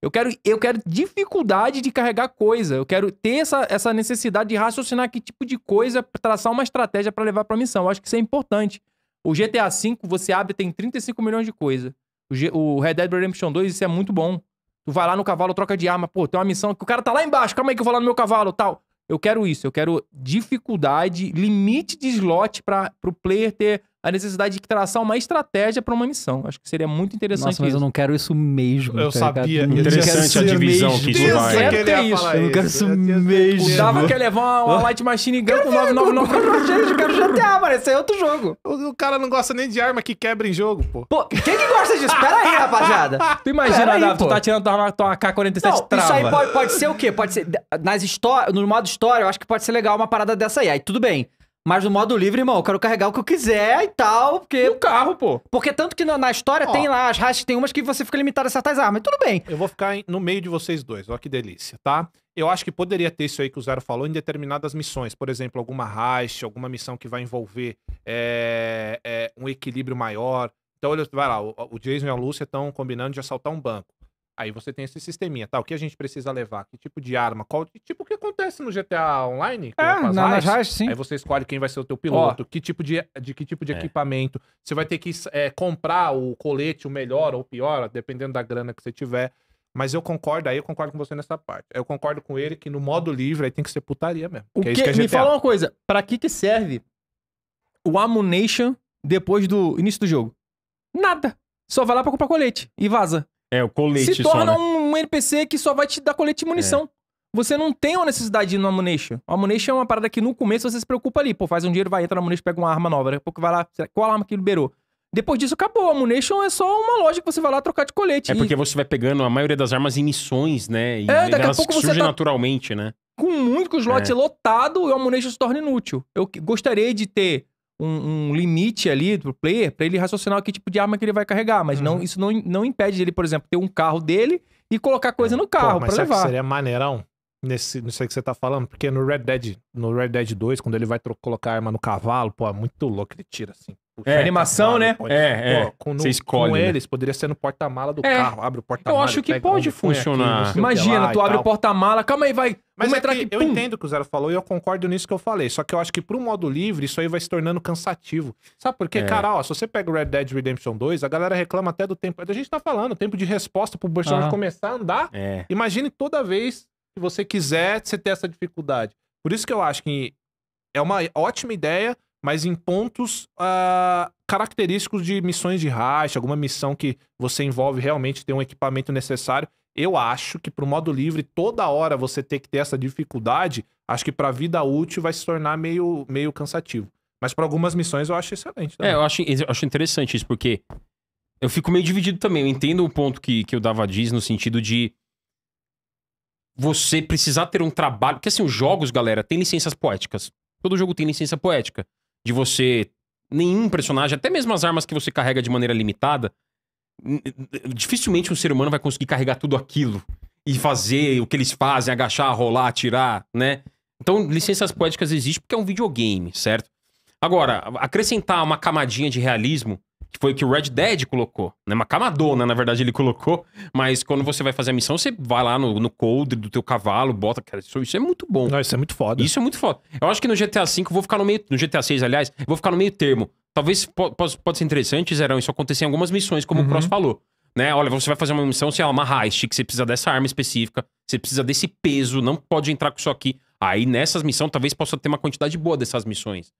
Eu quero, eu quero dificuldade de carregar coisa. Eu quero ter essa, essa necessidade de raciocinar que tipo de coisa, traçar uma estratégia para levar para missão. Eu acho que isso é importante. O GTA V, você abre, tem 35 milhões de coisa. O, G, o Red Dead Redemption 2, isso é muito bom. Tu vai lá no cavalo, troca de arma. Pô, tem uma missão que o cara tá lá embaixo. Calma aí que eu vou lá no meu cavalo, tal. Eu quero isso. Eu quero dificuldade, limite de slot para o player ter a necessidade de traçar uma estratégia para uma missão. Acho que seria muito interessante Nossa, mas isso. eu não quero isso mesmo. Eu cara, sabia. Interessante a divisão que isso vai. Eu, quero isso. Falar eu não quero isso, mesmo. O Dava quer levar uma, uma Light Machine Gun com 999. Gente, eu quero GTA, mano. Esse é outro jogo. O, o, cara não gosta nem de arma que quebra em jogo, pô. Pô, quem que gosta disso? Pera aí, rapaziada. Tu imagina, aí, Dava, tu tá tirando tua, tua K-47 não, trava. Isso aí pode, pode ser o quê? Pode ser... Nas no modo história, eu acho que pode ser legal uma parada dessa aí. Aí tudo bem. Mas no modo livre, irmão, eu quero carregar o que eu quiser e tal, porque... No carro, pô. Porque tanto que na, na história Ó. tem lá, as raças tem umas que você fica limitado a certas armas. Tudo bem. Eu vou ficar no meio de vocês dois, ó que delícia, tá? Eu acho que poderia ter isso aí que o Zero falou em determinadas missões. Por exemplo, alguma racha, alguma missão que vai envolver é, é, um equilíbrio maior. Então, olha, vai lá, o, o Jason e a Lúcia estão combinando de assaltar um banco. Aí você tem esse sisteminha, tá? O que a gente precisa levar? Que tipo de arma? Qual tipo que acontece no GTA Online? É, na, nas raids, sim. Aí você escolhe quem vai ser o teu piloto, que tipo de, de que tipo de é. equipamento. Você vai ter que é, comprar o colete, o melhor ou o pior, dependendo da grana que você tiver. Mas eu concordo, aí eu concordo com você nessa parte. Eu concordo com ele que no modo livre aí tem que ser putaria mesmo. O que, é que, é que é me fala uma coisa, para que que serve o Ammunition depois do início do jogo? Nada. Só vai lá pra comprar colete e vaza. É, o colete Se torna só, né? um NPC que só vai te dar colete e munição. É. Você não tem uma necessidade de ir no Amunation. O Amunation é uma parada que no começo você se preocupa ali. Pô, faz um dinheiro, vai, entrar no Amunation, pega uma arma nova. Daqui a pouco vai lá, qual arma que liberou? Depois disso, acabou. A Munition é só uma loja que você vai lá trocar de colete. É e... porque você vai pegando a maioria das armas em missões, né? E é, daqui elas a pouco surgem você tá naturalmente, né? Com muito com o slot é. lotado, o a se torna inútil. Eu gostaria de ter um, um limite ali pro player para ele raciocinar que tipo de arma que ele vai carregar. Mas uhum. não, isso não, não impede ele, por exemplo, ter um carro dele e colocar coisa é. no carro para levar. Seria maneirão nesse, não sei o que você tá falando, porque no Red Dead, no Red Dead 2, quando ele vai colocar arma no cavalo, pô, é muito louco ele tira assim. É, animação, né? Pode... É, pô, é. Com, no, você escolhe. Com né? eles, né? poderia ser no porta-mala do é. carro. Abre o porta-mala. Eu acho que pode funcionar. Aqui, Imagina, tu abre o porta-mala, calma aí, vai. Mas é que, eu entendo o que o Zero falou e eu concordo nisso que eu falei. Só que eu acho que pro modo livre, isso aí vai se tornando cansativo. Sabe por quê? É. Cara, ó, se você pega o Red Dead Redemption 2, a galera reclama até do tempo. A gente tá falando, tempo de resposta pro personagem ah. começar a andar. É. Imagine toda vez que você quiser, você ter essa dificuldade. Por isso que eu acho que é uma ótima ideia, mas em pontos uh, característicos de missões de racha, alguma missão que você envolve realmente ter um equipamento necessário. Eu acho que para o modo livre, toda hora você ter que ter essa dificuldade, acho que para vida útil vai se tornar meio, meio cansativo. Mas para algumas missões eu acho excelente. Também. É, eu acho, eu acho interessante isso, porque eu fico meio dividido também. Eu entendo o ponto que, que eu dava a Diz no sentido de você precisar ter um trabalho. Porque assim, os jogos, galera, tem licenças poéticas. Todo jogo tem licença poética. De você. Nenhum personagem, até mesmo as armas que você carrega de maneira limitada, dificilmente um ser humano vai conseguir carregar tudo aquilo e fazer o que eles fazem, agachar, rolar, atirar, né? Então, licenças poéticas existem porque é um videogame, certo? Agora, acrescentar uma camadinha de realismo que foi o que o Red Dead colocou, né? Uma camadona, né, na verdade, ele colocou. Mas quando você vai fazer a missão, você vai lá no, no coldre do teu cavalo, bota. Cara, isso, isso é muito bom. Não, isso é muito foda. Isso é muito foda. Eu acho que no GTA V eu vou ficar no meio. No GTA VI, aliás, eu vou ficar no meio termo. Talvez possa pode, pode ser interessante, Zerão, isso acontecer em algumas missões, como uhum. o Cross uhum. falou. Né? Olha, você vai fazer uma missão, sei lá, uma heist, que você precisa dessa arma específica, você precisa desse peso, não pode entrar com isso aqui. Aí nessas missões, talvez possa ter uma quantidade boa dessas missões.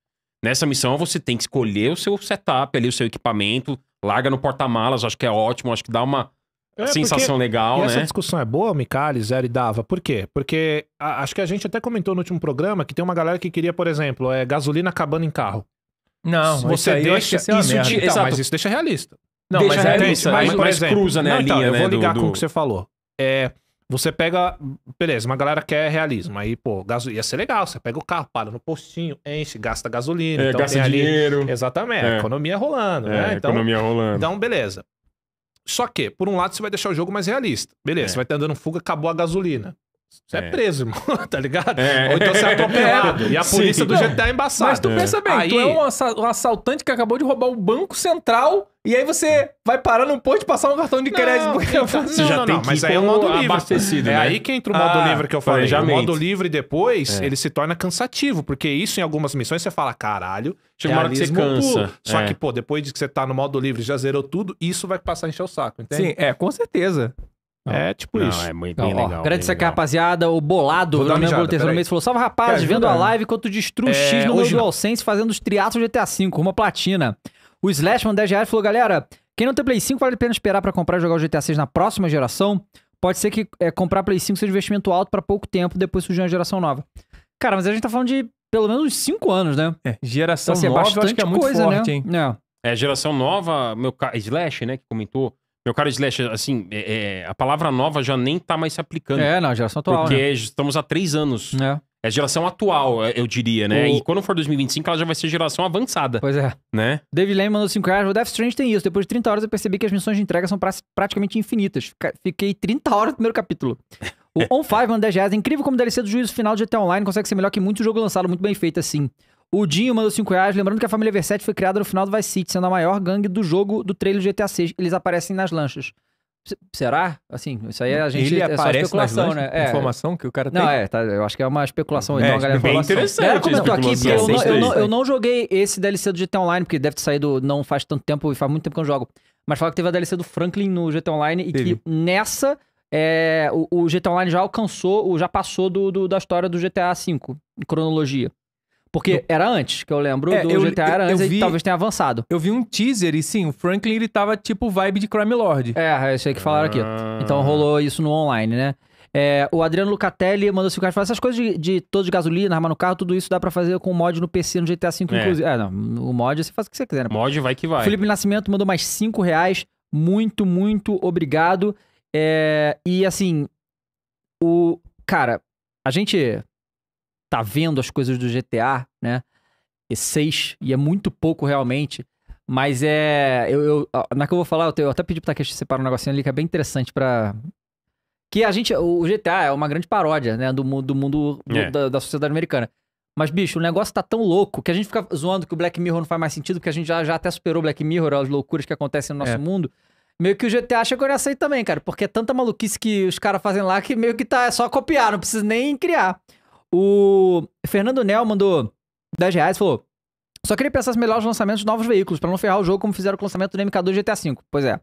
Nessa missão você tem que escolher o seu setup ali, o seu equipamento, larga no porta-malas, acho que é ótimo, acho que dá uma é, sensação legal, né? Essa discussão é boa, Micali, Zero e Dava. Por quê? Porque a, acho que a gente até comentou no último programa que tem uma galera que queria, por exemplo, é, gasolina acabando em carro. Não, você deixa é isso, de, então, mas isso deixa realista. Não, deixa mas, é realista, é, mas, mas, mas cruza né, não, a então, linha, então, né, eu vou né, ligar do, com o do... que você falou. É, você pega, beleza, uma galera quer realismo. Aí, pô, gaso... ia ser legal. Você pega o carro, para no postinho, enche, gasta gasolina. É, então gasta ali... dinheiro. Exatamente, é. economia rolando, é, né? Então, economia rolando. Então, beleza. Só que, por um lado, você vai deixar o jogo mais realista. Beleza, é. você vai estar andando fuga, acabou a gasolina. Você é. é. preso, irmão, tá ligado? É. Ou então você é atropelado. É. E a polícia Sim. do jeito é embaçada. Mas tu é. pensa bem, aí... tu é um assaltante que acabou de roubar o Banco Central e aí você vai parar no posto e passar um cartão de crédito. Porque então, você não, já não, tem não, mas aí é o modo livre. Né? É né? aí que entra o modo ah, livre que eu falei. O modo livre depois, é. ele se torna cansativo, porque isso em algumas missões você fala, caralho, chega uma hora que você cansa. Só que, pô, depois de que você tá no modo livre já zerou tudo, isso vai passar a encher o saco, entende? Sim, é, com certeza é tipo não, isso. É muito então, bem ó, legal. Grande isso aqui, rapaziada. O bolado Vou da minha terceiro mês falou: Salve rapaz, vendo a live enquanto destrua é, X no meu DualSense fazendo os triatos GTA V, uma platina. O Slashman 10 reais falou: Galera, quem não tem Play 5 vale a pena esperar para comprar e jogar o GTA 6 na próxima geração. Pode ser que é, comprar Play 5 seja investimento alto para pouco tempo, depois surgir uma geração nova. Cara, mas a gente tá falando de pelo menos 5 anos, né? É, geração então, assim, é nova, é bastante eu acho que é muito coisa, né? forte, né? hein? É. é, geração nova, meu Slash, né, que comentou, meu caro Slash, assim, é, é, a palavra nova já nem tá mais se aplicando. É, na geração atual. Porque né? estamos há três anos. É. É geração atual, é, eu diria, né? O... E quando for 2025, ela já vai ser geração avançada. Pois é. Né? David Lane mandou 5 reais. O Death Strange tem isso. Depois de 30 horas, eu percebi que as missões de entrega são pra... praticamente infinitas. Fiquei 30 horas no primeiro capítulo. O On 5 mandou 10 reais. Incrível como deve DLC do juízo final de GTA Online consegue ser melhor que muito jogo lançado, muito bem feito assim. O Dinho mandou 5 reais. Lembrando que a família Versetti foi criada no final do Vice City, sendo a maior gangue do jogo do trailer do GTA 6. Eles aparecem nas lanchas. Será? Assim, isso aí a gente Ele é só aparece nas especulação, né? lanches? É. Informação que o cara tem. Não, é, tá, eu acho que é uma especulação. É, então, a galera bem interessante. assim. interessante Galera comentou aqui, eu, não, eu não- eu não joguei esse DLC do GTA Online, porque deve ter saído não faz tanto tempo e faz muito tempo que eu não jogo. Mas fala que teve a DLC do Franklin no GTA Online e Teve. que nessa é, o, o GTA Online já alcançou, já passou do, do- da história do GTA V, em cronologia. Porque era antes, que eu lembro é, do eu, GTA era eu, antes eu vi, talvez tenha avançado. Eu vi um teaser e sim, o Franklin ele tava tipo vibe de Crime Lord. É, é isso aí que falaram aqui. Ah. Então rolou isso no online, né? É, o Adriano Lucatelli mandou cinco reais. Falou, essas coisas de, de todo de gasolina, arma no carro, tudo isso dá pra fazer com mod no PC no GTA V, é. inclusive. É, não, o mod você faz o que você quiser, né? Mod vai que vai. Felipe Nascimento mandou mais cinco reais. Muito, muito obrigado. É, e assim, o. Cara, a gente tá vendo as coisas do GTA, né? E 6, e é muito pouco realmente. Mas é. Eu, eu, na que eu vou falar, eu, tenho, eu até pedi pro Takeshi separar um negocinho ali que é bem interessante pra. Que a gente. O GTA é uma grande paródia, né? Do, do mundo do, é. da, da, sociedade americana. Mas, bicho, o negócio tá tão louco que a gente fica zoando que o Black Mirror não faz mais sentido, porque a gente já, já até superou o Black Mirror, as loucuras que acontecem no nosso é. mundo. Meio que o GTA chegou nessa aí também, cara, porque é tanta maluquice que os caras fazem lá que meio que tá é só copiar, não precisa nem criar. O Fernando Nel mandou 10 reais e falou: Só queria pensar melhor os lançamentos de novos veículos, para não ferrar o jogo como fizeram com o lançamento do MK2 GTA V. Pois é.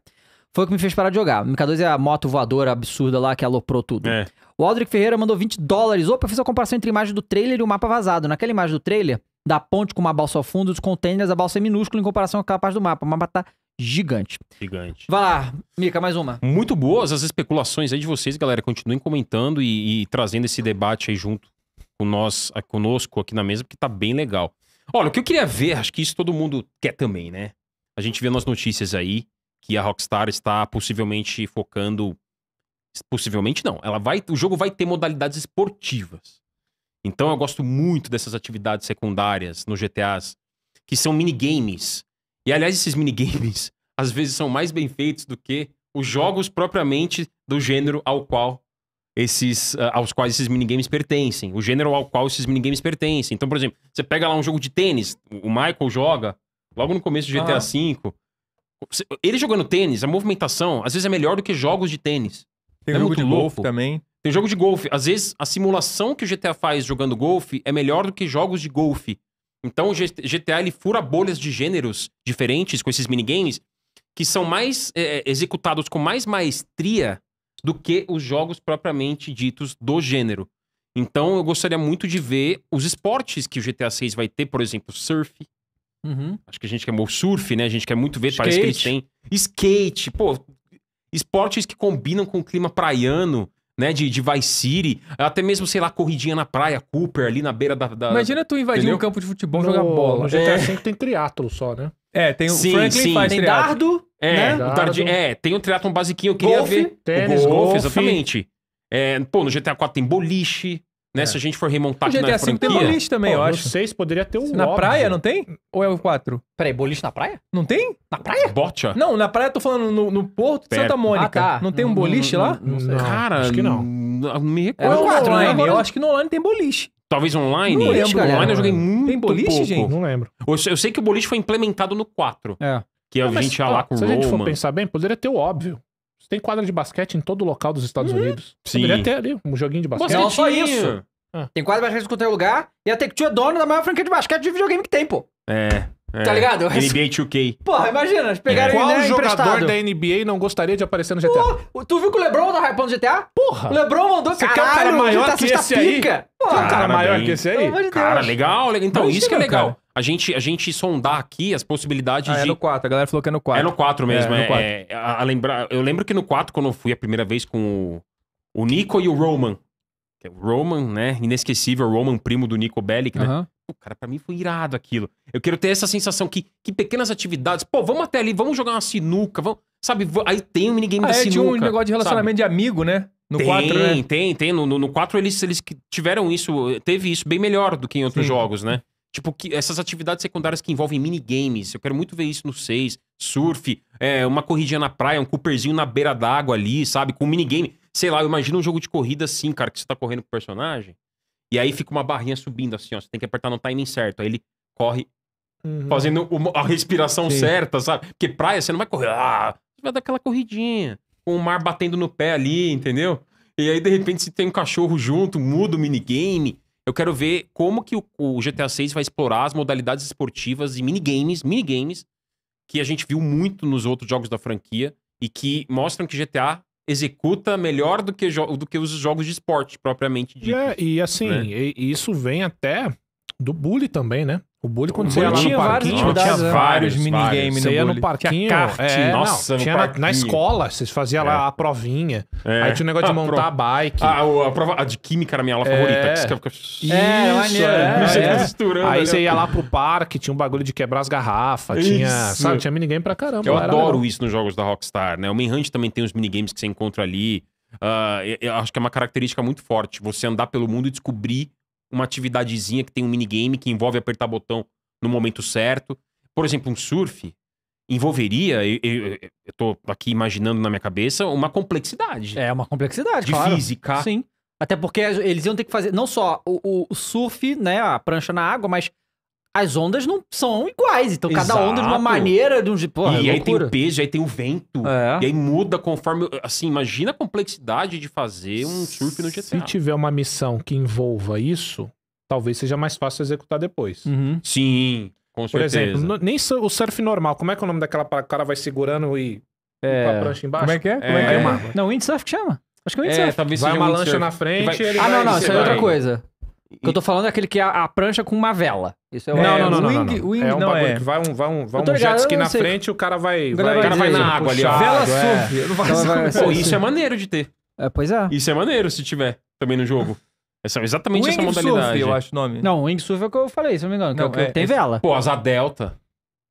Foi o que me fez parar de jogar. O MK2 é a moto voadora absurda lá que aloprou tudo. É. O Aldrich Ferreira mandou 20 dólares. Opa, eu fiz a comparação entre a imagem do trailer e o mapa vazado. Naquela imagem do trailer, da ponte com uma balsa ao fundo, dos containers, a balsa é minúscula em comparação com aquela parte do mapa. O mapa tá gigante. Gigante. Vai lá, Mica, mais uma. Muito boas as especulações aí de vocês, galera. Continuem comentando e, e trazendo esse debate aí junto com nós, eh, conosco aqui na mesa, porque tá bem legal. Olha, o que eu queria ver, acho que isso todo mundo quer também, né? A gente vê nas notícias aí que a Rockstar está possivelmente focando. Possivelmente não. Ela vai, o jogo vai ter modalidades esportivas. Então eu gosto muito dessas atividades secundárias no GTAs, que são minigames. E aliás, esses minigames às vezes são mais bem feitos do que os jogos propriamente do gênero ao qual esses uh, aos quais esses minigames pertencem, o gênero ao qual esses minigames pertencem. Então, por exemplo, você pega lá um jogo de tênis, o Michael joga logo no começo do GTA V. Ah. Ele jogando tênis, a movimentação às vezes é melhor do que jogos de tênis. Tem é jogo de golfe também. Tem jogo de golfe. Às vezes a simulação que o GTA faz jogando golfe é melhor do que jogos de golfe. Então o GTA ele fura bolhas de gêneros diferentes com esses minigames que são mais é, executados com mais maestria do que os jogos propriamente ditos do gênero. Então eu gostaria muito de ver os esportes que o GTA 6 vai ter, por exemplo, surf. Uhum. Acho que a gente quer é o surf, né? A gente quer muito ver, Skate. parece que ele tem Skate, pô, esportes que combinam com o clima praiano, né? De, de Vice City, até mesmo, sei lá, corridinha na praia, Cooper, ali na beira da. da... Imagina tu invadir Entendeu? um campo de futebol e jogar bola. No GTA V tem triatlo só, né? É, tem o sim, Franklin sim. faz tem triatlo. dardo, é, né? é, tem o triatlon basiquinho, eu queria golf, ver. Tênis, o golf, exatamente. É, pô, no GTA 4 tem boliche. Né? É. Se a gente for remontar aqui na GTA 5 tem boliche também, pô, eu acho. Vocês poderia ter um. Na óbvio. praia, não tem? Ou é o 4? Peraí, boliche na praia? Não tem? Na praia? Botcha. Não, na praia eu tô falando no, no Porto de Santa Mônica. Ah, tá. Não tem um boliche lá? Não, sei. Cara, acho que não. Me é, 4, é né? online. Eu acho que no online tem boliche. Talvez online? Não lembro, online galera. eu joguei muito Tem boliche, pouco. gente? Não lembro. Eu, eu, sei que o boliche foi implementado no 4. É que é a ah, gente ia lá com o Roma. Se a gente for pensar bem, poderia ter o óbvio. Você tem quadra de basquete em todo local dos Estados uhum. Unidos. Sim. Poderia ter ali um joguinho de basquete. Não só isso. Ah. Tem quadra de basquete em qualquer lugar. E a Tectio é dona da maior franquia de basquete de videogame que tem, pô. É. Tá é. Tá ligado? NBA 2K. Porra, imagina, eles pegaram é. Né, Qual né, jogador emprestado? da NBA não gostaria de aparecer no GTA? Porra, tu viu que o LeBron tá hypando no GTA? Porra! O LeBron mandou Você quer um cara maior que esse aí? Porra, cara, um cara maior que esse aí? Cara, legal, legal. Então, Imagina, isso que é, é legal. Cara. A gente, a gente sondar aqui as possibilidades ah, é de. É no 4, a galera falou que é no 4. É no 4 mesmo, é. é, 4. é a, a lembra... Eu lembro que no 4, quando eu fui a primeira vez com o, o Nico e o Roman. É Roman, né? Inesquecível, Roman, primo do Nico Bellic, né? Uhum. Pô, cara, para mim foi irado aquilo. Eu quero ter essa sensação que, que pequenas atividades, pô, vamos até ali, vamos jogar uma sinuca, vamos, sabe? Aí tem um minigame ah, da é, sinuca. Tinha um negócio de relacionamento sabe? de amigo, né? No tem, 4, né? Tem, tem. No, no 4 eles, eles tiveram isso, teve isso bem melhor do que em outros Sim. jogos, né? Tipo, que essas atividades secundárias que envolvem minigames. Eu quero muito ver isso no 6. Surf, é, uma corridinha na praia, um cooperzinho na beira d'água ali, sabe? Com um minigame. Sei lá, eu imagino um jogo de corrida assim, cara, que você tá correndo com o personagem. E aí fica uma barrinha subindo assim, ó. Você tem que apertar no timing certo. Aí ele corre uhum. fazendo uma, a respiração Sim. certa, sabe? Porque praia você não vai correr. Ah, você vai dar aquela corridinha. Com o mar batendo no pé ali, entendeu? E aí, de repente, se tem um cachorro junto, muda o minigame. Eu quero ver como que o, o GTA VI vai explorar as modalidades esportivas e minigames, minigames, que a gente viu muito nos outros jogos da franquia e que mostram que GTA executa melhor do que, do que os jogos de esporte propriamente dito. É, e assim, né? e, e isso vem até do bullying também, né? O bullying quando você ia lá no parquinho, vários, tinha vários minigames Você ia no parquinho, é, nossa, não, tinha Na, na, escola, vocês faziam é. lá a provinha. É. Aí tinha o um negócio de montar a, bike. A, ah, a, a, prova a de química era minha aula favorita. Que é, é, Isso, é, é, Aí né? você ia lá pro parque, tinha um bagulho de quebrar as garrafas, tinha, sabe, tinha minigame pra caramba. Eu adoro isso nos jogos da Rockstar, né? O Manhunt também tem os minigames que você encontra ali. Uh, eu acho que é uma característica muito forte. Você andar pelo mundo e descobrir uma atividadezinha que tem um minigame que envolve apertar botão no momento certo. Por exemplo, um surf envolveria, eu, eu, eu tô aqui imaginando na minha cabeça, uma complexidade. É, uma complexidade, De claro. física. Sim. Até porque eles iam ter que fazer não só o, o surf, né, a prancha na água, mas as ondas não são iguais. Então, cada onda de uma maneira, de um jeito. e é aí tem o peso, aí tem o vento. É. E aí muda conforme. Assim, imagina a complexidade de fazer um surf no GTA. Se tiver uma missão que envolva isso, talvez seja mais fácil executar depois. Uhum. Sim, com Por exemplo, nem o surf normal. Como é que é o nome daquela o cara vai segurando e. É... Com a prancha embaixo? Como é que é? Como é, é... Que é Não, windsurf que chama. Acho que é, é windsurf. É, talvez vai uma lancha na frente. Vai... Ah, não, não, isso é outra coisa. O que eu tô falando é aquele que é a, a prancha com uma vela. Isso é o... não, é não, não, não, wing, não. Wing, é um não bagulho é. que vai um, vai um, vai um ligado, jet ski na sei. frente e o cara vai, o vai, cara vai na água ali, é ó. Vela é. surf. Pô, isso é maneiro de ter. É, pois é. Isso é maneiro se tiver também no jogo. Essa, exatamente wing essa modalidade. Surf, eu acho o nome. Não, wing surf é o que eu falei, se não me engano. Não, é, é tem vela. Pô, asa delta.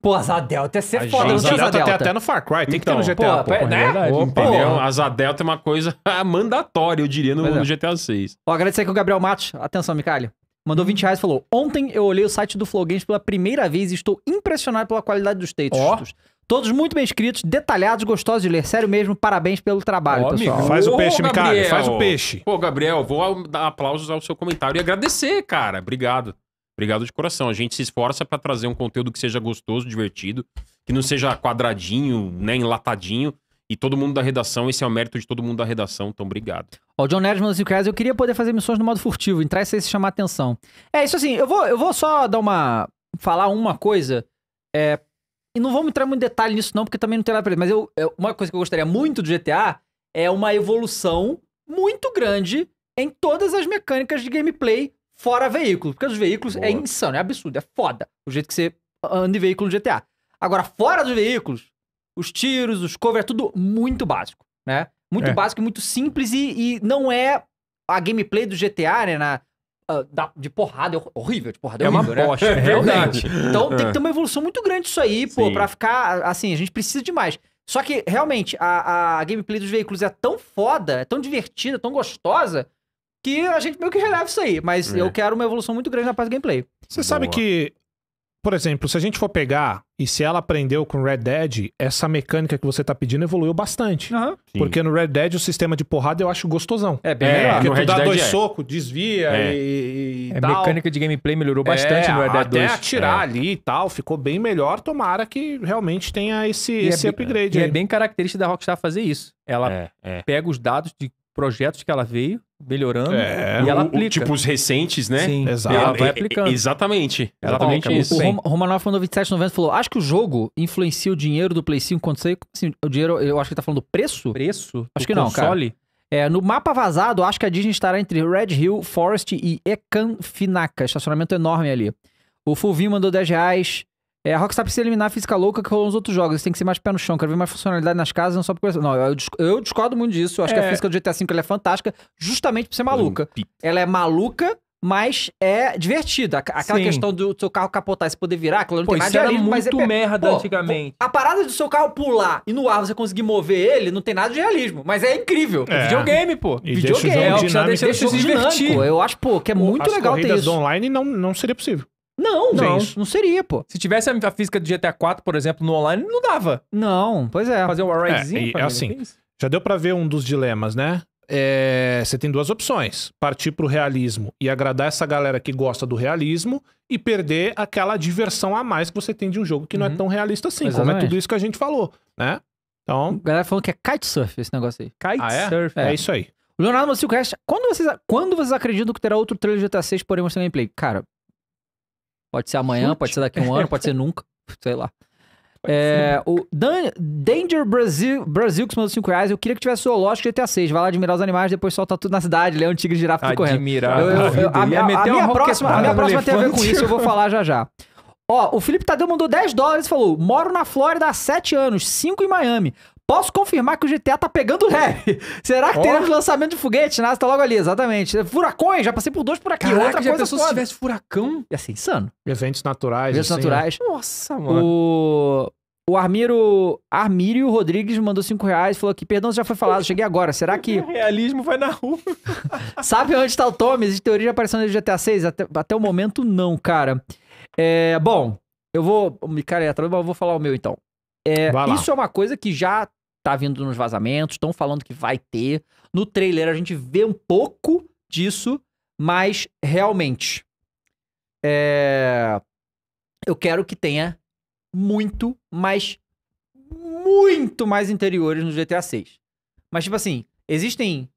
Pô, Asa Delta ia é ser a foda, não tinha Asa Delta. tem até no Far Cry, tem então, que ter então, no GTA. Pô, é né? Opa, entendeu? Asa Delta é uma coisa mandatória, eu diria, no, é. no GTA 6. Ó, agradecer aqui o Gabriel Matos. Atenção, Micalho. Mandou 20 reais e falou: Ontem eu olhei o site do Flow Games pela primeira vez e estou impressionado pela qualidade dos textos. Oh. Todos muito bem escritos, detalhados, gostosos de ler. Sério mesmo, parabéns pelo trabalho, oh, pessoal. Amigo, faz o peixe, Ô, Micalho, faz o peixe. Pô, Gabriel, vou dar aplausos ao seu comentário e agradecer, cara. Obrigado. Obrigado de coração. A gente se esforça para trazer um conteúdo que seja gostoso, divertido, que não seja quadradinho, né, enlatadinho. E todo mundo da redação, esse é o mérito de todo mundo da redação, então obrigado. Ó, o John Neres mandou 5 reais, eu queria poder fazer missões no modo furtivo, entrar e sair se chamar atenção. É, isso assim, eu vou, eu vou só dar uma... falar uma coisa, é... E não vamos entrar muito detalhe nisso não, porque também não tem nada pra ver, mas eu, é, uma coisa que eu gostaria muito do GTA é uma evolução muito grande em todas as mecânicas de gameplay fora veículo, porque os veículos é Boa. é insano, é absurdo, é foda o jeito que você anda em veículo no GTA. Agora, fora dos veículos, os tiros, os covers, é tudo muito básico, né? Muito é. básico, muito simples e, e, não é a gameplay do GTA, né? Na, uh, da, de porrada, é horrível, de porrada é, é horrível, uma né? bosta, né? É realmente. então tem que ter uma evolução muito grande isso aí, Sim. pô, pra ficar, assim, a gente precisa demais. Só que, realmente, a, a gameplay dos veículos é tão foda, é tão divertida, tão gostosa, que a gente meio que releva isso aí. Mas é. eu quero uma evolução muito grande na parte do gameplay. Você Boa. sabe que, por exemplo, se a gente for pegar e se ela aprendeu com Red Dead, essa mecânica que você tá pedindo evoluiu bastante. Uhum. Porque no Red Dead o sistema de porrada eu acho gostosão. É, bem é, Porque no tu Red dá Dead dois é. socos, desvia é. e, e A é, tal. mecânica de gameplay melhorou bastante é, no Red Dead até 2. Até atirar é. ali e tal, ficou bem melhor. Tomara que realmente tenha esse, e esse upgrade. e é bem característica da Rockstar fazer isso. Ela pega os dados de projetos que ela veio, melhorando é, e ela aplica. O, tipo os recentes, né? Sim. Exato. Ela vai é, é, aplicando. exatamente. exatamente aplica isso. O Rom, Romanoff mandou 27,90 falou, acho que o jogo influencia o dinheiro do Play 5 quando você... Assim, o dinheiro, eu acho que tá falando preço? Preço? Acho que console? não, cara. É, no mapa vazado, acho que a Disney estará entre Red Hill, Forest e Ekan Finaka. Estacionamento enorme ali. O Fulvinho mandou 10 reais. É, a Rockstar precisa eliminar a física louca que rolou nos outros jogos. tem que ser mais pé no chão. Quero ver mais funcionalidade nas casas, não só porque. Não, eu, eu discordo muito disso. Eu acho é... que a é. física do GTA V é fantástica, justamente por ser maluca. Um ela é maluca, mas é divertida. Aquela Sim. questão do seu carro capotar e se poder virar, aquilo não Pô, tem nada de realismo, é muito é... merda Pô, antigamente. A parada do seu carro pular e no ar você conseguir mover ele, não tem nada de realismo, mas é incrível. É. é videogame, pô. E videogame, deixa o jogo, é, dinâmico, deixa o jogo dinâmico. Eu acho, pô, que é muito legal ter isso. online não, não seria possível. Não, não, não seria, pô. Se tivesse a física do GTA 4, por exemplo, no online, não dava. Não, pois é. Fazer um é, ridezinho. É, assim, já deu para ver um dos dilemas, né? É, você tem duas opções: partir pro realismo e agradar essa galera que gosta do realismo e perder aquela diversão a mais que você tem de um jogo que uhum. não é uhum. tão realista assim, Exatamente. como é tudo isso que a gente falou, né? Então. A galera falou que é kitesurf esse negócio aí. Kitesurf. Ah, é? é? é isso aí. Leonardo Silcast, quando vocês, quando vocês acreditam que terá outro trailer de GTA 6, porém mostrar gameplay? Cara, Pode ser amanhã, Chute. pode ser daqui a um ano, pode ser nunca, sei lá. É, o Dan, Danger Brasil, Brasil que mandou 5 reais. Eu queria que tivesse zoológico GTA 6. Vai lá admirar os animais, depois solta tudo na cidade, leão, tigre, girafa, tudo correndo. Admirar. Eu, eu, eu, a, a, a, minha próxima, a minha próxima tem a ver com isso, eu vou falar já já. Ó, o Felipe Tadeu mandou 10 dólares e falou: Moro na Flórida há 7 anos, 5 em Miami. Posso confirmar que o GTA tá pegando leve. Será que oh. teremos lançamento de foguete? Nada, tá logo ali, exatamente. Furacões, já passei por dois por aqui. Caraca, Outra já coisa se tivesse furacão? Ia ser insano. Eventos naturais. Eventos assim, né? naturais. Né? Nossa, mano. O... O Armiro, Armírio Rodrigues mandou 5 reais, falou que perdão, já foi falado, cheguei agora. Será que. O realismo vai na rua. Sabe onde está o Tommy? Existe teoria de aparição do GTA 6? Até, até o momento, não, cara. É, bom, eu vou. Cara, é eu vou falar o meu então. É, isso é uma coisa que já tá vindo nos vazamentos, estão falando que vai ter. No trailer a gente vê um pouco disso, mas realmente. É... Eu quero que tenha muito, mas muito mais interiores no GTA VI. Mas, tipo assim, existem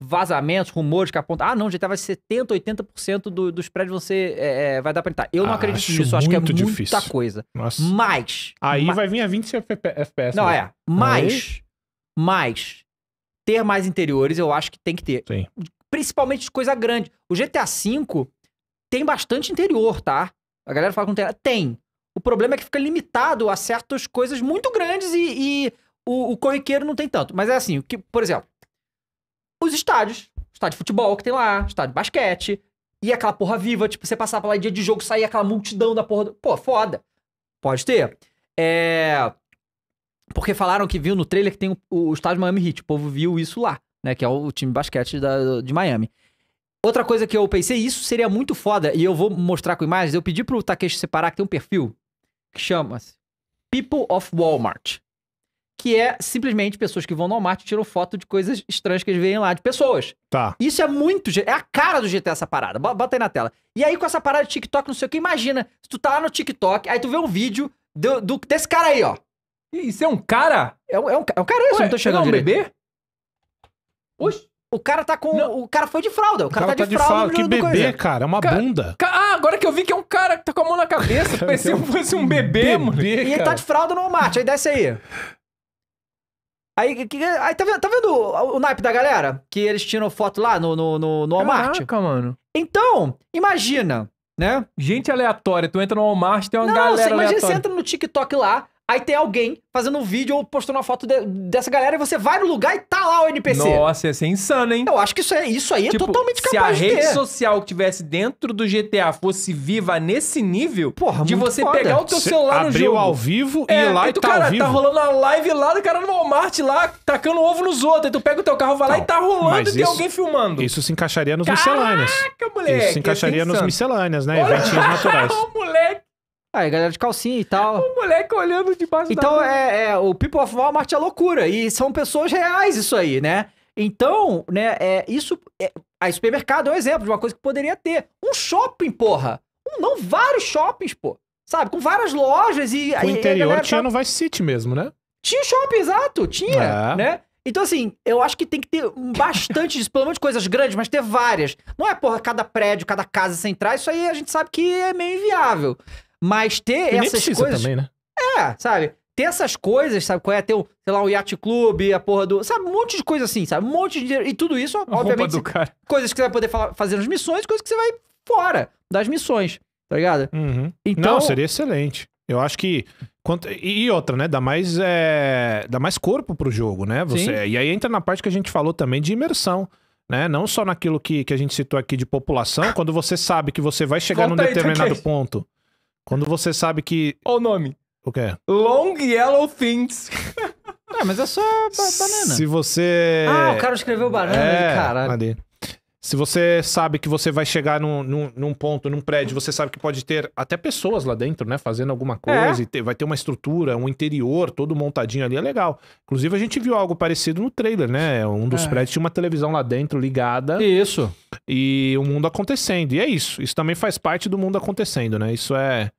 vazamentos, rumores que apontam. Ah, não, já ser 70%, 80% do, dos prédios você é, é, vai dar pra entrar. Eu não ah, acredito nisso, acho que é difícil. muita coisa. Nossa. Mas. Aí mas... vai vir a 20 FPS. Não, né? é. Mas. Aí... Mas. Ter mais interiores, eu acho que tem que ter. Sim. Principalmente de coisa grande. O GTA V tem bastante interior, tá? A galera fala que não tem. Tem. O problema é que fica limitado a certas coisas muito grandes e, e o, o corriqueiro não tem tanto. Mas é assim, que, por exemplo, os estádios. Estádio de futebol que tem lá, estádio de basquete. E aquela porra viva, tipo, você passar pra lá dia de jogo, sair aquela multidão da porra. Do... Pô, foda. Pode ter. É. Porque falaram que viu no trailer que tem o, o estádio Miami Heat. O povo viu isso lá, né? Que é o, o time de basquete da, de Miami. Outra coisa que eu pensei, isso seria muito foda, e eu vou mostrar com imagens. Eu pedi pro Takeshi separar que tem um perfil que chama-se People of Walmart que é simplesmente pessoas que vão no Walmart e tiram foto de coisas estranhas que eles veem lá, de pessoas. Tá. Isso é muito. É a cara do GTA essa parada. Bota aí na tela. E aí, com essa parada de TikTok, não sei o que, imagina. Se tu tá lá no TikTok, aí tu vê um vídeo do, do desse cara aí, ó. Isso é um cara? É um, é um, é um cara isso, Ué, não tô chegando. é um bebê? Oxi. O cara tá com. Não. O cara foi de fralda. O cara, o cara tá, tá de tá de fralda. fralda que bebê, coisa. cara. É uma Ca... bunda. Ca... Ah, agora que eu vi que é um cara que tá com a mão na cabeça. parecia é que fosse um bebê, bebê mano. E ele tá de fralda no Walmart. Aí desce aí. Aí, que, aí tá, vendo, tá vendo o, o naipe da galera? Que eles tiram foto lá no, no, no, no Walmart? Caraca, mano. Então, imagina, né? Gente aleatória, tu entra no Walmart, tem uma Não, galera imagina, aleatória. você entra no TikTok lá, Aí tem alguém fazendo um vídeo ou postando uma foto de, dessa galera e você vai no lugar e tá lá o NPC. Nossa, ia ser insano, hein? Eu acho que isso, é, isso aí é tipo, é totalmente capaz de Se a rede ter. social que tivesse dentro do GTA fosse viva nesse nível, Porra, de você foda. pegar o teu celular no jogo... ao vivo e é, ir lá e, tu, tá cara, ao tá vivo. tá rolando uma live lá do cara no Walmart lá, tacando ovo nos outros. Aí tu pega o teu carro, vai lá e então, tá rolando e tem isso, alguém filmando. Isso se encaixaria nos miscelâneas. Caraca, moleque! Isso se encaixaria nos miscelâneas, né? Olha, Eventinhos naturais. moleque! Aí, ah, galera de calcinha e tal. O moleque olhando de baixo Então, da é, é, o People of Walmart é loucura. E são pessoas reais isso aí, né? Então, né, é, isso... É, supermercado é um exemplo de uma coisa que poderia ter. Um shopping, porra! Um, não, vários shoppings, pô. Sabe? Com várias lojas e... O interior tá tinha no Vice City mesmo, né? Tinha shopping, exato. Tinha, é. né? Então, assim, eu acho que tem que ter bastante pelo menos coisas grandes, mas ter várias. Não é, porra, cada prédio, cada casa central, isso aí a gente sabe que é meio inviável. Mas ter e essas coisas. Também, né? É, sabe? Ter essas coisas, sabe? Qual é? Ter, um, sei lá, um Yacht Club, a porra do. Sabe? Um monte de coisa assim, sabe? Um monte de dinheiro. E tudo isso, a obviamente. Do cara. Coisas que você vai poder falar, fazer nas missões, coisas que você vai fora das missões, tá ligado? Uhum. Então... Não, seria excelente. Eu acho que. Quanto, e outra, né? Dá mais, é, dá mais corpo pro jogo, né? Você, e aí entra na parte que a gente falou também de imersão. Né? Não só naquilo que, que a gente citou aqui de população, quando você sabe que você vai chegar num determinado aí, ponto quando você sabe que. Olha o nome. O quê? Long Yellow Fins É, mas é só banana. Se você. Ah, o cara escreveu banana, é, caralho. Ali. Se você sabe que você vai chegar num, num, num, ponto, num prédio, você sabe que pode ter até pessoas lá dentro, né? Fazendo alguma é. coisa, é. e ter, vai ter uma estrutura, um interior todo montadinho ali, é legal. Inclusive, a gente viu algo parecido no trailer, né? Um dos é. prédios tinha uma televisão lá dentro ligada. Isso. E o um mundo acontecendo. E é isso. Isso também faz parte do mundo acontecendo, né? Isso é.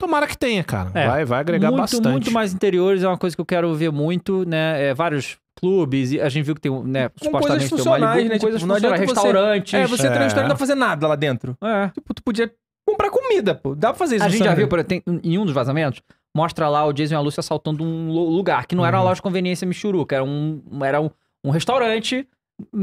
Tomara que tenha, cara. É, vai, vai agregar muito, bastante. Muito mais interiores é uma coisa que eu quero ver muito, né? É, vários clubes, a gente viu que tem, né, com coisas funcionais, né? tipo, é, tem um né? Tipo, coisas restaurantes. Você, é, você é. tem um restaurante, não pra fazer nada lá dentro. É. Tipo, tu podia comprar comida, pô. Dá pra fazer isso. A gente já viu, por, tem, em um dos vazamentos, mostra lá o Jason e a Lucy assaltando um lugar, que não era uma uhum. loja de conveniência Michuruca, era um, era um, um restaurante,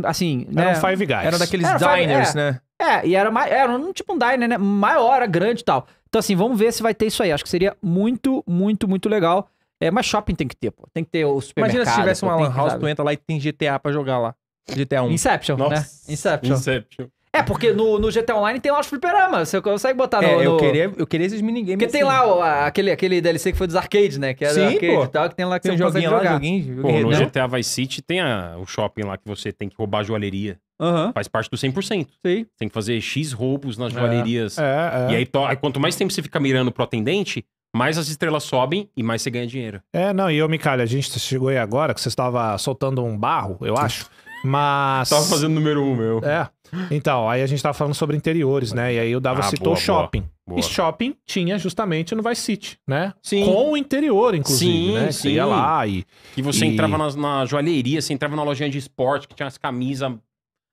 assim, né? Era um Five Guys. Era daqueles era diners, five, é. né? né? É, e era, mais, era um tipo um diner, né? Maior, grande e tal. Então, assim, vamos ver se vai ter isso aí. Acho que seria muito, muito, muito legal. É, mas shopping tem que ter, pô. Tem que ter o supermercado. Imagina se tivesse uma lan house, tu entra lá e tem GTA pra jogar lá. GTA 1. Inception, né? Nossa. né? Inception. Inception. É, porque no, no GTA Online tem lá os fliperamas. Você consegue botar é, no. É, eu, no... Queria, eu queria esses minigames. Porque assim. tem lá o, aquele, aquele DLC que foi dos arcades, né? Que era Sim, arcade pô. e tal, que tem lá que tem você um lá, jogar. Joguinho, joguinho, pô, no GTA né? Vice City tem a, o shopping lá que você tem que roubar joalheria. Uhum. Faz parte do 100%. Sim. Tem que fazer X roubos nas é. joalherias. É, é, é. E aí, to... aí, quanto mais tempo você fica mirando pro atendente, mais as estrelas sobem e mais você ganha dinheiro. É, não, e eu, Micalha, a gente chegou aí agora que você estava soltando um barro, eu acho. Mas. Tava fazendo número um, meu. É. Então, aí a gente tava falando sobre interiores, né? E aí o Dava ah, citou boa, shopping. Boa. E shopping tinha justamente no Vice City, né? Sim. Com o interior, inclusive, sim, né? Sim. Você ia lá e... E você e... entrava na, na, joalheria, você entrava na lojinha de esporte, que tinha as camisas...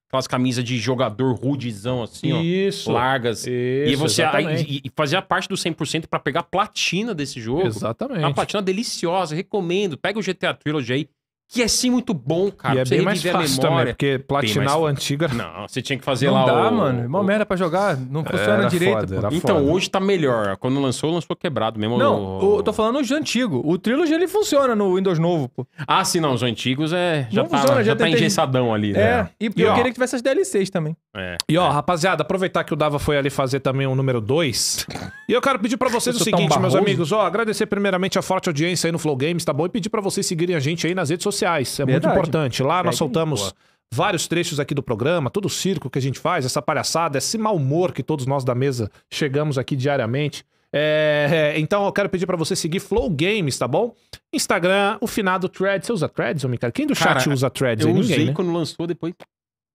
Aquelas camisas de jogador rudizão, assim, ó. Isso. Largas. Isso, e você e, e fazia parte do 100% para pegar a platina desse jogo. Exatamente. Uma platina deliciosa, recomendo. Pega o GTA Trilogy aí que é sim muito bom, cara. E é bem mais fácil também, porque platinar o antiga... Não, você tinha que fazer não lá dá, o... mano. É uma o... merda pra jogar. Não funciona era direito. Foda, era então, foda. hoje tá melhor. Quando lançou, lançou quebrado mesmo. Não, o... eu tô falando os antigos. O Trilogy, ele funciona no Windows novo, pô. Ah, sim, não. Os antigos é... Já não tá, funciona, já, já tá engessadão ali, é, né? É, e, e eu ó... queria que tivesse as DLCs também. É. E ó, rapaziada, aproveitar que o Dava foi ali fazer também o número 2. e eu quero pedir pra vocês o seguinte, meus amigos. Ó, agradecer primeiramente a forte audiência aí no Flow Games, tá bom? E pedir pra vocês seguirem a gente aí nas redes sociais sociais. É Verdade. muito importante. Lá Segue nós soltamos. vários trechos aqui do programa, todo o circo que a gente faz, essa palhaçada, esse mau humor que todos nós da mesa chegamos aqui diariamente. É, é, então eu quero pedir para você seguir Flow Games, tá bom? Instagram, o finado Threads. Você usa Threads, ô cara? Quem do Cara, chat usa Threads? Eu aí? Ninguém, usei né? quando lançou, depois...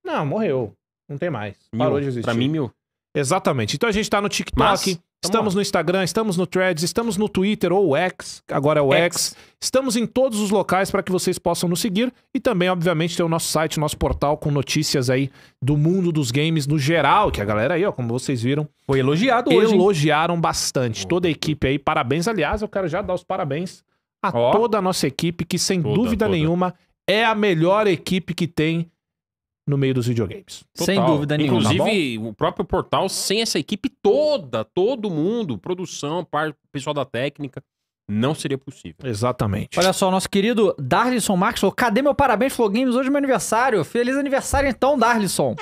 Não, morreu. Não tem mais. Parou de existir. Pra mim, meu. Exatamente. Então a gente tá no TikTok, Mas... Estamos no Instagram, estamos no Threads, estamos no Twitter ou X, agora é o X. X. Estamos em todos os locais para que vocês possam nos seguir e também, obviamente, tem o nosso site, o nosso portal com notícias aí do mundo dos games no geral, que a galera aí, ó, como vocês viram, foi elogiado hoje. Elogiaram hein? bastante toda a equipe aí. Parabéns, aliás, eu quero já dar os parabéns a toda a nossa equipe que sem toda, dúvida toda. nenhuma é a melhor equipe que tem no meio dos videogames. Total. Sem dúvida nenhuma. Inclusive, tá o próprio portal, sem essa equipe toda, todo mundo, produção, parte, pessoal da técnica, não seria possível. Exatamente. Olha só, nosso querido Darlison Marques falou: cadê meu parabéns, Flow Games? Hoje é meu aniversário. Feliz aniversário então, Darlison.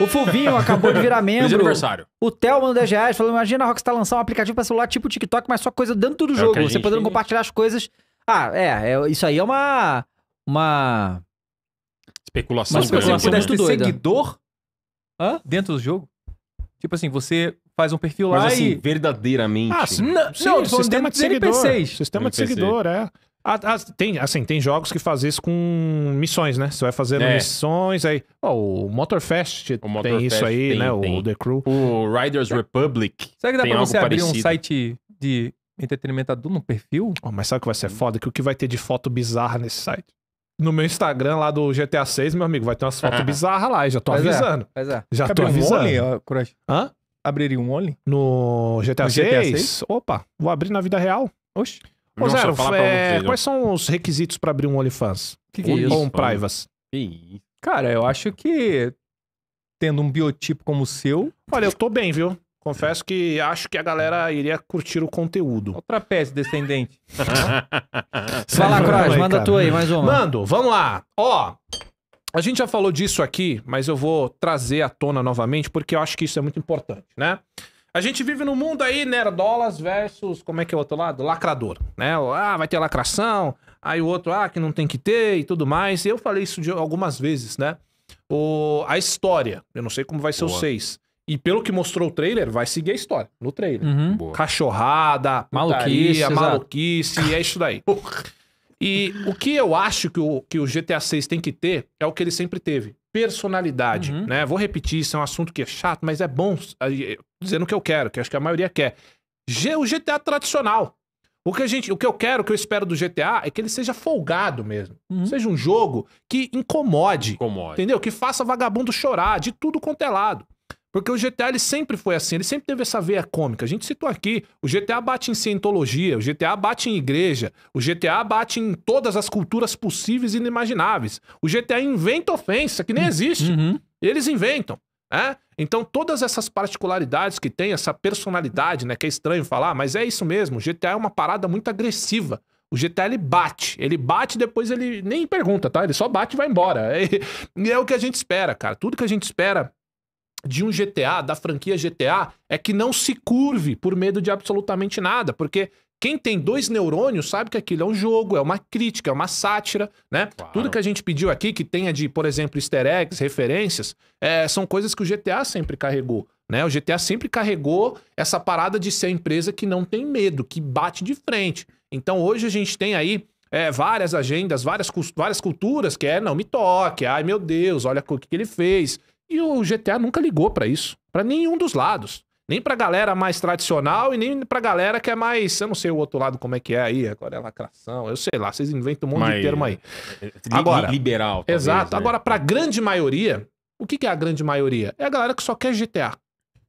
O Fulvinho acabou de virar membro. Feliz aniversário. O Thelma mandou 10 reais falou: imagina a Rockstar lançar um aplicativo para celular tipo TikTok, mas só coisa dentro do é jogo. É você podendo compartilhar as coisas. Ah, é, é, Isso aí é uma. Uma Especulação. Mas especulação você pudesse ser seguidor Hã? dentro do jogo. Tipo assim, você faz um perfil lá assim, e... verdadeiramente. Ah, sim, não, sim, não, sistema de, seguidor. NPCs. Sistema NPC. de seguidor, é. Ah, ah, tem, assim, tem jogos que fazem isso com missões, né? Você vai fazendo é. missões, aí... Oh, o Motorfest Motor tem Fest isso aí, tem, né? Tem. O The Crew. O Riders é. Republic Será que dá pra você abrir parecido? um site de entretenimento adulto no perfil? Oh, mas sabe o que vai ser foda? Que o que vai ter de foto bizarra nesse site? no meu Instagram lá do GTA 6, meu amigo, vai ter umas fotos ah. bizarras lá, já tô pois é, avisando. É, pois é. Já tô avisando. Um only, ó, Hã? Abriria um Only? No GTA, no GTA 6? 6? Opa, vou abrir na vida real. Oxi. Ô, Nossa, Zero, é, quais são os requisitos para abrir um OnlyFans? Que que é isso? Ou um Privas? Cara, eu acho que tendo um biotipo como o seu... Olha, eu tô bem, viu? Confesso que acho que a galera iria curtir o conteúdo. O trapézio descendente. Fala, lá, manda tu aí, mais uma. Mando, vamos lá. Ó, a gente já falou disso aqui, mas eu vou trazer à tona novamente, porque eu acho que isso é muito importante, né? A gente vive num mundo aí, nerdolas versus, como é que é o outro lado? Lacrador, né? Ah, vai ter lacração, aí o outro, ah, que não tem que ter e tudo mais. Eu falei isso de algumas vezes, né? O, a história, eu não sei como vai ser Boa. o 6 e pelo que mostrou o trailer, vai seguir a história no trailer. Uhum. Cachorrada, maluquice, maluquice, é isso daí. E o que eu acho que o, que o GTA 6 tem que ter é o que ele sempre teve. Personalidade, uhum. né? Vou repetir, isso é um assunto que é chato, mas é bom eh, eh, dizendo o que eu quero, que acho que a maioria quer. G, o GTA tradicional. O que, a gente, o que eu quero, o que eu espero do GTA é que ele seja folgado mesmo. Uhum. Seja um jogo que incomode, incomode. Entendeu? Que faça vagabundo chorar de tudo quanto é lado. Porque o GTA ele sempre foi assim, ele sempre teve essa veia cômica. A gente citou aqui, o GTA bate em cientologia, o GTA bate em igreja, o GTA bate em todas as culturas possíveis e inimagináveis. O GTA inventa ofensa que nem existe. Uhum. Eles inventam, né? Então todas essas particularidades que tem, essa personalidade, né, que é estranho falar, mas é isso mesmo. O GTA é uma parada muito agressiva. O GTA ele bate, ele bate depois ele nem pergunta, tá? Ele só bate e vai embora. E é o que a gente espera, cara. Tudo que a gente espera de um GTA, da franquia GTA, é que não se curve por medo de absolutamente nada, porque quem tem dois neurônios sabe que aquilo é um jogo, é uma crítica, é uma sátira, né? Claro. Tudo que a gente pediu aqui, que tenha de, por exemplo, easter eggs, referências, é, são coisas que o GTA sempre carregou, né? O GTA sempre carregou essa parada de ser a empresa que não tem medo, que bate de frente. Então hoje a gente tem aí é, várias agendas, várias, várias culturas que é não me toque, ai meu Deus, olha o que, que ele fez. E o GTA nunca ligou para isso, para nenhum dos lados. Nem pra galera mais tradicional e nem pra galera que é mais. Eu não sei o outro lado como é que é aí, agora é lacração, eu sei lá, vocês inventam um monte de termo aí. É, agora, liberal. Talvez, exato. Né? Agora, pra grande maioria, o que, que é a grande maioria? É a galera que só quer GTA.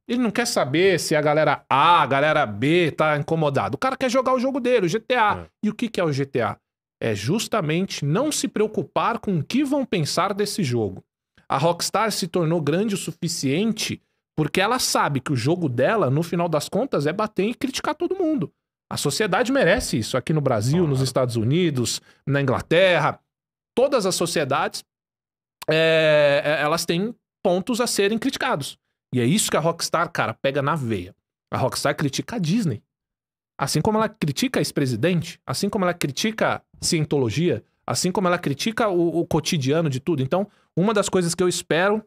Ele não quer saber se a galera A, a galera B tá incomodado. O cara quer jogar o jogo dele, o GTA. É. E o que, que é o GTA? É justamente não se preocupar com o que vão pensar desse jogo. A Rockstar se tornou grande o suficiente porque ela sabe que o jogo dela, no final das contas, é bater e criticar todo mundo. A sociedade merece isso aqui no Brasil, claro. nos Estados Unidos, na Inglaterra. Todas as sociedades é, é, elas têm pontos a serem criticados. E é isso que a Rockstar, cara, pega na veia. A Rockstar critica a Disney. Assim como ela critica ex-presidente, assim como ela critica cientologia, assim como ela critica o, o cotidiano de tudo. Então, uma das coisas que eu espero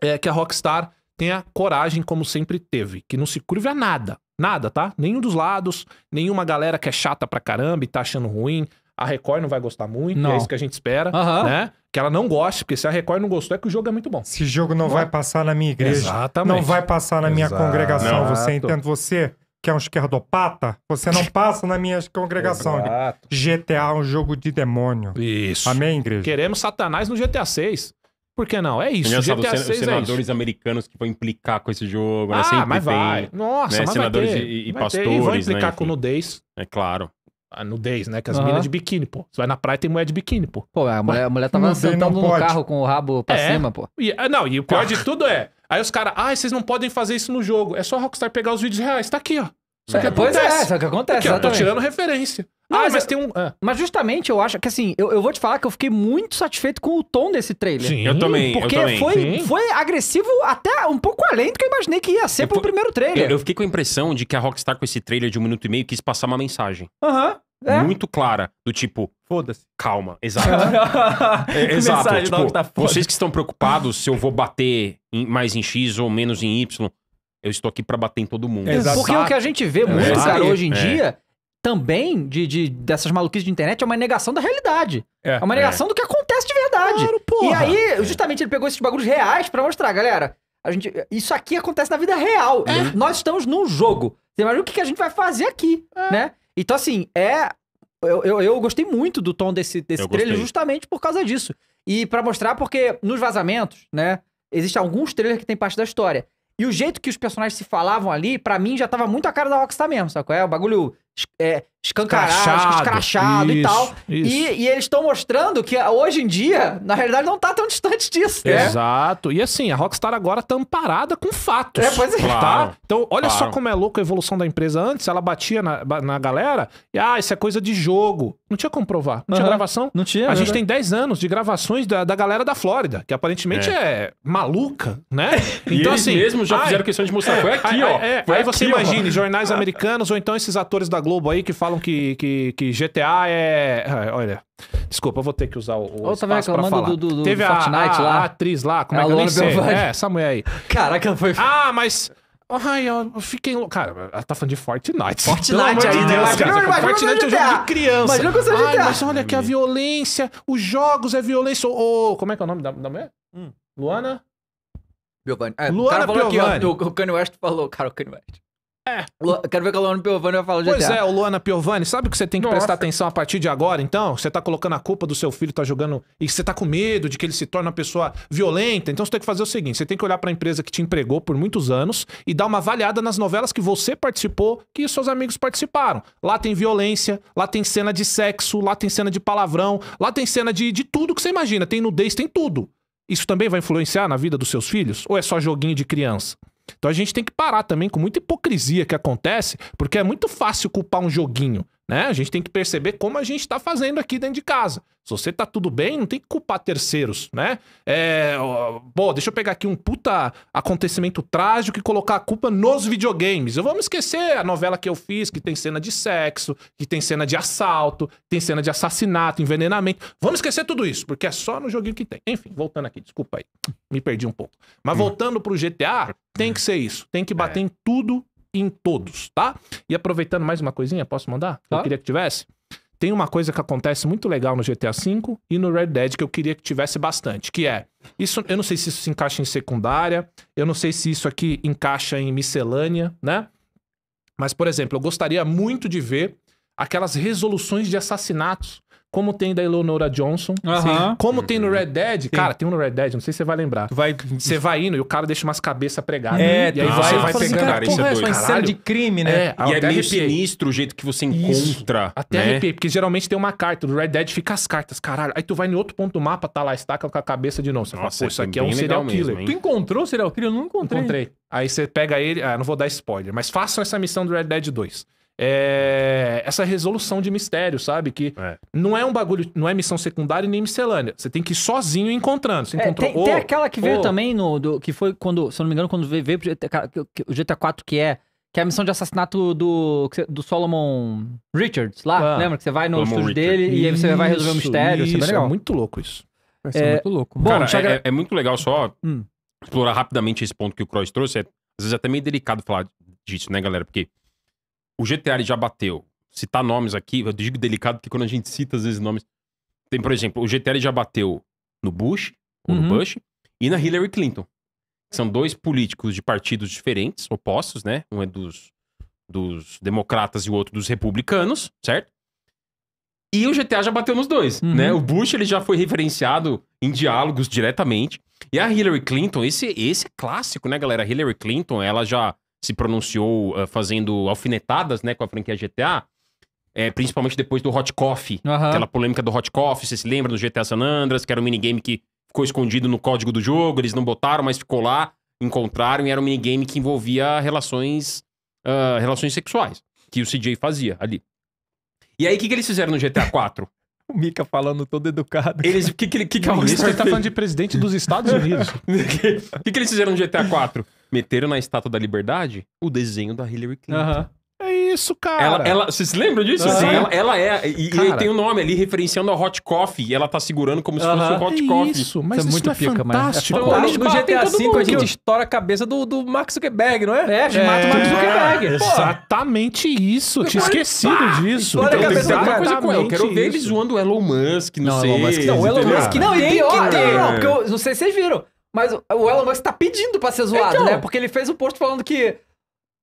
é que a Rockstar tenha coragem, como sempre teve, que não se curve a nada. Nada, tá? Nenhum dos lados, nenhuma galera que é chata pra caramba e tá achando ruim. A Record não vai gostar muito, é não. é isso que a gente espera, uhum. né? Que ela não goste, porque se a Record não gostou é que o jogo é muito bom. Esse jogo não, não vai é? passar na minha igreja. Exatamente. Não vai passar na minha congregação. Você entende? Você que é um esquerdopata, você não passa na minha congregação. Exato. GTA é um jogo de demônio. Isso. Amém, igreja? Queremos Satanás no GTA 6. Por que não? É isso. Engraçado, GTA sen 6 é senadores é americanos que vão implicar com esse jogo, né? Ah, Sempre mas vai. Tem, Nossa, né? mas senadores vai ter. e, e vai pastores, ter. E vão né, implicar né? com nudez. É claro a nudez, né? Que as uhum. minas de biquíni, pô. Você vai na praia e tem mulher de biquíni, pô. Pô, a mulher, a mulher tava não, sentando no carro com o rabo pra é. cima, pô. E, ah, não, e o pior de ah. tudo é. Aí os caras, ah, vocês não podem fazer isso no jogo. É só a Rockstar pegar os vídeos reais. Tá aqui, ó. Só é, que acontece. É, pois é, só é que acontece. Aqui, ó, tô tirando referência. Não, ah, mas, mas, tem um. Ah. Mas justamente eu acho que assim, eu, eu, vou te falar que eu fiquei muito satisfeito com o tom desse trailer. Sim, eu também. Porque eu também. Foi, Sim. foi agressivo até um pouco além do que eu imaginei que ia ser eu pro primeiro trailer. Eu, fiquei com a impressão de que a Rockstar, com esse trailer de um minuto e meio, quis passar uma mensagem. Aham. É. muito clara, do tipo, foda-se. Calma, exato. é, exato. Tipo, tá vocês que estão preocupados se eu vou bater em, mais em X ou menos em Y, eu estou aqui para bater em todo mundo. Exato. Porque o que a gente vê muito, é. cara, hoje em é. dia também de, de, dessas maluquices de internet é uma negação da realidade. É, é uma é. negação é. do que acontece de verdade. Claro, porra. E aí, justamente, ele pegou esses bagulhos reais para mostrar, galera. A gente, isso aqui acontece na vida real. É. Nós estamos num jogo. Você imagina o que, a gente vai fazer aqui, é. né? Então, assim, é. Eu, eu, eu, gostei muito do tom desse, desse trailer justamente por causa disso. E para mostrar, porque nos vazamentos, né? Existem alguns trailers que tem parte da história. E o jeito que os personagens se falavam ali, para mim, já tava muito a cara da Rockstar mesmo, sabe? É o bagulho é, escancarado, escrachado isso, e tal. Isso. E, e, eles estão mostrando que ah, hoje em dia, na realidade, não tá tão distante disso, né? Exato. E assim, a Rockstar agora tá amparada com fatos. É, pois é. Tá? Claro, tá? Então, olha claro. só como é louco a evolução da empresa. Antes, ela batia na, na galera e, ah, isso é coisa de jogo. Não tinha como provar. Não uhum. tinha gravação. Não tinha. A né? gente tem 10 anos de gravações da, da galera da Flórida, que aparentemente é, é maluca, né? Então, e assim. Eles mesmo já ai, fizeram questão de mostrar. É, foi aqui, ó. É, aí aqui, você ó. imagine jornais americanos ou então esses atores da Globo aí que falam falam que, que, que GTA é, é. olha. Desculpa, eu vou ter que usar o, o tá Outra reclamando falar. Do, do, Teve do a, Fortnite a, lá. a atriz lá, como é é a é que eu nem sei? É, essa mulher aí. Caraca, foi... Ah, mas... Ai, eu fiquei louco. Cara, ela tá falando de Fortnite. Fortnite ainda. Deus, cara. Fortnite é um jogo de criança. Imagina que Ai, mas olha aqui a violência. Os jogos é violência. Ô, como é que é o nome da, da mulher? Hum. Luana? Piovani. É, Luana o cara falou Piovani. aqui, ó, o, o Kanye West falou, cara, o Kanye West. É. Quero ver que a Luana Piovani vai falar de Pois GTA. é, o Luana Piovani, sabe que você tem que Nossa. prestar atenção a partir de agora, então? Você tá colocando a culpa do seu filho, tá jogando. E você tá com medo de que ele se torne uma pessoa violenta. Então você tem que fazer o seguinte: você tem que olhar para a empresa que te empregou por muitos anos e dar uma avaliada nas novelas que você participou, que seus amigos participaram. Lá tem violência, lá tem cena de sexo, lá tem cena de palavrão, lá tem cena de, de tudo que você imagina. Tem nudez, tem tudo. Isso também vai influenciar na vida dos seus filhos? Ou é só joguinho de criança? Então a gente tem que parar também com muita hipocrisia que acontece, porque é muito fácil culpar um joguinho. Né? A gente tem que perceber como a gente está fazendo aqui dentro de casa. Se você tá tudo bem, não tem que culpar terceiros, né? É, pô, deixa eu pegar aqui um puta acontecimento trágico e colocar a culpa nos videogames. Eu vou me esquecer a novela que eu fiz, que tem cena de sexo, que tem cena de assalto, tem cena de assassinato, envenenamento. Vamos esquecer tudo isso, porque é só no joguinho que tem. Enfim, voltando aqui, desculpa aí. Me perdi um pouco. Mas hum. voltando pro GTA, tem que ser isso. Tem que é. bater é. em tudo em todos, tá? E aproveitando mais uma coisinha, posso mandar? Tá. Eu queria que tivesse. Tem uma coisa que acontece muito legal no GTA V e no Red Dead que eu queria que tivesse bastante, que é isso. Eu não sei se isso se encaixa em secundária, eu não sei se isso aqui encaixa em miscelânea, né? Mas por exemplo, eu gostaria muito de ver aquelas resoluções de assassinatos como tem da Eleonora Johnson, uhum. como tem no Red Dead, Sim. cara, tem um no Red Dead, não sei se você vai lembrar. Vai... Você vai indo e o cara deixa umas cabeças pregadas. É, e aí ah, você vai pegando. Assim, cara, cara, isso é doido. uma de crime, né? É, é e é meio sinistro o jeito que você encontra. Isso. Até né? porque geralmente tem uma carta, do Red Dead fica as cartas, caralho. Aí tu vai em outro ponto do mapa, tá lá estaca com a cabeça de novo. Você Nossa, fala, pô, isso é aqui é um serial killer. Hein? tu encontrou serial killer? Eu não encontrei. Encontrei. Aí você pega ele, ah, não vou dar spoiler, mas façam essa missão do Red Dead 2 é, essa resolução de mistério, sabe? Que é. não é um bagulho, não é missão secundária nem miscelânea. Você tem que ir sozinho encontrando. Você é, tem, oh, tem, aquela que veio oh. também, no, do, que foi quando, se eu não me engano, quando veio, veio o GTA 4, que é que é a missão de assassinato do, do Solomon Richards lá. Ah, Lembra que você vai no Solomon estúdio Richard. dele e aí você vai resolver um mistério. Isso, é, é muito louco isso. Vai é, ser é, muito louco. Bom, Cara, é, é, é, muito legal só hum. explorar rapidamente esse ponto que o Cross trouxe. É, às vezes é até meio delicado falar disso, né, galera? Porque o GTA já bateu. Citar nomes aqui, eu digo delicado porque quando a gente cita às vezes nomes. Tem, por exemplo, o GTA já bateu no Bush, ou uhum. no Bush, e na Hillary Clinton. São dois políticos de partidos diferentes, opostos, né? Um é dos, dos democratas e o outro dos republicanos, certo? E o GTA já bateu nos dois, uhum. né? O Bush ele já foi referenciado em diálogos diretamente. E a Hillary Clinton, esse, esse é clássico, né, galera? A Hillary Clinton, ela já se pronunciou uh, fazendo alfinetadas né, com a franquia GTA. É, principalmente depois do Hot Coffee. Uhum. Aquela polêmica do Hot Coffee, você se lembra do GTA San Andreas, que era um minigame que ficou escondido no código do jogo, eles não botaram, mas ficou lá, encontraram, e era um minigame que envolvia relações, uh, relações sexuais, que o CJ fazia ali. E aí, o que, que eles fizeram no GTA 4? O Mika falando todo educado. Eles, que que, que, que, que, falando que, que, que, Estados Unidos o que, que, que, que, tá que, que, que, que, que, meteram na Estátua da Liberdade o desenho da Hillary Clinton. É isso, cara. Ela, ela, vocês lembram disso? Sim. Ela, ela é. E, Cara. tem o nome ali referenciando a Hot Coffee. E ela tá segurando como se fosse o um Hot é Coffee. isso, mas isso, é muito é, é fantástico. Então, fantástico. no GTA V a gente estoura a cabeça do, do Max Zuckerberg, não é? É, a gente mata o Max Zuckerberg. Exatamente isso. Tinha esquecido disso. Então, tem coisa com Eu quero ver ele zoando o Elon Musk, não, Não, sei. Elon Musk não, o Elon Musk Não, e pior, que Não, né? não, porque não sei se vocês viram. Mas o Elon Musk tá pedindo pra ser zoado, então... né? Porque ele fez um post falando que.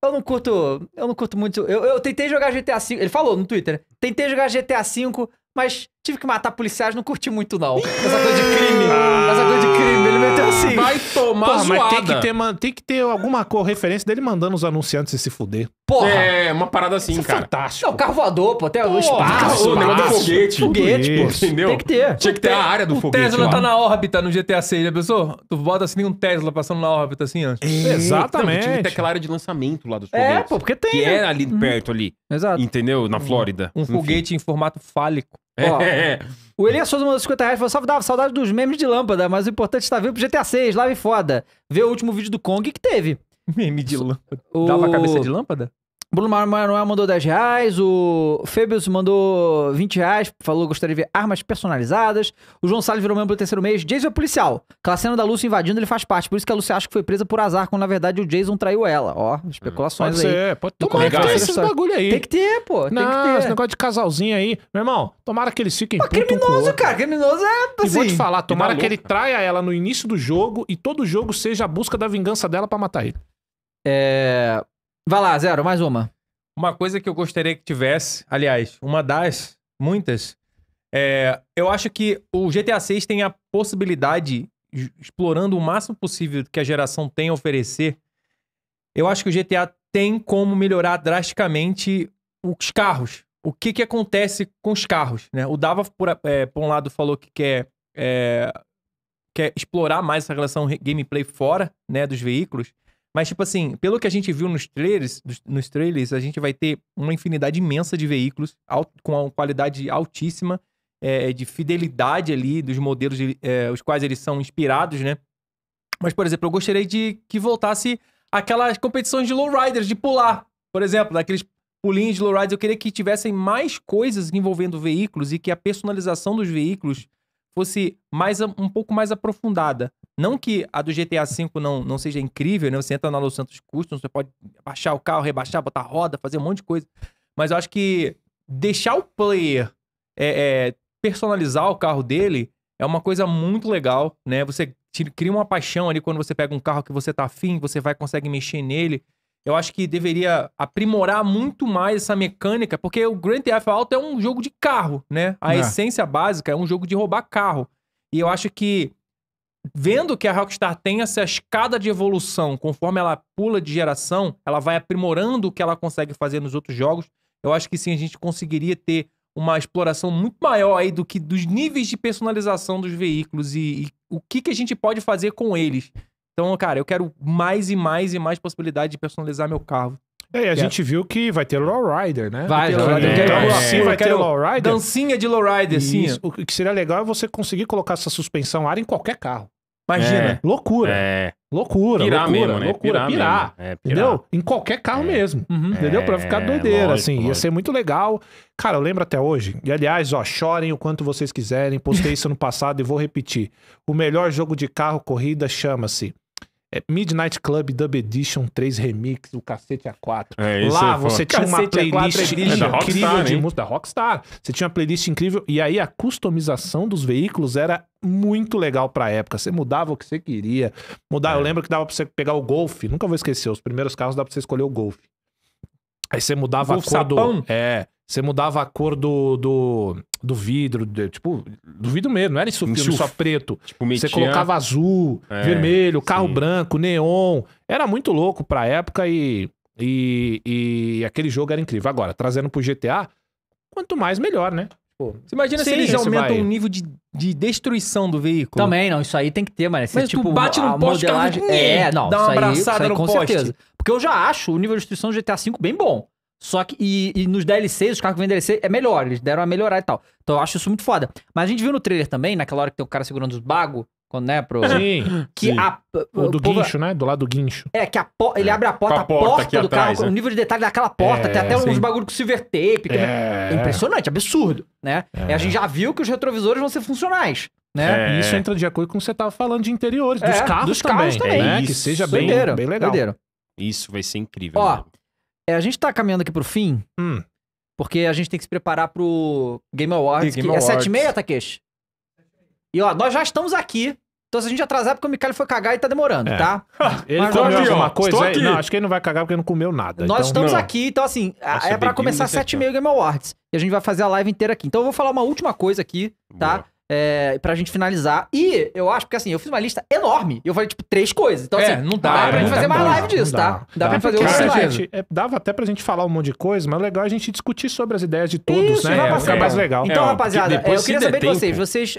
Eu não curto. Eu não curto muito. Eu, eu tentei jogar GTA V. Ele falou no Twitter, né? Tentei jogar GTA V, mas tive que matar policiais, não curti muito, não. Essa coisa de crime. Ah, essa coisa de crime. Ele meteu assim. Vai tomar Porra, zoada. Mas tem que, ter, man, tem que ter alguma referência dele mandando os anunciantes se fuder. Porra. É, uma parada assim, Isso é cara. É fantástico. Não, carro voador, pô. Até o espaço. O negócio do foguete. Foguete, pô. Entendeu? Tem que ter. Tinha que ter a área do o foguete. O Tesla mano. tá na órbita no GTA 6, né, pessoa? Tu bota assim, um Tesla passando na órbita assim antes. exatamente. tinha que ter aquela área de lançamento lá dos é, foguetes. É, pô, porque tem. Que né? é ali hum. perto ali. Exato. Entendeu? Na Flórida. Um foguete em formato fálico. Ó, é. O Elias Souza mandou 50 reais falou: salve dava saudade dos memes de lâmpada, mas o importante é estar tá vivo pro GTA 6, live foda. Ver o último vídeo do Kong que teve. Meme de lâmpada. O... Dava a cabeça de lâmpada? Bruno Manuel mandou 10 reais, o Febius mandou 20 reais, falou gostaria de ver armas personalizadas. O João Salles virou membro do terceiro mês. Jason é policial. Classena da Lúcia invadindo, ele faz parte. Por isso que a Lúcia acha que foi presa por azar, quando na verdade o Jason traiu ela. Ó, especulações pode aí. Ser, pode ser, pode ter esses bagulho aí. Tem que ter, pô. Não, tem que ter. esse negócio de casalzinho aí. Meu irmão, tomara que eles fiquem pô, criminoso, um cara. Criminoso é assim. E vou assim, te falar, tomara que ele traia ela no início do jogo e todo jogo seja a busca da vingança dela para matar ele. É... Vai lá, Zero, mais uma. Uma coisa que eu gostaria que tivesse, aliás, uma das muitas, é, eu acho que o GTA 6 tem a possibilidade, explorando o máximo possível que a geração tem a oferecer, eu acho que o GTA tem como melhorar drasticamente os carros. O que, que acontece com os carros, né? O Dava, por, é, por um lado, falou que quer, é, quer explorar mais essa relação gameplay fora né, dos veículos. Mas, tipo assim, pelo que a gente viu nos trailers, nos trailers, a gente vai ter uma infinidade imensa de veículos com uma qualidade altíssima, é, de fidelidade ali dos modelos, de, é, os quais eles são inspirados, né? Mas, por exemplo, eu gostaria de que voltasse aquelas competições de lowriders, de pular, por exemplo, daqueles pulinhos de lowriders. Eu queria que tivessem mais coisas envolvendo veículos e que a personalização dos veículos fosse mais um pouco mais aprofundada. Não que a do GTA V não, não seja incrível, né? Você entra na Los Santos Custom, você pode baixar o carro, rebaixar, botar roda, fazer um monte de coisa. Mas eu acho que deixar o player é, é, personalizar o carro dele é uma coisa muito legal, né? Você cria uma paixão ali quando você pega um carro que você tá afim, você vai consegue mexer nele. Eu acho que deveria aprimorar muito mais essa mecânica, porque o Grand Theft Auto é um jogo de carro, né? A é. essência básica é um jogo de roubar carro. E eu acho que vendo que a Rockstar tem essa escada de evolução, conforme ela pula de geração, ela vai aprimorando o que ela consegue fazer nos outros jogos. Eu acho que sim, a gente conseguiria ter uma exploração muito maior aí do que dos níveis de personalização dos veículos e, e o que, que a gente pode fazer com eles. Então, cara, eu quero mais e mais e mais possibilidade de personalizar meu carro. É, e a é gente viu que vai ter lowrider, né? Vai, vai ter lowrider. É. é. sim, vai então, assim, ter lowrider. Dancinha de lowrider, sim. O que seria legal é você conseguir colocar essa suspensão ar em qualquer carro. Imagina. É. Loucura. É. Loucura, pirar loucura, mesmo, né? loucura, pirar, pirar, pirar. É, pirar. entendeu? Em qualquer carro é. mesmo, uhum. entendeu? Pra ficar é, doideira, lógico, assim, lógico. ia ser muito legal. Cara, eu lembro até hoje, e aliás, ó, chorem o quanto vocês quiserem, postei isso no passado e vou repetir. O melhor jogo de carro corrida chama-se é Midnight Club Dub Edition 3 Remix, o Cacete A4. É, Lá é você tinha Cacete uma é playlist é incrível Rockstar, de música da Rockstar. Você tinha uma playlist incrível e aí a customização dos veículos era muito legal pra época. Você mudava o que você queria. Mudar, é. eu lembro que dava pra você pegar o Golf, nunca vou esquecer, os primeiros carros dava pra você escolher o Golf. Aí você mudava o a cor sapão? do. É. Você mudava a cor do, do, do vidro, de, tipo, do vidro mesmo, não era isso filme só preto. Tipo, Você colocava azul, é, vermelho, carro sim. branco, neon. Era muito louco pra época e, e, e aquele jogo era incrível. Agora, trazendo pro GTA, quanto mais melhor, né? Você imagina Sim, se eles aumentam vai... o nível de, de destruição do veículo. Também, não. Isso aí tem que ter, mano. Mas tipo, tu bate no poste, modelagem... É, não. Dá uma isso aí, abraçada isso aí, no com poste. certeza. Porque eu já acho o nível de destruição do GTA V bem bom. Só que. E, e nos DLCs, os carros que vêm DLC é melhor, eles deram a melhorar e tal. Então eu acho isso muito foda. Mas a gente viu no trailer também, naquela hora que tem o cara segurando os bagos, quando, né, pro... Sim. Que sim. A, o, o do povo... guincho, né? Do lado do guincho. É, que a po... ele é. abre a porta, a, a porta, porta do atrás, carro, né? o nível de detalhe daquela porta, é, tem até sim. uns bagulho com silver tape. Que... É. é. impressionante, absurdo, né? É. a gente já viu que os retrovisores vão ser funcionais. Né? É. E isso entra de acordo com o que você tava falando de interiores, dos é, carros dos também. Carros também. Né? Que seja bem, bem legal. Doideiro. Isso vai ser incrível. Ó, mesmo. Né? É, a gente tá caminhando aqui pro fim, hum. porque a gente tem que se preparar pro Game Awards, Game que é Awards. é 7 e meia, Takeshi? E ó, nós já estamos aqui. Então, se a gente atrasar, é porque o Mikael foi cagar e tá demorando, é. tá? ele Mas comeu aqui, alguma coisa? Aí? Não, acho que ele não vai cagar porque ele não comeu nada. Nós então... estamos não. aqui, então assim, Nossa, é para começar 7h30 Game Awards. E a gente vai fazer a live inteira aqui. Então eu vou falar uma última coisa aqui, tá? Boa é, pra gente finalizar. E eu acho, porque assim, eu fiz uma lista enorme. Eu falei, tipo, três coisas. Então, é, assim, não dá, dá pra é, gente fazer mais live disso, tá? Dá, dá pra gente fazer outras live. É, dava até pra gente falar um monte de coisa, mas legal é a gente discutir sobre as ideias de todos, Isso, né? Vai é, ficar mais é. legal. Então, é, rapaziada, que eu queria saber tempo. de vocês. Vocês.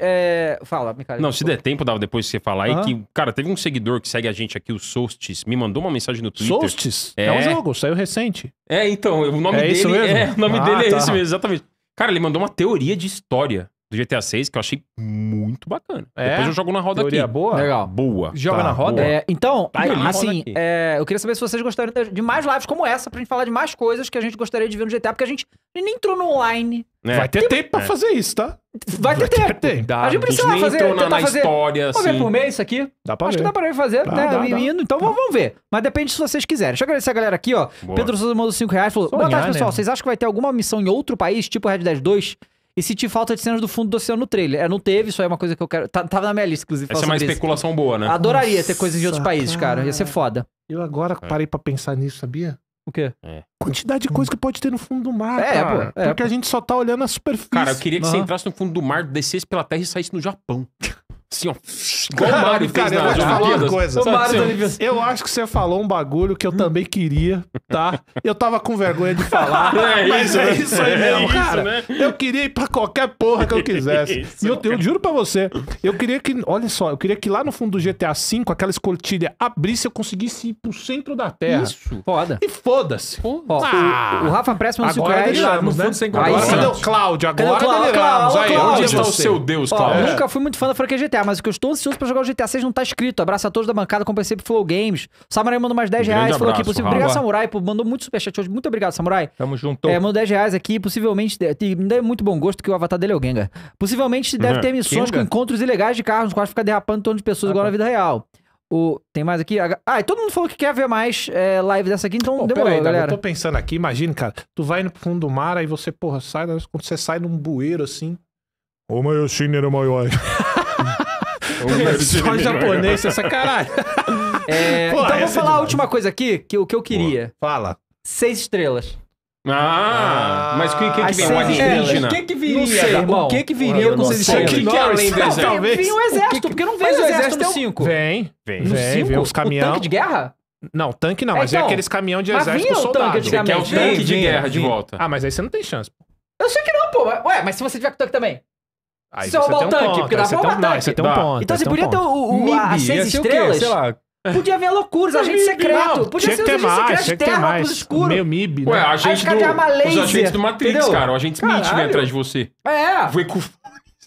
Fala, Micael. Não, se der tempo, dava depois você falar aí, uh -huh. que. Cara, teve um seguidor que segue a gente aqui, o sostes me mandou uma mensagem no Twitter. sostes É, um jogo, saiu recente. É, então, o nome dele. É, o nome dele é ah, esse tá. mesmo, exatamente. Cara, ele mandou uma teoria de história do GTA 6 que eu achei muito bacana. É? Depois eu jogo na roda Teoria aqui. boa? Legal. Boa. Joga tá, na roda? É, então, tá aí, assim, é, eu queria saber se vocês gostariam de mais lives como essa pra gente falar de mais coisas que a gente gostaria de ver no GTA, porque a gente nem entrou no online. É. Vai ter tempo pra é. fazer isso, tá? Vai ter tempo. tempo. Dá, a gente precisa a gente fazer, tentar na fazer. História, assim. Vamos ver por mês isso aqui? Dá pra Acho ver. que dá pra fazer, dá, né? Dá, Dá. Então vamos, vamos ver. Mas depende se vocês quiserem. Deixa eu agradecer a galera aqui, ó. Boa. Pedro Souza mandou 5 reais falou: Sonhar, Boa tarde, pessoal. Né? Vocês acham que vai ter alguma missão em outro país, tipo Red Dead 2? e senti falta de cenas do fundo do oceano no trailer. É, não teve, isso aí é uma coisa que eu quero. Tá, tava na minha lista, inclusive. Essa é uma especulação isso. boa, né? Adoraria Nossa, ter coisas de outros países, cara. Ia ser foda. Eu agora é. parei pra pensar nisso, sabia? O quê? É. Quantidade de coisa que pode ter no fundo do mar, é, cara. É, Porque a gente só tá olhando a superfície. Cara, eu queria que uhum. você entrasse no fundo do mar, descesse pela terra e saísse no Japão. Assim, ó. Igual o Mario fez cara, nas eu Olimpíadas. Coisa. O Mario das Eu acho que você falou um bagulho que eu também queria, tá? Eu tava com vergonha de falar. é mas isso, é né? isso aí é mesmo, isso, cara. Né? Eu queria ir pra qualquer porra que eu é quisesse. isso, e eu, eu, juro pra você, eu queria que. Olha só, eu queria que lá no fundo do GTA V, aquela escotilha abrisse e eu conseguisse ir pro centro da Terra. Isso. Foda. E foda-se. Foda ah, o, o Rafa não se conhece lá no né? fundo né? sem agora, é o Cláudio? Agora é o Cláudio? Aí, onde está o seu Deus, Cláudio? Nunca fui muito fã da franquia GTA mas o que eu estou ansioso pra jogar o GTA 6 não tá escrito. Abraço a todos da bancada, como sempre, Flow Games. Samurai mandou mais 10 um reais, falou aqui, possível. Obrigado, Samurai, pô, mandou muito superchat hoje. Muito obrigado, Samurai. Tamo junto. É, mandou 10 reais aqui, possivelmente, me dá é muito bom gosto que o avatar dele é o Gengar. Possivelmente deve uhum. ter missões com encontros ilegais de carros, quase fica derrapando em torno de pessoas ah, igual tá. na vida real. O, tem mais aqui? Ah, e todo mundo falou que quer ver mais é, live dessa aqui, então Pô, demorou, galera. Eu tô pensando aqui, imagina, cara, tu vai no fundo do mar, aí você, porra, sai, quando você sai num bueiro assim. O maior Cinema maior. Só japonês, essa é caralho. É, Pô, então vou é falar é a última coisa aqui, que o que eu queria. Pô, fala. Seis estrelas. Ah, ah, mas o que, que, vem? Seis alienígena? O que, que viria? Não sei, irmão. O que, que viria não, com seis estrelas? O que, que é além do exército? Talvez. Vem o exército, que... porque não vem o exército cinco. 5. Vem, vem. No Vem os caminhão. tanque de guerra? Não, tanque não, é, mas é então, é aqueles caminhão de exército soldado. Tanque você quer o tanque de guerra de volta. Ah, mas aí você não tem chance. Eu sei que não, pô. Ué, mas se você tiver com tanque também... Aí Salvar o um tanque, ponto, porque dá pra um, ataque. Não, você tem um ponto. Então você podia ter o, o, a, as seis estrelas. Sei lá, Podia ver loucuras, agente secreto. Não, Podia ser os agentes mais, secretos terra mais. escuros. Meio MIB. Né? Ué, agente do, os agentes do Matrix, entendeu? cara. O agente Caralho. Smith vem atrás de você. É. com...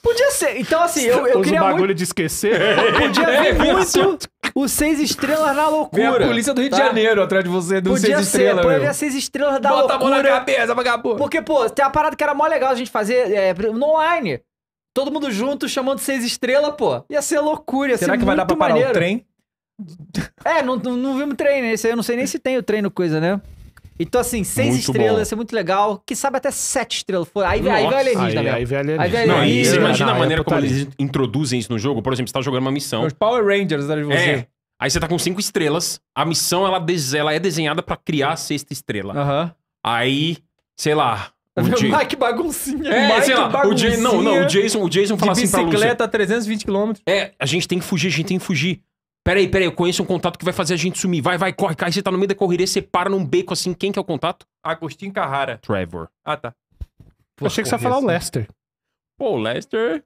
Podia ser. Então, assim, eu, eu queria. bagulho muito... de esquecer. Podia ver muito os seis estrelas na loucura. Vem a polícia do Rio tá? de Janeiro atrás de você, do podia seis ser, estrelas. Podia ver seis estrelas da Bota loucura. Bota a mão na cabeça, vagabundo. Porque, pô, tem uma parada que era mó legal a gente fazer é, no online. Todo mundo junto chamando seis estrelas, pô. Ia ser loucura, ia Será ser que vai dar pra parar o trem? É, não, não, não vimos trem né? esse eu não sei nem se tem o treino coisa, né? Então, assim, seis muito estrelas, bom. ia ser muito legal. Que sabe até sete estrelas. For. Aí, vai aí vem alienígena aí, aí vem alienígena. Não, você imagina não, a maneira como eles introduzem isso no jogo? Por exemplo, você tá jogando uma missão. É os Power Rangers atrás né, de você. É. Aí você tá com cinco estrelas. A missão, ela, ela é desenhada para criar a sexta estrela. Uhum. Aí, sei lá, o Jay... Mike baguncinha. É, Mike lá, baguncinha. O Jay... Não, não, o Jason, o Jason fala assim pra Lúcia... bicicleta a 320 km. É, a gente tem que fugir, a gente tem que fugir. Peraí, peraí, eu conheço um contato que vai fazer a gente sumir. Vai, vai, corre, cai. Você tá no meio da correria, você para num beco assim. Quem que é o contato? Agostinho Carrara. Trevor. Ah, tá. Pô, Achei que você ia falar assim. o Lester. Pô, o Lester...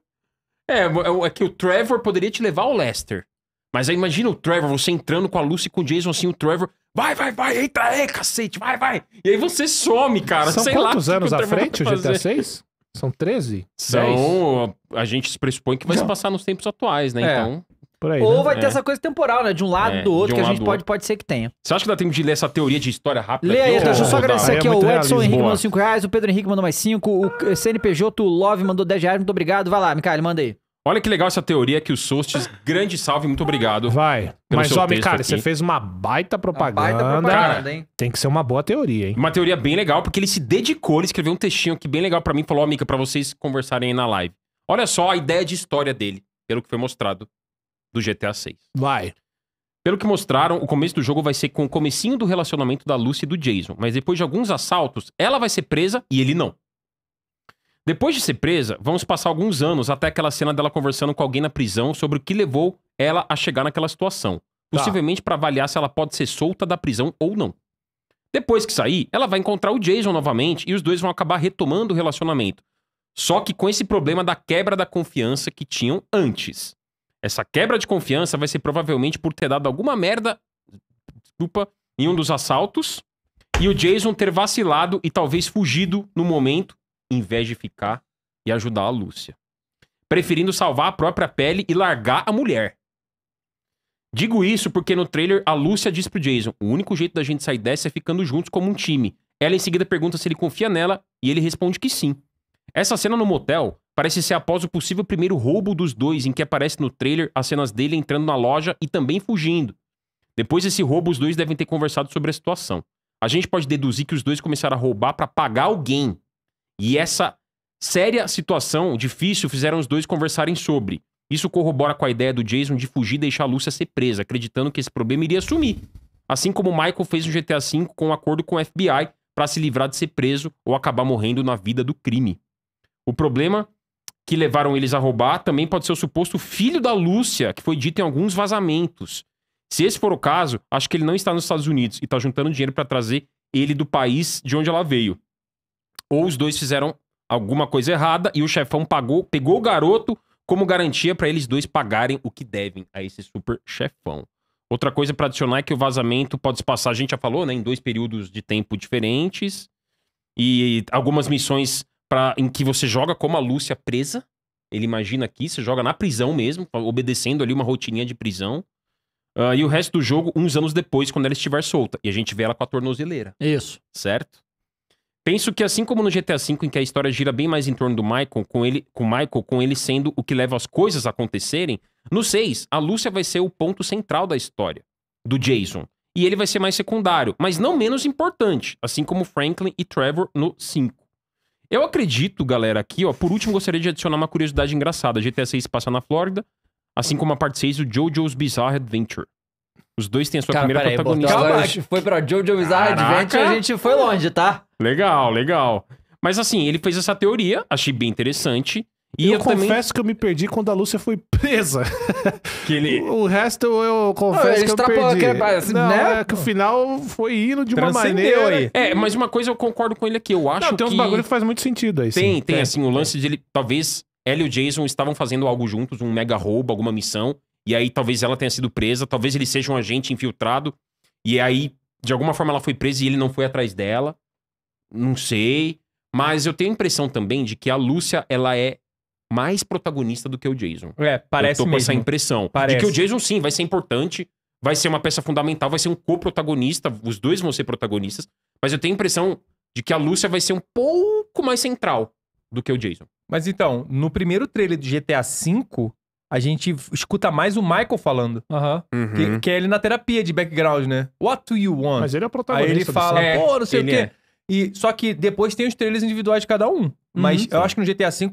É, é, é que o Trevor poderia te levar ao Lester. Mas aí imagina o Trevor, você entrando com a Lucy com o Jason assim, o Trevor. Vai, vai, vai, entra aí, é, cacete, vai, vai. E aí você some, cara. São sei quantos lá, anos à frente o GTA 6? São 13? São. A gente se pressupõe que vai Não. se passar nos tempos atuais, né? É. Então. Aí, Ou né? vai ter é. essa coisa temporal, né? De um lado é, do outro, um que a gente pode, pode ser que tenha. Você acha que dá tempo de ler essa teoria de história rápida? Lê aí, então, deixa eu só agradecer aqui. É o Edson Henrique mandou 5 reais, o Pedro Henrique mandou mais 5, o CNPJ, o Love mandou 10 reais, muito obrigado. Vai lá, Mikael, manda aí. Olha que legal essa teoria que o Sostes. Grande salve, muito obrigado. Vai. Mas, homem, cara, aqui. você fez uma baita propaganda. Uma baita propaganda, cara, hein? Tem que ser uma boa teoria, hein? Uma teoria bem legal, porque ele se dedicou, ele escreveu um textinho aqui bem legal para mim. Falou, amiga, para vocês conversarem aí na live. Olha só a ideia de história dele, pelo que foi mostrado do GTA 6. Vai. Pelo que mostraram, o começo do jogo vai ser com o comecinho do relacionamento da Lucy e do Jason, mas depois de alguns assaltos, ela vai ser presa e ele não. Depois de ser presa, vamos passar alguns anos até aquela cena dela conversando com alguém na prisão sobre o que levou ela a chegar naquela situação. Tá. Possivelmente tá. para avaliar se ela pode ser solta da prisão ou não. Depois que sair, ela vai encontrar o Jason novamente e os dois vão acabar retomando o relacionamento. Só que com esse problema da quebra da confiança que tinham antes. Essa quebra de confiança vai ser provavelmente por ter dado alguma merda, desculpa, em um dos assaltos e o Jason ter vacilado e talvez fugido no momento em vez de ficar e ajudar a Lúcia. Preferindo salvar a própria pele e largar a mulher. Digo isso porque no trailer a Lúcia diz pro Jason: o único jeito da gente sair dessa é ficando juntos como um time. Ela em seguida pergunta se ele confia nela e ele responde que sim. Essa cena no motel parece ser após o possível primeiro roubo dos dois, em que aparece no trailer as cenas dele entrando na loja e também fugindo. Depois desse roubo, os dois devem ter conversado sobre a situação. A gente pode deduzir que os dois começaram a roubar para pagar alguém e essa séria situação difícil fizeram os dois conversarem sobre. Isso corrobora com a ideia do Jason de fugir e deixar a Lúcia ser presa, acreditando que esse problema iria sumir. Assim como Michael fez no GTA V com um acordo com o FBI para se livrar de ser preso ou acabar morrendo na vida do crime. O problema que levaram eles a roubar também pode ser o suposto filho da Lúcia, que foi dito em alguns vazamentos. Se esse for o caso, acho que ele não está nos Estados Unidos e está juntando dinheiro para trazer ele do país de onde ela veio ou os dois fizeram alguma coisa errada e o chefão pagou, pegou o garoto como garantia para eles dois pagarem o que devem a esse super chefão. Outra coisa para adicionar é que o vazamento pode se passar, a gente já falou, né, em dois períodos de tempo diferentes e algumas missões para em que você joga como a Lúcia presa. Ele imagina aqui, você joga na prisão mesmo, obedecendo ali uma rotininha de prisão. Uh, e o resto do jogo, uns anos depois, quando ela estiver solta. E a gente vê ela com a tornozeleira. Isso. Certo? Penso que assim como no GTA V, em que a história gira bem mais em torno do Michael, com ele, com Michael, com ele sendo o que leva as coisas a acontecerem, no 6, a Lúcia vai ser o ponto central da história do Jason. E ele vai ser mais secundário, mas não menos importante, assim como Franklin e Trevor no 5. Eu acredito, galera, aqui, ó, por último gostaria de adicionar uma curiosidade engraçada. GTA 6 passa na Flórida, assim como a parte 6 do JoJo's Bizarre Adventure. Os dois têm a sua Cara, primeira peraí, protagonista. Calma, foi pra Jojo Bizarre Adventure a gente foi longe, tá? Legal, legal. Mas assim, ele fez essa teoria, achei bem interessante. E eu, eu confesso também... que eu me perdi quando a Lúcia foi presa. Que ele... o resto eu confesso não, que eu perdi. Que, assim, não, né? é que o final foi indo de uma maneira... Aí. É, mas uma coisa eu concordo com ele aqui. Eu acho não, tem uns que... bagulho que faz muito sentido aí. Tem, sim. tem. É. Assim, o lance de ele... Talvez ele e o Jason estavam fazendo algo juntos, um mega roubo, alguma missão. E aí talvez ela tenha sido presa, talvez ele seja um agente infiltrado. E aí, de alguma forma, ela foi presa e ele não foi atrás dela. Não sei. Mas eu tenho a impressão também de que a Lúcia, ela é mais protagonista do que o Jason. É, parece eu tô com mesmo. essa impressão. Parece. De que o Jason, sim, vai ser importante, vai ser uma peça fundamental, vai ser um co-protagonista, os dois vão ser protagonistas. Mas eu tenho a impressão de que a Lúcia vai ser um pouco mais central do que o Jason. Mas então, no primeiro trailer do GTA V, a gente escuta mais o Michael falando. Uhum. Que, que, é ele na terapia de background, né? What do you want? Mas ele é o protagonista. Aí ele fala, é, pô, não sei o quê. É. E, só que depois tem os trailers individuais de cada um. Mas uhum, eu sim. acho que no GTA V,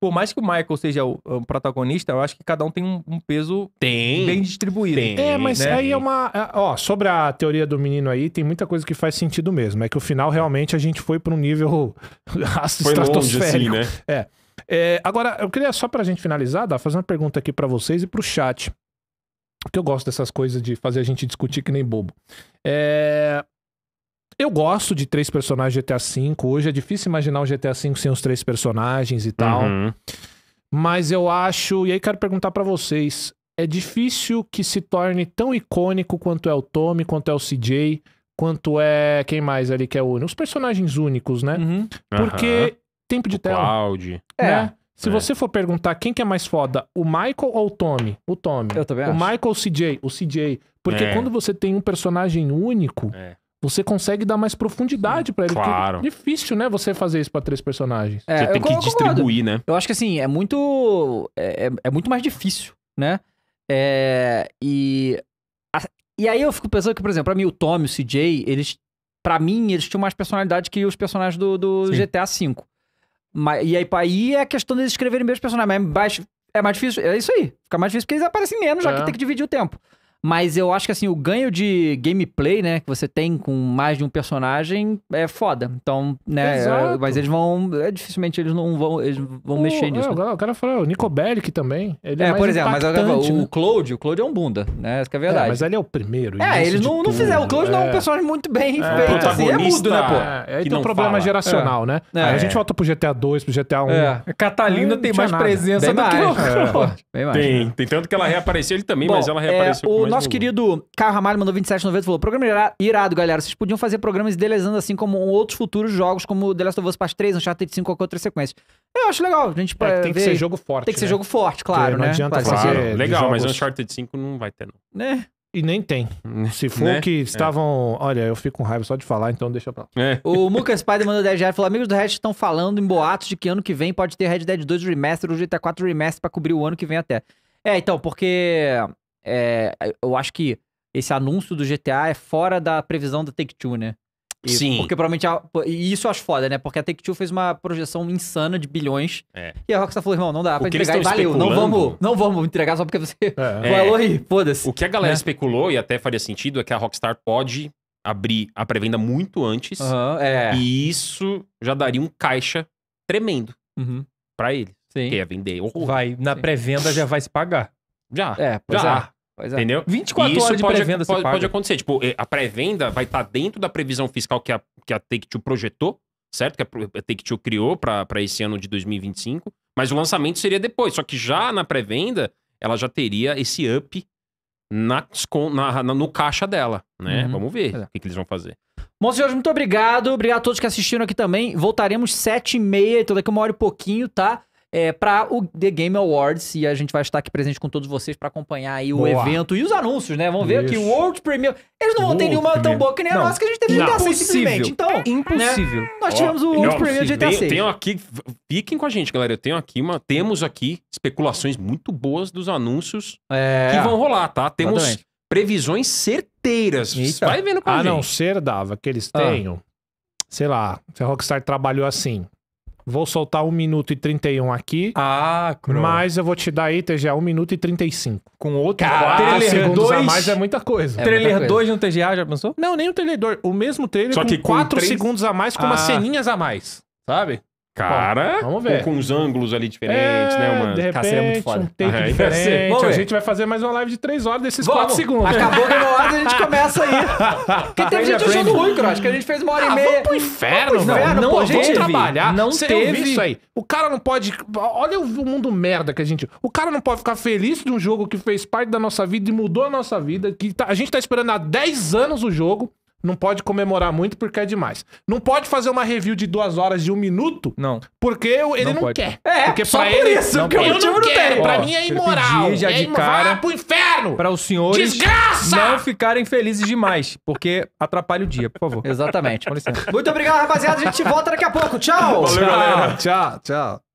por mais que o Michael seja o, o protagonista, eu acho que cada um tem um, um peso tem, bem distribuído. Tem, é, mas né? aí é uma. É, ó, sobre a teoria do menino aí, tem muita coisa que faz sentido mesmo. É que o final realmente a gente foi para um nível estratosférico. Longe, assim, né? É. É, agora, eu queria só pra gente finalizar, dar, fazer uma pergunta aqui para vocês e pro chat. Porque eu gosto dessas coisas de fazer a gente discutir que nem bobo. É, eu gosto de três personagens de GTA V. Hoje é difícil imaginar um GTA V sem os três personagens e tal. Uhum. Mas eu acho, e aí quero perguntar para vocês, é difícil que se torne tão icônico quanto é o Tommy, quanto é o CJ, quanto é quem mais ali que é o os personagens únicos, né? Uhum. Porque uhum tempo de tela. Cloud. É. Né? Se é. você for perguntar quem que é mais foda, o Michael ou o Tommy? O Tommy. Eu também acho. O Michael ou o CJ? O CJ. Porque é. quando você tem um personagem único, é. você consegue dar mais profundidade para ele. Claro. difícil, né? Você fazer isso para três personagens. É, você tem que distribuir, né? Eu acho que assim, é muito. É, é, é muito mais difícil, né? É, e. A, e aí eu fico pensando que, por exemplo, pra mim, o Tommy, o CJ, eles. para mim, eles tinham mais personalidade que os personagens do, do GTA V. Mas, e aí, aí é a questão deles escreverem mesmo os personagens. Mas é mais difícil. É isso aí. Fica mais difícil porque eles aparecem menos, já que é. tem que dividir o tempo. Mas eu acho que assim, o ganho de gameplay, né, que você tem com mais de um personagem é foda. Então, né, é, mas eles vão, é, dificilmente eles não vão, eles vão o, mexer é, nisso. Né? O cara falou, o Nico Bellic também, ele é, é por exemplo, mas o né? Cloud, o Cloud é um bunda, né, isso que é, é verdade. mas ele é o primeiro. É, eles não, não fizeram, o Cloud não é um é. personagem muito bem feito, assim, é mudo, né, pô. É, aí tem um problema fala. geracional, né. Aí a gente volta pro GTA 2, pro GTA 1. É. Catalina tem mais nada. presença bem do mais. que o Cloud. Tem, né? tem tanto que ela reapareceu ele também, mas ela reapareceu nosso querido Caio Ramalho mandou 2790 falou: programa irado, galera. Vocês podiam fazer programas idealizando assim como outros futuros jogos, como The Last of Us Part 3, Uncharted 5 ou outra sequência. Eu acho legal. A gente é, tem ver... que ser jogo forte. Tem que né? ser jogo forte, claro, não né? Adianta claro, claro. legal, jogos... mas Uncharted 5 não vai ter, não. Né? E nem tem. Né? Se for né? que é. estavam. É. Olha, eu fico com raiva só de falar, então deixa pra lá. É. O muka Spider mandou 10 reais falou: Amigos do Red estão falando em boatos de que ano que vem pode ter Red Dead 2 Remaster ou GTA 4 Remaster pra cobrir o ano que vem até. É, então, porque é, eu acho que esse anúncio do GTA é fora da previsão da Take-Two, né? E, Sim. Porque provavelmente. A, e isso eu acho foda, né? Porque a Take-Two fez uma projeção insana de bilhões. É. E a Rockstar falou, irmão, não dá pra o entregar e valeu. Não vamos, não vamos entregar só porque você é. falou é. aí, foda-se. O que a galera né? especulou, e até faria sentido, é que a Rockstar pode abrir a pré-venda muito antes. Uhum, é. E isso já daria um caixa tremendo uhum. para ele. Sim. Que ia vender. Horror. Vai, na pré-venda já vai se pagar. Já. É, já. É. Pois é. Entendeu? 24 isso horas de pré-venda pode, pode, acontecer. Tipo, é, a pré-venda vai estar tá dentro da previsão fiscal que a, que a Take-Two projetou, certo? Que a Take-Two criou para esse ano de 2025. Mas o lançamento seria depois. Só que já na pré-venda, ela já teria esse up na, na, na, no caixa dela, né? Uhum. Vamos ver é. o que, que, eles vão fazer. Bom, senhores, muito obrigado. Obrigado a todos que assistiram aqui também. Voltaremos sete e meia, então daqui uma hora e pouquinho, tá? é, para o The Game Awards e a gente vai estar aqui presente com todos vocês para acompanhar aí Boa. o evento e os anúncios, né? Vamos ver aqui o World Premiere. Eles não vão ter nenhuma Premier. tão boa que nem não. a nossa que a gente teve não. GTA 6 simplesmente. Então, é impossível. Né? Nós tivemos o World Premiere de GTA 6. Tenho, tenho aqui, fiquem com a gente, galera. Eu tenho aqui uma, temos aqui especulações muito boas dos anúncios é. que vão rolar, tá? Temos Exatamente. previsões certeiras. Eita. Vai vendo com a, a gente. A não ser, Dava, que eles ah. tenham, ah. sei lá, se a Rockstar trabalhou assim Vou soltar 1 minuto e 31 aqui. Ah, cru. Mas eu vou te dar aí, TGA, 1 minuto e 35. Com outro Caralho, 4 segundos dois... a mais é muita coisa. É trailer 2 no TGA, já pensou? Não, nem o trailer 2. O mesmo trailer Só com que 4 três... segundos a mais, com ah. umas ceninhas a mais. Sabe? Cara, Bom, vamos ver. Com, com ângulos ali diferentes, é, né, mano? De é repente, Cara, seria muito foda. um take ah, diferente. Vamos a gente vai fazer mais uma live de 3 horas desses vamos. 4 segundos. Né? Acabou a minha hora a gente começa aí. Porque teve gente achando ruim, acho que a gente fez uma hora ah, e meia. Vamos pro inferno, vamos pro inferno não, não, gente teve, trabalhar. Não teve isso aí. O cara não pode... Olha o mundo merda que a gente... O cara não pode ficar feliz de um jogo que fez parte da nossa vida e mudou a nossa vida, que tá... a gente tá esperando há 10 anos o jogo. Não pode comemorar muito porque é demais. Não pode fazer uma review de duas horas de um minuto. Não. Porque ele não, não quer. É, porque só pra por ele, isso. que porque eu não quero. Pra mim é imoral. Pedir já é de cara é pro inferno. Para os senhores Desgraça! não ficarem felizes demais. Porque atrapalha o dia, por favor. Exatamente. Com licença. Muito obrigado, rapaziada. A gente volta daqui a pouco. Tchau. Valeu, tchau. Tchau, tchau.